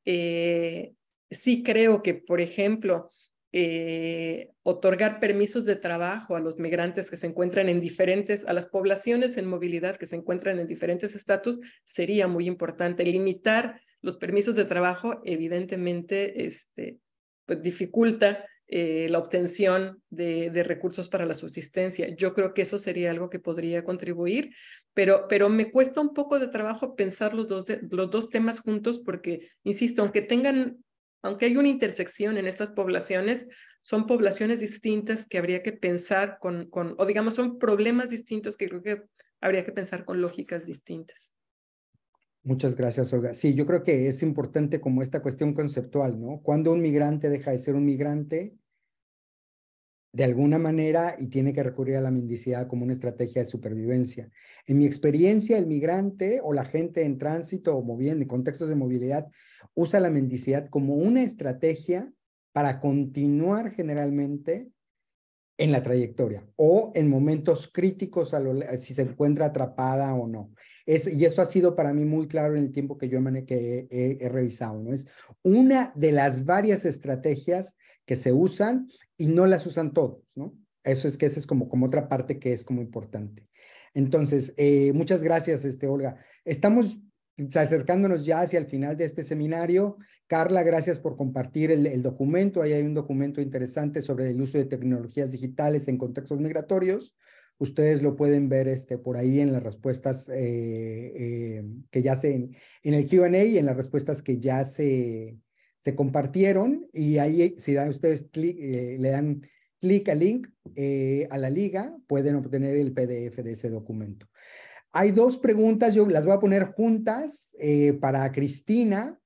Speaker 7: eh, sí creo que, por ejemplo, eh, otorgar permisos de trabajo a los migrantes que se encuentran en diferentes, a las poblaciones en movilidad que se encuentran en diferentes estatus, sería muy importante. Limitar los permisos de trabajo, evidentemente, este, pues dificulta eh, la obtención de, recursos para la subsistencia. Yo creo que eso sería algo que podría contribuir, pero, pero me cuesta un poco de trabajo pensar los dos, los dos temas juntos porque, insisto, aunque tengan, aunque hay una intersección en estas poblaciones, son poblaciones distintas que habría que pensar con, con o digamos, son problemas distintos que creo que habría que pensar con lógicas distintas.
Speaker 4: Muchas gracias, Olga. Sí, yo creo que es importante como esta cuestión conceptual, ¿no? Cuando un migrante deja de ser un migrante de alguna manera y tiene que recurrir a la mendicidad como una estrategia de supervivencia. En mi experiencia, el migrante o la gente en tránsito o moviendo en contextos de movilidad usa la mendicidad como una estrategia para continuar generalmente en la trayectoria o en momentos críticos si se encuentra atrapada o no. Es, y eso ha sido para mí muy claro en el tiempo que yo he, revisado. ¿no? Es una de las varias estrategias que se usan y no las usan todos, ¿no? Eso es que esa es como, como otra parte que es como importante. Entonces, eh, muchas gracias, este, Olga. Estamos acercándonos ya hacia el final de este seminario. Carla, gracias por compartir el, documento. Ahí hay un documento interesante sobre el uso de tecnologías digitales en contextos migratorios. Ustedes lo pueden ver este, por ahí en las respuestas eh, eh, que ya se, en el QA y en las respuestas que ya se, se compartieron y ahí si dan ustedes clic, eh, le dan clic al link eh, a la liga, pueden obtener el PDF de ese documento. Hay dos preguntas, yo las voy a poner juntas eh, para Cristina,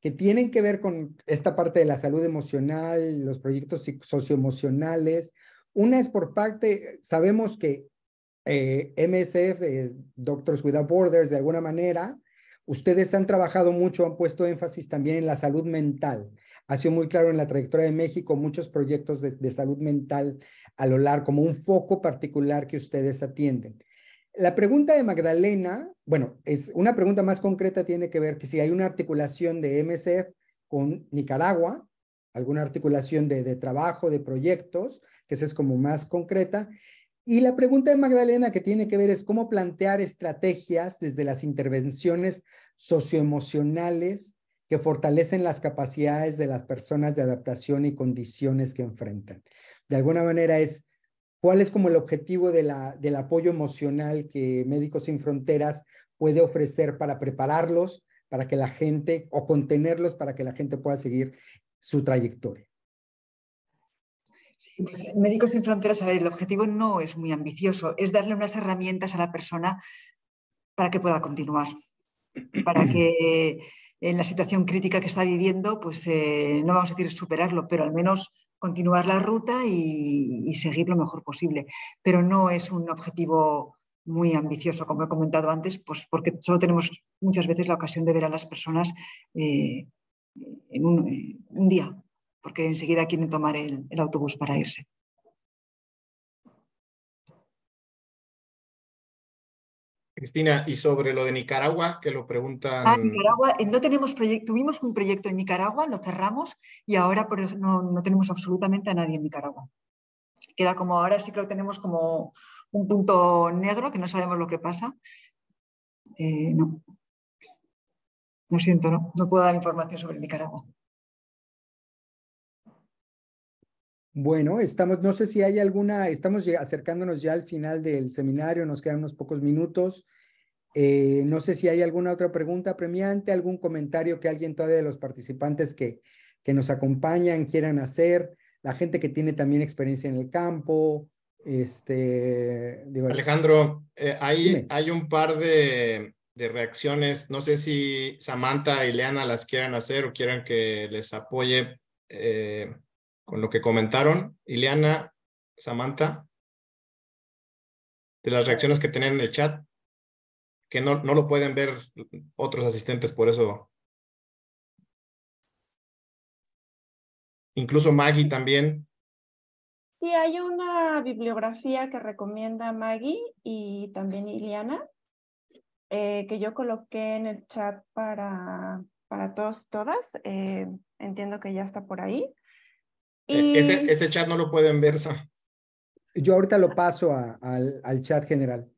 Speaker 4: que tienen que ver con esta parte de la salud emocional, los proyectos socioemocionales. Una es por parte, sabemos que MSF, Doctors Without Borders, de alguna manera, Ustedes han trabajado mucho, han puesto énfasis también en la salud mental. Ha sido muy claro en la trayectoria de México muchos proyectos de, salud mental a lo largo, como un foco particular que ustedes atienden. La pregunta de Magdalena, bueno, es una pregunta más concreta, tiene que ver que si hay una articulación de MSF con Nicaragua, alguna articulación de, de trabajo, de proyectos, que esa es como más concreta, y la pregunta de Magdalena que tiene que ver es cómo plantear estrategias desde las intervenciones socioemocionales que fortalecen las capacidades de las personas de adaptación y condiciones que enfrentan. De alguna manera es cuál es como el objetivo de la, del apoyo emocional que Médicos Sin Fronteras puede ofrecer para prepararlos, para que la gente, o contenerlos para que la gente pueda seguir su trayectoria.
Speaker 5: Médicos sin Fronteras, a ver, el objetivo no es muy ambicioso, es darle unas herramientas a la persona para que pueda continuar, para que en la situación crítica que está viviendo, pues eh, no vamos a decir superarlo, pero al menos continuar la ruta y, seguir lo mejor posible. Pero no es un objetivo muy ambicioso, como he comentado antes, pues porque solo tenemos muchas veces la ocasión de ver a las personas eh, en un eh, día, porque enseguida quieren tomar el, autobús para irse.
Speaker 2: Cristina, y sobre lo de Nicaragua,
Speaker 3: que lo preguntan. Ah, Nicaragua,
Speaker 5: eh, no tenemos proyecto, tuvimos un proyecto en Nicaragua, lo cerramos y ahora no, tenemos absolutamente a nadie en Nicaragua. Queda como ahora sí que lo tenemos como un punto negro que no sabemos lo que pasa. Eh, no. Lo siento, no puedo dar información sobre Nicaragua.
Speaker 6: Bueno, estamos, no sé si hay alguna, estamos
Speaker 4: acercándonos ya al final del seminario, nos quedan unos pocos minutos. Eh, no sé si hay alguna otra pregunta premiante, algún comentario que alguien todavía de los participantes que, que nos acompañan quieran hacer, la gente que tiene también experiencia en el campo. Este, Alejandro,
Speaker 3: eh, hay, un par de, de reacciones. No sé si Samantha y Leana las quieran hacer o quieran que les apoye. Eh, con lo que comentaron Ileana, Samantha,
Speaker 2: de las reacciones que tienen en el chat, que no, lo pueden ver otros asistentes, por eso. Incluso Maggie también.
Speaker 10: Sí, hay una bibliografía que recomienda Maggie y también Ileana, eh, que yo coloqué en el chat para, todos y todas. Eh, entiendo que ya está por ahí. E,
Speaker 2: ese, chat no lo
Speaker 6: pueden ver, Yo ahorita lo paso a, al, chat general.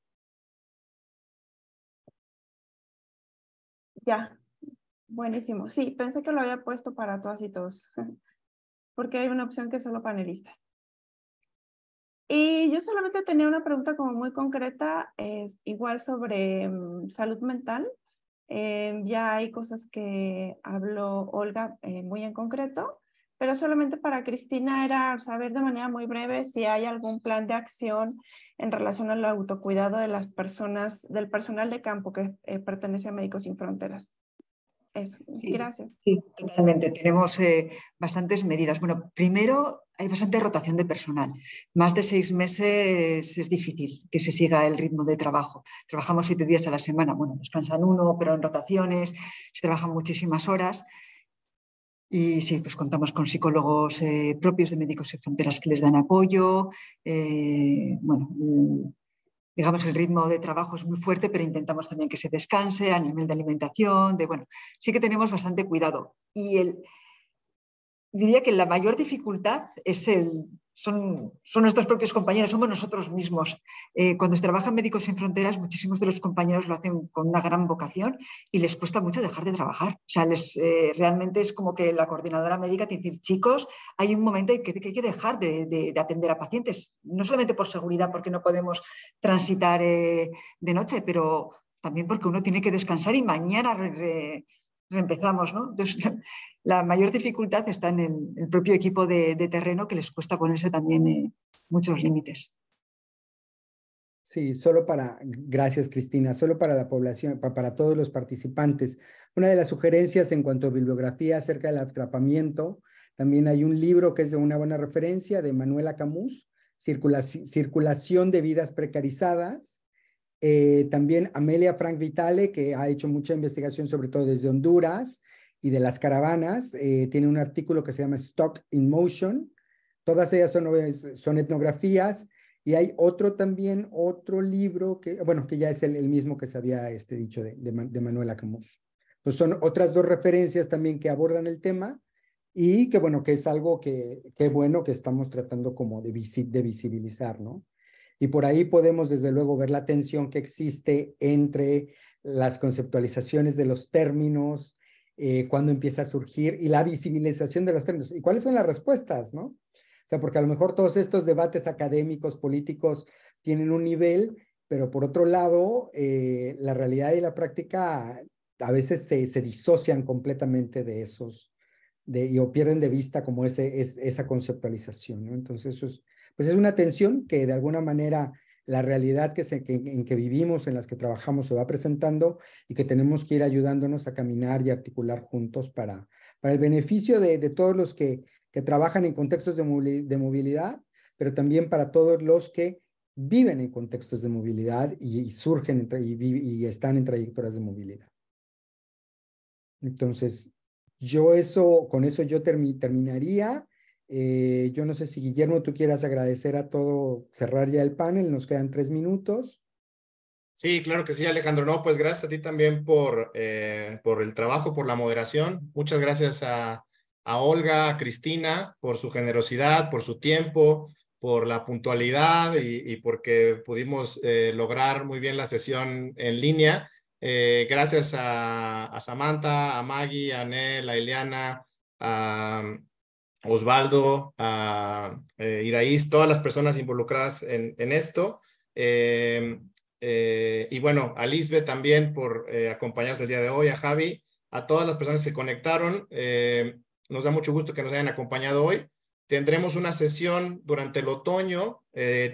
Speaker 10: Ya, buenísimo. Sí, pensé que lo había puesto para todas y todos, porque hay una opción que es solo panelistas. Y yo solamente tenía una pregunta como muy concreta, igual sobre mm, salud mental. Em, ya hay cosas que habló Olga eh, muy en concreto pero solamente para Cristina era saber de manera muy breve si hay algún plan de acción en relación al autocuidado de las personas, del personal de campo que eh, pertenece a Médicos Sin Fronteras. Eso, gracias.
Speaker 5: Sí, totalmente. Tenemos eh, bastantes medidas. Bueno, primero hay bastante rotación de personal. Más de seis meses es difícil que se siga el ritmo de trabajo. Trabajamos siete días a la semana. Bueno, descansan uno, pero en rotaciones, se trabajan muchísimas horas. Y sí, pues contamos con psicólogos eh, propios de Médicos Sin Fronteras que les dan apoyo. Eh, bueno, digamos, el ritmo de trabajo es muy fuerte, pero intentamos también que se descanse a nivel de alimentación, de bueno, sí que tenemos bastante cuidado. Y diría que la mayor dificultad es el son, son nuestros propios compañeros, somos nosotros mismos. Eh, cuando se trabaja en Médicos Sin Fronteras, muchísimos de los compañeros lo hacen con una gran vocación y les cuesta mucho dejar de trabajar. O sea, les, eh, realmente es como que la coordinadora médica tiene que decir, chicos, hay un momento en que, que hay que dejar de, de, atender a pacientes, no solamente por seguridad, porque no podemos transitar eh, de noche, pero también porque uno tiene que descansar y mañana empezamos, ¿no? Entonces, la mayor dificultad está en el, propio equipo de, terreno que les cuesta ponerse también eh, muchos límites.
Speaker 4: Sí, solo para, gracias Cristina, solo para la población, para, para todos los participantes. Una de las sugerencias en cuanto a bibliografía acerca del atrapamiento, también hay un libro que es de una buena referencia de Manuela Camus, Circulación de vidas precarizadas, eh, también Amelia Frank Vitale, que ha hecho mucha investigación, sobre todo desde Honduras y de las caravanas, eh, tiene un artículo que se llama Stock in Motion. Todas ellas son, son etnografías. Y hay otro también, otro libro que, bueno, que ya es el, mismo que se había este, dicho de, de, Manuela Entonces son otras dos referencias también que abordan el tema y que, bueno, que es algo que, que bueno, que estamos tratando como de, de visibilizar, ¿no? Y por ahí podemos, desde luego, ver la tensión que existe entre las conceptualizaciones de los términos, eh, cuando empieza a surgir y la visibilización de los términos. ¿Y cuáles son las respuestas, no? O sea, porque a lo mejor todos estos debates académicos, políticos, tienen un nivel, pero por otro lado, eh, la realidad y la práctica a veces se, se disocian completamente de esos, de, y o pierden de vista como ese, es, esa conceptualización, ¿no? Entonces, eso es, pues es una tensión que de alguna manera la realidad que en que vivimos, en las que trabajamos, se va presentando y que tenemos que ir ayudándonos a caminar y articular juntos para, para el beneficio de, todos los que, que trabajan en contextos de, movilidad, pero también para todos los que viven en contextos de movilidad y, surgen y, están en trayectorias de movilidad. Entonces, yo eso, con eso yo terminaría eh, yo no sé si Guillermo, tú quieras agradecer a todo, cerrar ya el panel, nos quedan tres minutos.
Speaker 3: Sí, claro que sí, Alejandro. No, pues gracias a ti también por, eh, por el trabajo, por la moderación. Muchas gracias a, Olga, a Cristina, por su generosidad, por su tiempo, por la puntualidad y, porque pudimos eh, lograr muy bien la sesión en línea. gracias a, Samantha, a Maggie, a Nel, a Eliana, a, Osvaldo, a eh, todas las personas involucradas en, esto. Em, eh, y bueno, a Lisbe también por eh, acompañarse el día de hoy, a Javi, a todas las personas que se conectaron. Em, nos da mucho gusto que nos hayan acompañado hoy. Tendremos una sesión durante el otoño,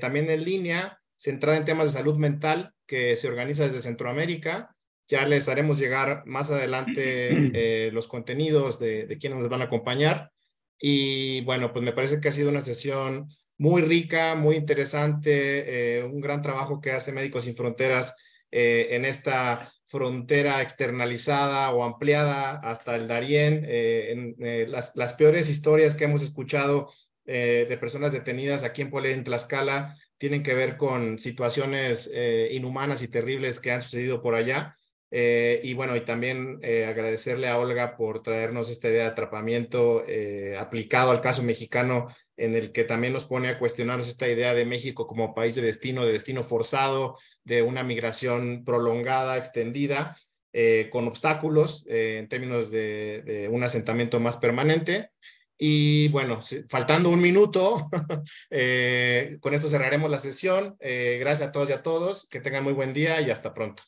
Speaker 3: también en línea, centrada en temas de salud mental que se organiza desde Centroamérica. Ya les haremos llegar más adelante los contenidos de, de quienes nos van a acompañar. Y bueno, pues me parece que ha sido una sesión muy rica, muy interesante, eh, un gran trabajo que hace Médicos Sin Fronteras eh, en esta frontera externalizada o ampliada hasta el Darién, eh, en, las, las, peores historias que hemos escuchado de personas detenidas aquí en Puebla en Tlaxcala tienen que ver con situaciones inhumanas y terribles que han sucedido por allá. Eh, y bueno, y también eh, agradecerle a Olga por traernos esta idea de atrapamiento eh, aplicado al caso mexicano, en el que también nos pone a cuestionarnos esta idea de México como país de destino, de destino forzado, de una migración prolongada, extendida, con obstáculos en términos de, un asentamiento más permanente. Y bueno, faltando un minuto, con esto cerraremos la sesión. gracias a todos y a todos. Que tengan muy buen día y hasta pronto.